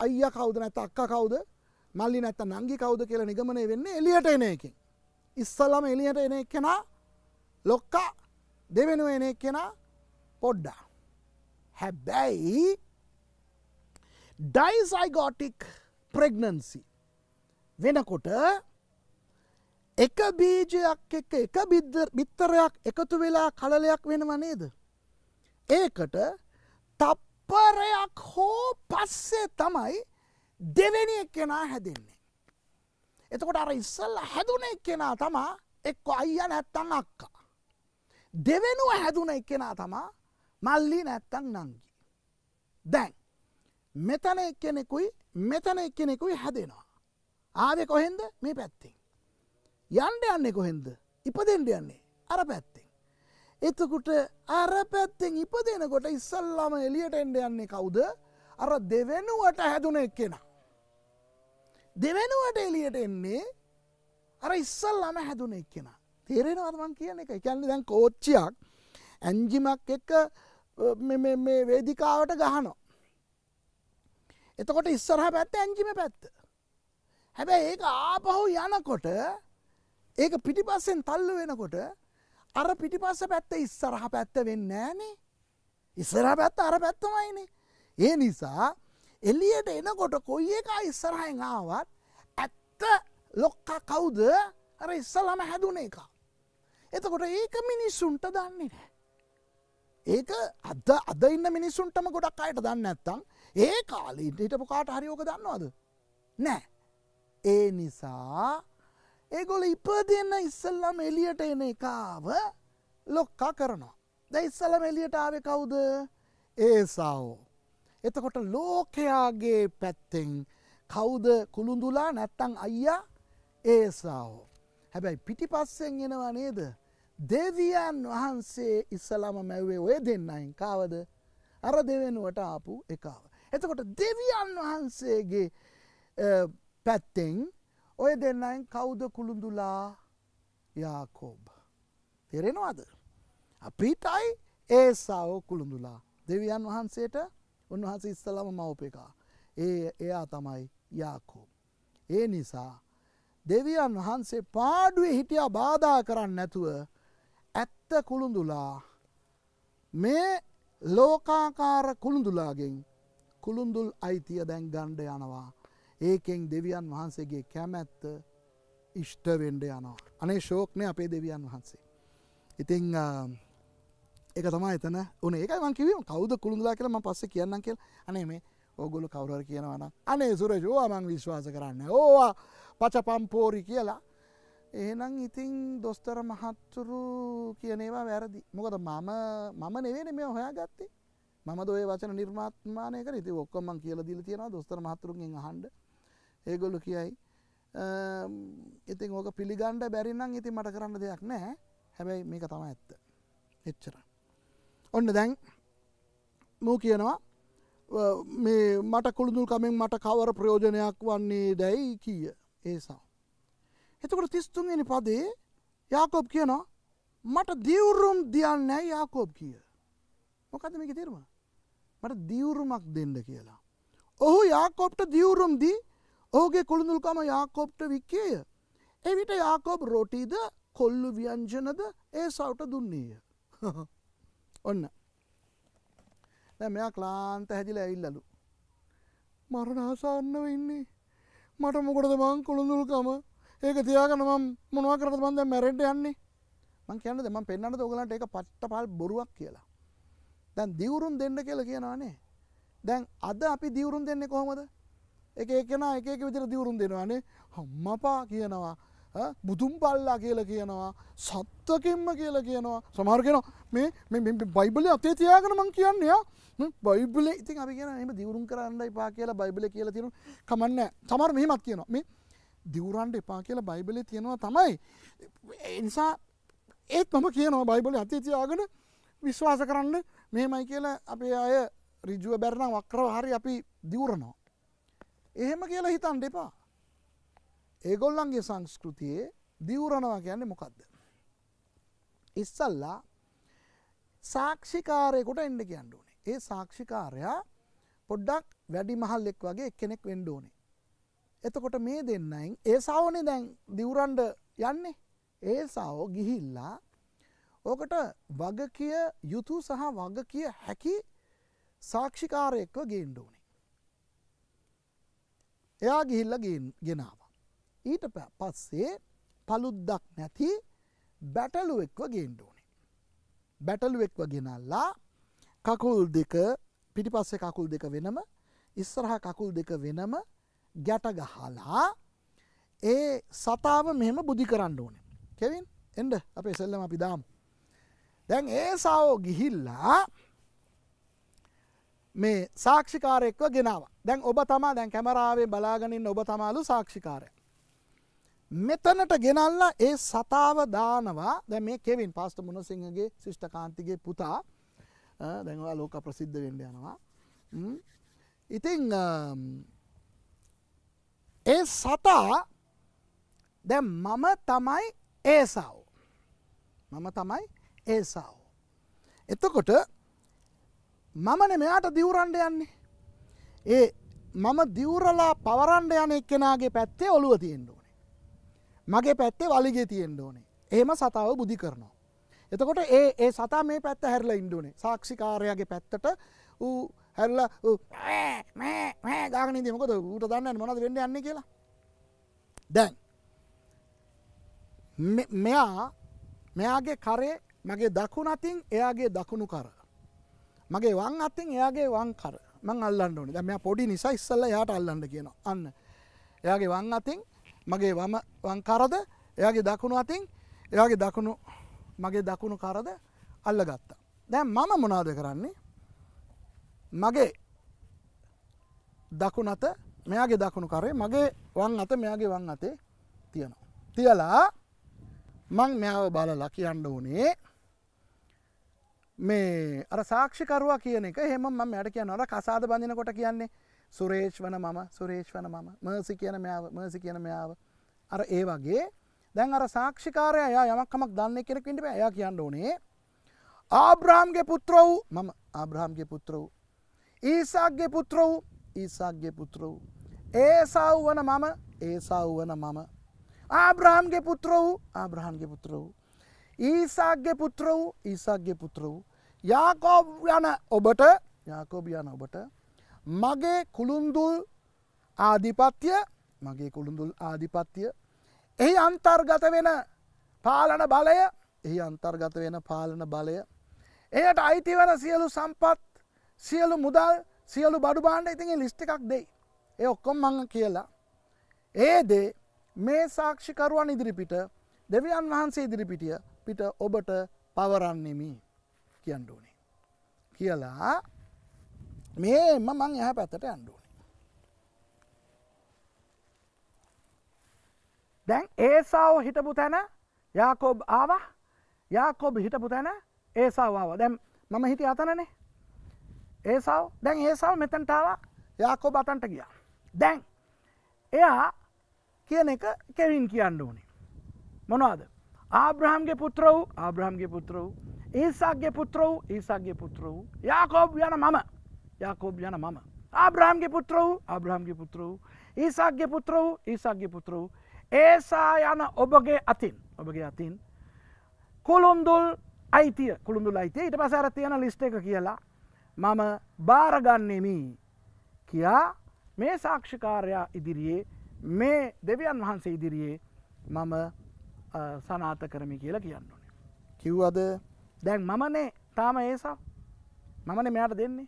Speaker 1: අයිය කවුද නැත අක්ක කවුද මල්ලි නැත්ත නංගි කවුද කියලා නිගමනය වෙන්න එලියට එන එකින් ඉස්සල්ලම එලියට එන එක් කෙනා ලොක්කා දෙවෙනුව එන එක් කෙනා පොඩ්ඩා හැබැයි ඩයිසයිගෝටික් ප්‍රෙග්නන්සි වෙනකොට එක බීජයක් එක එක බිත්තරයක් එකතු වෙලා කලලයක් වෙනව නේද ඒකට තප්පරයක් හෝ පස්සේ තමයි දෙවෙනි එක්කෙනා හැදෙන්නේ. එතකොට අර ඉස්සල්ල හැදුන එක්කෙනා තමා එක්ක අයිය නැත්තං අක්කා. දෙවෙනුව හැදුන එක්කෙනා තමා මල්ලි නැත්තං නංගි. දැන් මෙතන එක්කෙනෙකුයි මෙතන එක්කෙනෙකුයි හැදෙනවා. ආවෙ කොහෙන්ද මේ පැත්තිෙන්. යන්ඩ යන්නේ කොහෙන්ද ඉපදෙන්ඩ යන්නේ අර පැත්තේ. එතකුට අර පැත්තෙන් ඉපදෙනකොට ඉස්සල්ලාම එලියට එන්ඩ යන්නේ කවුද අර දෙවෙනුවට හැදුන එක් කෙන. දෙවෙනුවට එලියට එන්නේ අර ඉස්සල්ලාම හැදුන එක් කෙන. තේරෙනවර්මන් කියන එක එකන්න දැන් කෝච්චයක් ඇන්ජිමක් එක මේ වේදිකාවට ගහනෝ. එතකොට ඉස්සරහ පැත්ත ඇන්ජිම පැත්ත. හැබැ ඒක ආපහු යනකොට ඒක පිටිපස්සෙන් තල්ල වෙනකොට අර පිටිපස්ස පැත්ත ඉස්සරහ පැත්ත වෙන්න ෑනේ ඉස්සරහ පැත්ත අර පැත්තමයිනේ ඒ නිසා එලියට එනකොට කොයි එක ඉස්සරහෙන් ආවත් ඇත්ත ලොක්ක කවුද අර ඉස්සලම හැදුන එක එතකොට ඒක මිනිස්සුන්ට දන්නේ නෑ ඒක අද අද ඉන්න මිනිස්සුන්ටම ගොඩක් අයට දන්න ඇත්තං ඒ කාලීට හිටපු කාට හරිෝක දන්නවාද නෑ ඒ නිසා ඒගොල ඉපදන්න ඉස්සල්ලම එලියට එන එකාව ලොක්කා කරනවා. දැ ඉස්සලම එලියට ආව කවුද ඒසාෝ. එතකොට ලෝකයාගේ පැත්තෙන් කවුද කුළුඳුලා නැත්තං අයියා ඒසාෝ. හැබැයි පිටිපස්සෙන් එනවා නේද. දෙවියන් වහන්සේ ඉස්සලම මැවේ ඔය දෙන්නයින් කාවද අර දෙවෙනුවට ආපු එකාව. එතකොට දෙවියන් වහන්සේගේ පැත්තෙන් ඔය දෙන්නයින් කවුද කුළුඳුලා යාකෝබ. තෙරෙනවාද. අපිටයි ඒ සාවෝ කුළුඳුලා දෙවියන් වහන්සේට උන්වහන්සේ ඉස්සලම මවපකා. ඒ එයා තමයි යාකෝබ. ඒ නිසා දෙවියන් වහන්සේ පාඩුවේ හිටියා බාධා කරන්න නැතුව ඇත්ත කුළුඳුලා මේ ලෝකාකාර කුළුඳුලාගෙන් කුළුඳුල් අයිතිය දැන් ගණ්ඩ යනවා ඒකෙන් දෙවියන් වහන්සේගේ කැමැත්ත ඉෂ්ටවෙන්ඩ යනවා. අනේ ශෝක්නය අපේ දෙවියන් වහන්සේ. ඉතිං එක තමා එතන උන ඒකවන් කිවීම කවුද කුළුදලා කියලම පස්ස කියන්න කියල් අනේ මේ ඕගොලු කවුරර කියනවන අනේ සුරජෝවා මං විශ්වාස කරන්න ඕවා පච පම්පෝරි කියලා ඒනම් ඉතිං දොස්තර මහත්තුරු කියනේවා වැරදි මොකද මම මම නෙවෙන මේ ඔහොයා ගත්තේ මම දොේ වචන නිර්මාත්මානයක ඉති ඔක්කමන් කියල දිල තියෙනවා දොස්තර මහතුරුගෙන් හන්ඩ ඒගොල්ලු කියයි ඉතින් ඕක පිළිගණ්ඩ බැරිනම් ඉතින් මට කරන්න දෙයක් නෑ හැබැයි මේක තම ඇත්ත එච්චර ඔන්න දැන් මූ කියනවා මේ මට කුළුදුල් කමෙන් මට කවර ප්‍රයෝජනයක් වන්නේ දැයි කීය ඒසා එතකොට තිස්තුන්ගනි පදේ යාකෝබ් කියනවා මට දියවුරුම් දියන්න යාකෝබ් කිය මොකද මේක තේරුම මට දියවුරුමක් දෙන්න කියලා ඔහු යාකෝප්ට දියවුරුම් දී ඕගේ කුළුඳුල්කම යාකෝප්ට වික්කේය. එවිට යාකෝබ් රොටිද කොල්ලු ව්‍යංජනද ඒ සවට දුන්නේය. ඔන්න. මෙයා ක්ලාන්ත හැදිල ඇවිල්ලලු. මරණ ආසාන්නව ඉන්නේ. මට මොකොටද මං කුළුඳුල්කම ඒක තියාගන මම් මොනවා කරට බන්ද මැරෙන්ට යන්නේ මං කියන්න දෙම පෙන්න්නට ඔගලට එක පට්ට පල් බොරුවක් කියලා. දැන් දිවුරුන් දෙන්න කියලා කියනවානේ. දැන් අද අපි දිවුරුන් දෙන්නේ කොහොමද එක එකෙන එක එක විදිර දිවුරුන් දෙෙනවානේ හම්මපා කියනවා බුදුම් පල්ලා කියල කියනවා සත්වකින්ම කියල කියනවා සමහර්ගෙන මේ බයිබලි අතේ තියාගෙන මං කියන්නේය බයිබල ඉති අපි කියෙන එම දිවරුම් කරන්න එපා කියලා බයිබල කියලා තිරු කමන්න සමර මෙහමත් කියනවා මේ දිවරන්ට එපා කියලා බයිබලි තියෙනවා තමයි එනිසා ඒත් මම කියනවා බයිබලි අතේ තියාගෙන විශ්වාස කරන්න මෙමයි කියලා අපේ අය රිජුව බැරණ වක්‍රව හරි අපි දිවරනවා එහෙම කියලා හිතන් දෙපා. ඒගොල්ලන්ගේ සංස්කෘතියේ දිවරණවා කියන්නේ මොකක්ද. ඉස්සල්ලා සාක්ෂිකාරයකුට එන්ඩ කියන්න ඕනේ. ඒ සාක්ෂිකාරයා පොඩ්ඩක් වැඩි මහල්ලෙක් වගේ කෙනෙක් වෙන්ඩ ඕනේ. එතකොට මේ දෙන්නයින් ඒ සාවනේ දැන් දිවරන්ඩ යන්නේ. ඒ සාවෝ ගිහිල්ලා ඕකට වග කිය යුතු සහ වග කිය හැකි සාක්ෂිකාරයෙක්ව ගේන්ඩ ඕනේ. එයා ගිහිල්ල ගෙනවා. ඊට පස්සේ පළුද්දක් නැති බැටලුවෙක්ව ගේන්ඩෝනේ. බැටලුවෙක්ව ගෙනල්ලා කකුල් දෙක පිටිපස්සෙ කකුල් දෙක වෙනම ඉස්සරහ කකුල් දෙක වෙනම ගැටගහලා ඒ සතාව මෙහෙම බුදි කරන්න ඕනේ. කෙවින් එඩ අපේ සෙල්ලම අපි දාම්. දැන් ඒ සාවෝ ගිහිල්ලා මේ සාක්ෂිකාරයෙක්ව ගෙනවා දැන් ඔබ තමා දැන් කැමරාවේ බලාගනින් ඔබ තමාලු සාක්ෂිකාරය මෙතනට ගෙනල්ලා ඒ සතාව දානවා දැ මේ කෙවින් පාස්ට මුණසිංහගේ ශිෂ්ඨකාන්තිගේ පුතා දැන්වා ලෝක ප්‍රසිද්ධ වෙන්ඩ යනවා ඉතිං ඒ සතා දැ මම තමයි ඒසාව මම තමයි ඒසාව එතකොට මමන මෙයාට දිවරන්ඩ යන්නේ ඒ මම දිවරලා පවරන්ඩ යන එක්කෙනගේ පැත්තේ ඔලුව තියෙන්ඩ ඕනේ මගේ පැත්තේ වලිගේ තියෙන්ඩ ඕනේ ඒම සතාව බුදි කරනවා. එතකොට ඒ ඒ සතා මේ පැත්ත හැරල ඉන්ඩුනේ සාක්ෂිකාරයාගේ පැත්තට ඌ හැල්ල ගාන දමකද ඌට දන්න මොද වෙන්න යන්න කියලා දැන් මෙයා මෙයාගේ කරේ මගේ දකුණතින් එයාගේ දකුණු කර මගේ වං අතින් එයාගේ වංකර මං අල්ලන්න ඕනේ දැන් මෙයා පොඩි නිසා ඉස්සල්ලා එයාට අල්ලන්න කියනවා අන්න එයාගේ වං අතින් මගේ වම වං කරද එයාගේ දකුණු අතින් එයාගේ දකුණු මගේ දකුණු කරද අල්ලගත්තා දැන් මම මොනාද කරන්නේ මගේ දකුණ අත මෙයාගේ දකුණු කරේ මගේ වං අත මෙයාගේ වං අතේ තියෙනවා තියලා මං මෙයාව බලලා කියන්න ඕනේ මේ අර සාක්ෂිකරුවා කියන එක හෙම ම යට කියන අර කසාද බඳනකොට කියන්නේ සුරේෂ් වන මම සුරේෂ් වන මම මර්සි කියන මෙයාව මර්සි කියන මෙයාව අර ඒ වගේ දැන් අර සාක්ෂිකාරය ය යමක්කමක් දන්න කෙනෙක් ඉට ය කියන්න ඕනේ ආබ්‍රාම්ගේ පුත්‍ර වූ මම ආබ්‍රාම්ගේ පුත්‍ර වූ ඊසාක්ගේ පුත්‍ර වූ ඊසාක්ගේ පුත්‍ර වූ ඒසාව් වන මම ඒසාව් වන මම ආබ්‍රාම්ගේ පුත්‍ර වූ ආබ්‍රහන්ගේ පුත්‍ර වූ ඊසාක්ගේ පුත්‍ර වූ ඊසාක්ගේ පුත්‍ර වූ යාකෝබ් යන ඔබට යාකෝබ යන ඔබට මගේ කුළුන්දුල් ආධිපත්‍ය මගේ කුළුඳුල් ආධිපත්‍යය එහි අන්තර්ගත වෙන පාලන බලය එහි අන්තර්ගත වෙන පාලන බලය එයට අයිති වන සියලු සම්පත් සියලු මුදල් සියලු බඩු බාණ්ඩ ඉතිගේ ලිස්ටි එකක් දෙයි ඒ ඔක්කොම් මඟ කියලා ඒදේ මේ සාක්ෂිකරුවන් ඉදිරිපිට දෙවියන් වහන්සේ ඉදිරිපිටිය පිට ඔබට පවරන්නෙමී කියන්න ඕනේ. කියලා මේ එම මං එහ පැත්තට ඇන්ඩුවනේ. දැන් ඒසාව හිටපු තැන යාකොබ් ආව යාකොබ් හිටපු තැන ඒසාවාව දැම් මම හිති අතනනේ ඒසාව දැන් ඒසාව මෙතැන්ටාව යාකොබ් අතන්ට ගිය. දැන් එයා කියන එක කෙවින් කියන්න ඕනේ. මොනවාද ආබ්‍රහම්ගේ පුත්‍ර වූ ආබ්‍රහම්ගේ පුත්‍ර වූ ඒසාගේ පුත්‍රවූ ඒසාගේ පුත්‍රවූ යාකෝබ් යන මම යාකෝබ් යන මම ආබ්‍රහම්ගේ පුත්‍රවූ ආබ්‍රහම්ගේ පුත්‍රවූ ඒසාගේ පුත්‍රවූ ඒසාගේ පුත්‍රවූ ඒසා යන ඔබගේ අතින් ඔබගේ අතින් කොළොන්දුල් අයිතිය කුළුඳුල් අයිතිය ඉට පසර තියෙන ලිස්ට එක කියලා මම භාරගන්නෙමි කියා මේ සාක්ෂිකාරයා ඉදිරියේ මේ දෙවියන් වහන්සේ ඉදිරියේ මම සනාත කරමි කියලා කියන්නුනේ. කිව්වද දැන් මමනේ තාම ඒසා මමන මෙයාට දෙන්නේ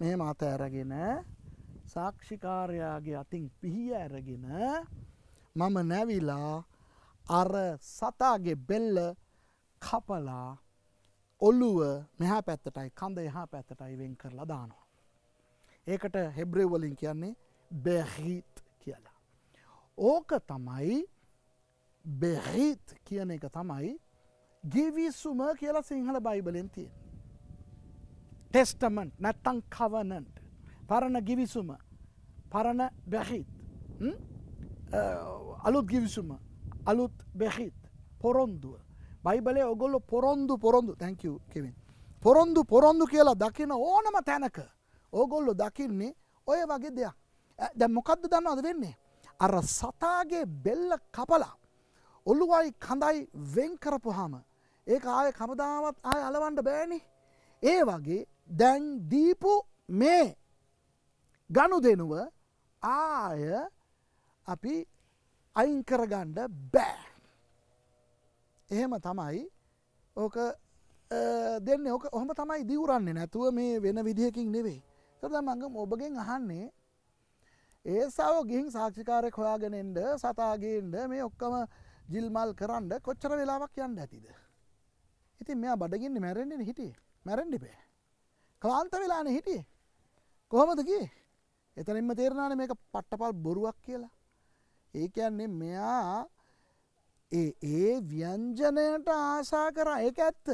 Speaker 1: මෙහෙ මත ඇරගෙන සාක්ෂිකාරයාගේ අතින් පිහිය ඇරගෙන මම නැවිලා අර සතාගේ බෙල්ල කපලා ඔල්ලුව මෙහා පැත්තටයි කඳ එහා පැත්තටයි වෙන් කරලා දානවා. ඒකට හෙබ්‍රේවලින් කියන්නේ බැහීත් කියලා. ඕක තමයි බෙහීත් කියන එක තමයි ගිවිසුම කියලා සිංහල බයිබලෙන් තියෙන. ටෙස්ටමන්් නැත්තං කවනන්ට පරණ ගිවිසුම පරණ බැහිත් අලුත් ගිවිසුම අලුත් බැහිත් පොරොන්දුව බයිබලේ ඔගොල්ලො පොරොන්දු පොරොන්දු තැංකව කෙවින් පොරොන්දු පොරොන්දු කියලා දකින ඕනම තැනක ඕගොල්ලො දකින්නේ ඔය වගේ දෙයක් දැ මොකක්ද දන්න අද වෙන්නේ අර සතාගේ බෙල්ල කපලා ඔළුවයි කඳයි වෙන් කරපුහාම ඒ ආය කමදාවත් ආය අලවන්ඩ බෑනි ඒ වගේ දැන් දීපු මේ ගණු දෙනුව ආය අපි අයිංකරගණ්ඩ බෑ එහෙම තමයි ඕක දෙන්න ඕක ඔහම තමයි දිවරන්නේ නැතුව මේ වෙන විදිහකින් නෙවෙයි තොද මඟ ඔබගෙන් අහන්නේ ඒ සව ගිහින් සාක්ෂිකාරය හොයාගෙනෙන්ට සතාගේන්ට මේ ඔක්කම ජිල්මල් කරන්න කොච්චර වෙලාවක් යන්න ඇතිද. ඉතින් මෙයා බඩගින්න මැරෙන්න්නේ හිටියේ මැරෙන්ඩිපේ ක්ලාන්ත වෙලාන හිටියේ කොහොමදකි එතනින්ම තේරණාන මේක පට්ටපල් බොරුවක් කියලා ඒ කියන්නේ මෙයා ඒ ව්‍යංජනයට ආසා කරා ඒක ඇත්ත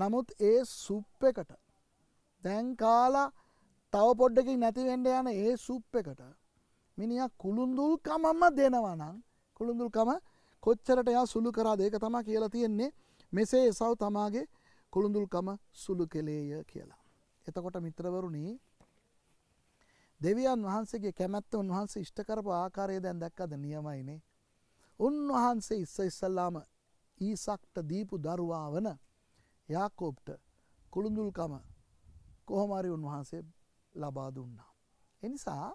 Speaker 1: නමුත් ඒ සුප් එකට දැන් කාලා තව පොඩ්ඩකින් නැතිවෙන්ඩ යන ඒ සුප් එකට මිනිිය කුළුන්දුල්කමම දෙනවනම් කුළුන්දුල්කම කොච්චරට යා සුළු කරා දෙක තම කියලා තියෙන්නේ මෙසේ එසව් තමාගේ කුළුඳුල්කම සුළු කෙලේය කියලා. එතකොට මිත්‍රවරුණි දෙවියන් වහන්සේගේ කැමැත්ත උන්වහන්සේ ඉෂ්ට කරපු ආකාරය දැන් දැක්කද නියමයිනේ. උන්වහන්සේ ඉස්ස ඉස්සල්ලාම ඊසක්ට දීපු දරුවා වන යාකෝප්ට කුළුඳුල්කම කොහොමරි උන්වහන්සේ ලබා දුන්නා. එනිසා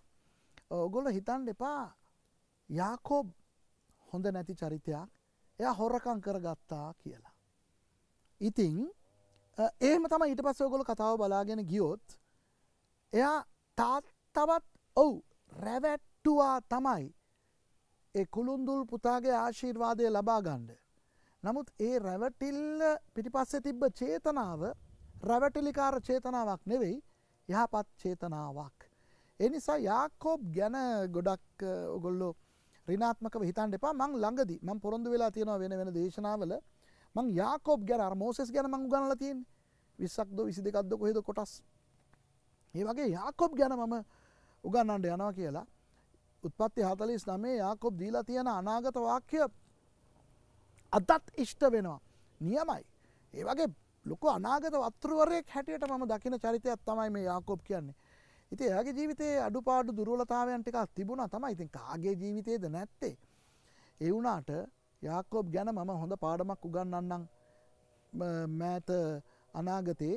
Speaker 1: ඔගොල හිතන් එපා යාකෝබ් හොඳ නැති චරිතයක් එය හොරකං කර ගත්තා කියලා. ඉතිං ඒම තම ඊට පස්ස ඔගොල කතාව බලාගෙන ගියොත් එයා තාත්තවත් ඔවු රැවැට්ටුවා තමයි ඒ කුළුන්දුල් පුතාගේ ආශීර්වාදය ලබා ගණ්ඩ. නමුත් ඒ රැවටිල්ල පිටිපස්සෙ තිබ්බ චේතනාව රැවටිලිකාර චේතනාවක් නෙවෙයි යහපත් චේතනාවක්. එනිසා යාකෝබ් ගැන ගොඩක් ඔගොල්ලෝ රිනාත්මක හිතන් එපා මං ළඟදි මං පොරොන්දු වෙලා තියෙනවා වෙන වෙන දේශනාවල මං යාකෝබ් ගැන අර මෝසෙස් ගැන මං උගන්වලා තියෙන්නේ 20ක්ද 22ක්ද කොහෙද කොටස් ඒ වගේ යාකෝබ් ගැන මම උගන්වන්න යනවා කියලා උත්පත්ති 49 යාකෝබ් දීලා තියෙන අනාගත වාක්‍ය අදත් ඉෂ්ට වෙනවා නියමයි ඒ වගේ ලොකු අනාගත වත්තුරුවරයෙක් හැටියට මම දකින චරිතයක් තමයි මේ යාකෝබ් කියන්නේ ඉතින් එයාගේ ජීවිතයේ අඩුපාඩු දුර්වලතාවයන් ටිකක් තිබුණා තමයි. ඉතින් කාගේ ජීවිතයේද නැත්තේ. ඒ වුණාට යාකෝබ් ගැන මම හොඳ පාඩමක් උගන්නන්නම් මෑත අනාගතයේ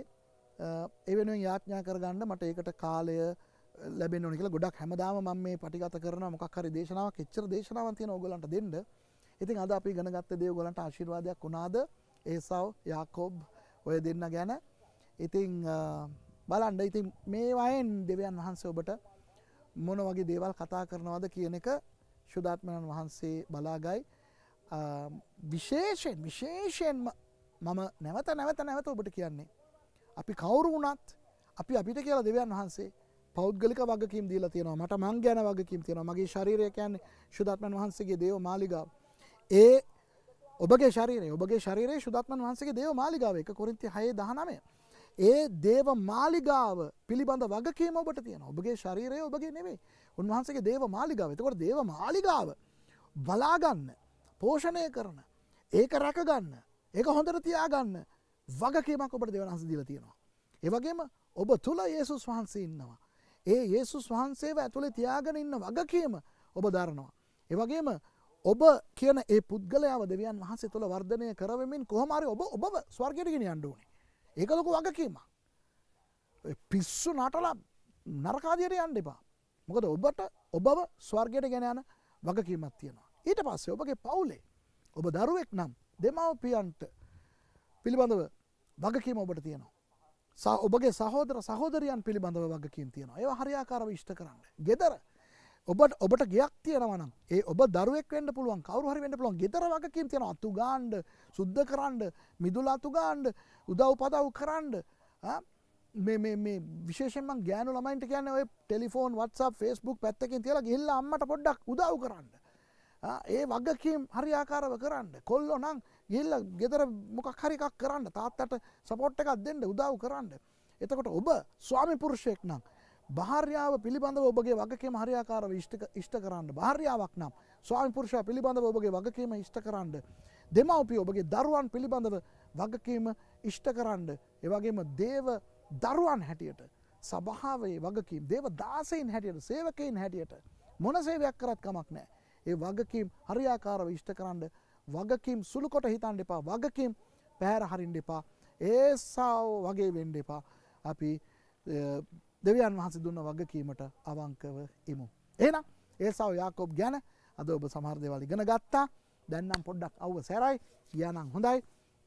Speaker 1: එවෙනුවෙන් යාඥා කරගන්න මට ඒකට කාලය ලැබෙන ඕනි කියලා ගොඩක් හැමදාම මම මේ පටිගත කරන මොකක් හරි දේශනාවක් එච්චර දේශනාවක් තියෙන ඕගලන්ට දෙන්න. ඉතින් අද අපි ඉගෙන ගත්ත දේ ඕගලන්ට ආශිර්වාදයක් වුණාද? ඒසව් යාකෝබ් ඔය දෙන්න ගැන. ඉතින් බලන්න ඉතින් මේ වයෙන් දෙවියන් වහන්සේ ඔබට මොන වගේ දේවල් කතා කරනවද කියන එක සුදාත්මයන් වහන්සේ බලාගයි. විශේෂයෙන් විශේෂයෙන්ම මම නැවත නැවත නැවත ඔබට කියන්නේ. අපි කවුරු වුණත් අපි අපිට කියලා දෙවන් වහන්සේ පෞද්ගලික වගකින් දීලා තියෙනවා මට මං ගැන වගකින් තියෙනවා මගේ ශරීරය කියන්නේ ශුදත්මන් වහන්සේගේ දේව මාලිගාව. ඒ ඔබගේ ශරීරය ඔබගේ ශරීරයේ ශුදත්මන් වහන්සේගේ දේව මාලිගාව එක කොරින්ති හයේ දහනමය. ඒ දේව මාලිගාව පිළිබඳ වගකීම ඔබට තියෙන ඔබගේ ශරීරය ඔබගේ නෙවේ උන්වහන්සේගේ දේව මාලිගාව එතකොට දේව මාලිගාව බලාගන්න පෝෂණය කරන ඒක රැකගන්න ඒක හොඳට තියාගන්න වගකීමක් ඔබට දෙවනහස දිල තියෙනවා. ඒවගේම ඔබ තුළ ඒසුස් වහන්සේ ඉන්නවා. ඒ ඒසුස් වහන්සේව ඇතුළේ තියාගෙන ඉන්න වගකීම ඔබ දරනවා. ඒවගේම ඔබ කියන ඒ පුද්ගලයාව දෙවියන් වහන්සේ තුළ වර්ධනය කරවමින් කොහමරි ඔබ ඔබ ස්වර්ගටගෙන අන්ඩුවනේ ඒකලොකු වගකීම. පිස්සු නටලා නරකාදියට යන්න එපා. මොකද ඔබට ඔබව ස්වර්ගයට ගෙන යන වගකීමත් තියෙනවා. ඊට පස්සේ ඔබගේ පවුලේ ඔබ දරුවෙක් නම් දෙමව්පියන්ට පිළිබඳව වගකීම ඔබට තියෙනවා. සා ඔබගේ සහෝදර සහෝදරයන් පිළිබඳව වගකීම් තියෙනවා. ඒවා හරියාකාරව ඉෂ්ට කරන්න. ගෙදර ඔබට ඔබට ගයක් තියෙනවා නම් ඒ ඔබ දරුවෙක් වෙන්න පුළුවන් කවුරු හරි වෙන්න පුළුවන් ගෙදර වගකීම් තියෙනවා. අතු ගාන්න, සුද්ධ කරන්න, මිදුල අතු ගාන්න, උදව් පදව් කරන්න. මේ මේ මේ විශේෂයෙන්ම ගෑනු ළමයින්ට කියන්නේ ඔය ටෙලිෆෝන් WhatsApp Facebook පැත්තකින් තියලා ගිහිල්ලා අම්මට පොඩ්ඩක් උදව් කරන්න. ඒ වගකීම් හරියාකාරව කරන්න කොල්ලො නම් ගිල්ල ගෙදර මොකක් හරිකක් කරන්න තාත්තට සපොට් එකක් දෙන්න උදව් කරන්න. එතකොට ඔබ ස්වාමි පුරුෂයෙක් නම් භාර්යාව පිළිබඳව ඔබගේ වගකීම හරියාකාරව ඉෂ්ට කරන්න භාර්යාවක් නම් ස්වාමි පුරුෂය පිළිබඳව ඔබගේ වගකීම ඉෂ්ට කරන්න. දෙමවපිය ඔබගේ දරුවන් පිළිබඳව වගකීම ඉෂ්ට කරන්න එවගේම දේව දරුවන් හැටියට සභාවේ වගකීම් දේව දාසයින් හැටියට සේවකයින් හැටියට මොන සේවයක් කරත් කමක් නෑ ඒ වගකීම් හරියාකාරව ඉෂ්ට කරන්න වගකීම් සුළු කොට හිතන්න එපා වගකීම් පැහැර හරින්න එපා ඒසාව වගේ වෙන්න එපා අපි දෙවියන් වහන්සේ දුන්න වගකීමට අවංකව ඉමු. එහෙනම් ඒසාව යාකොබ් ගැන අද ඔබ සමහර දේවල් ඉගෙන ගත්තා. දැන් නම් පොඩ්ඩක් අවුව සැරයි. ගියානම් හොඳයි.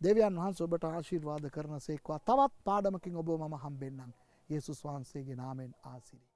Speaker 1: දෙවියන් වහන්සේ ඔබට ආශිර්වාද කරනසේක්වා. තවත් පාඩමකින් ඔබව මම හම්බෙන්නම්. යේසුස් වහන්සේගේ නාමයෙන් ආසිරි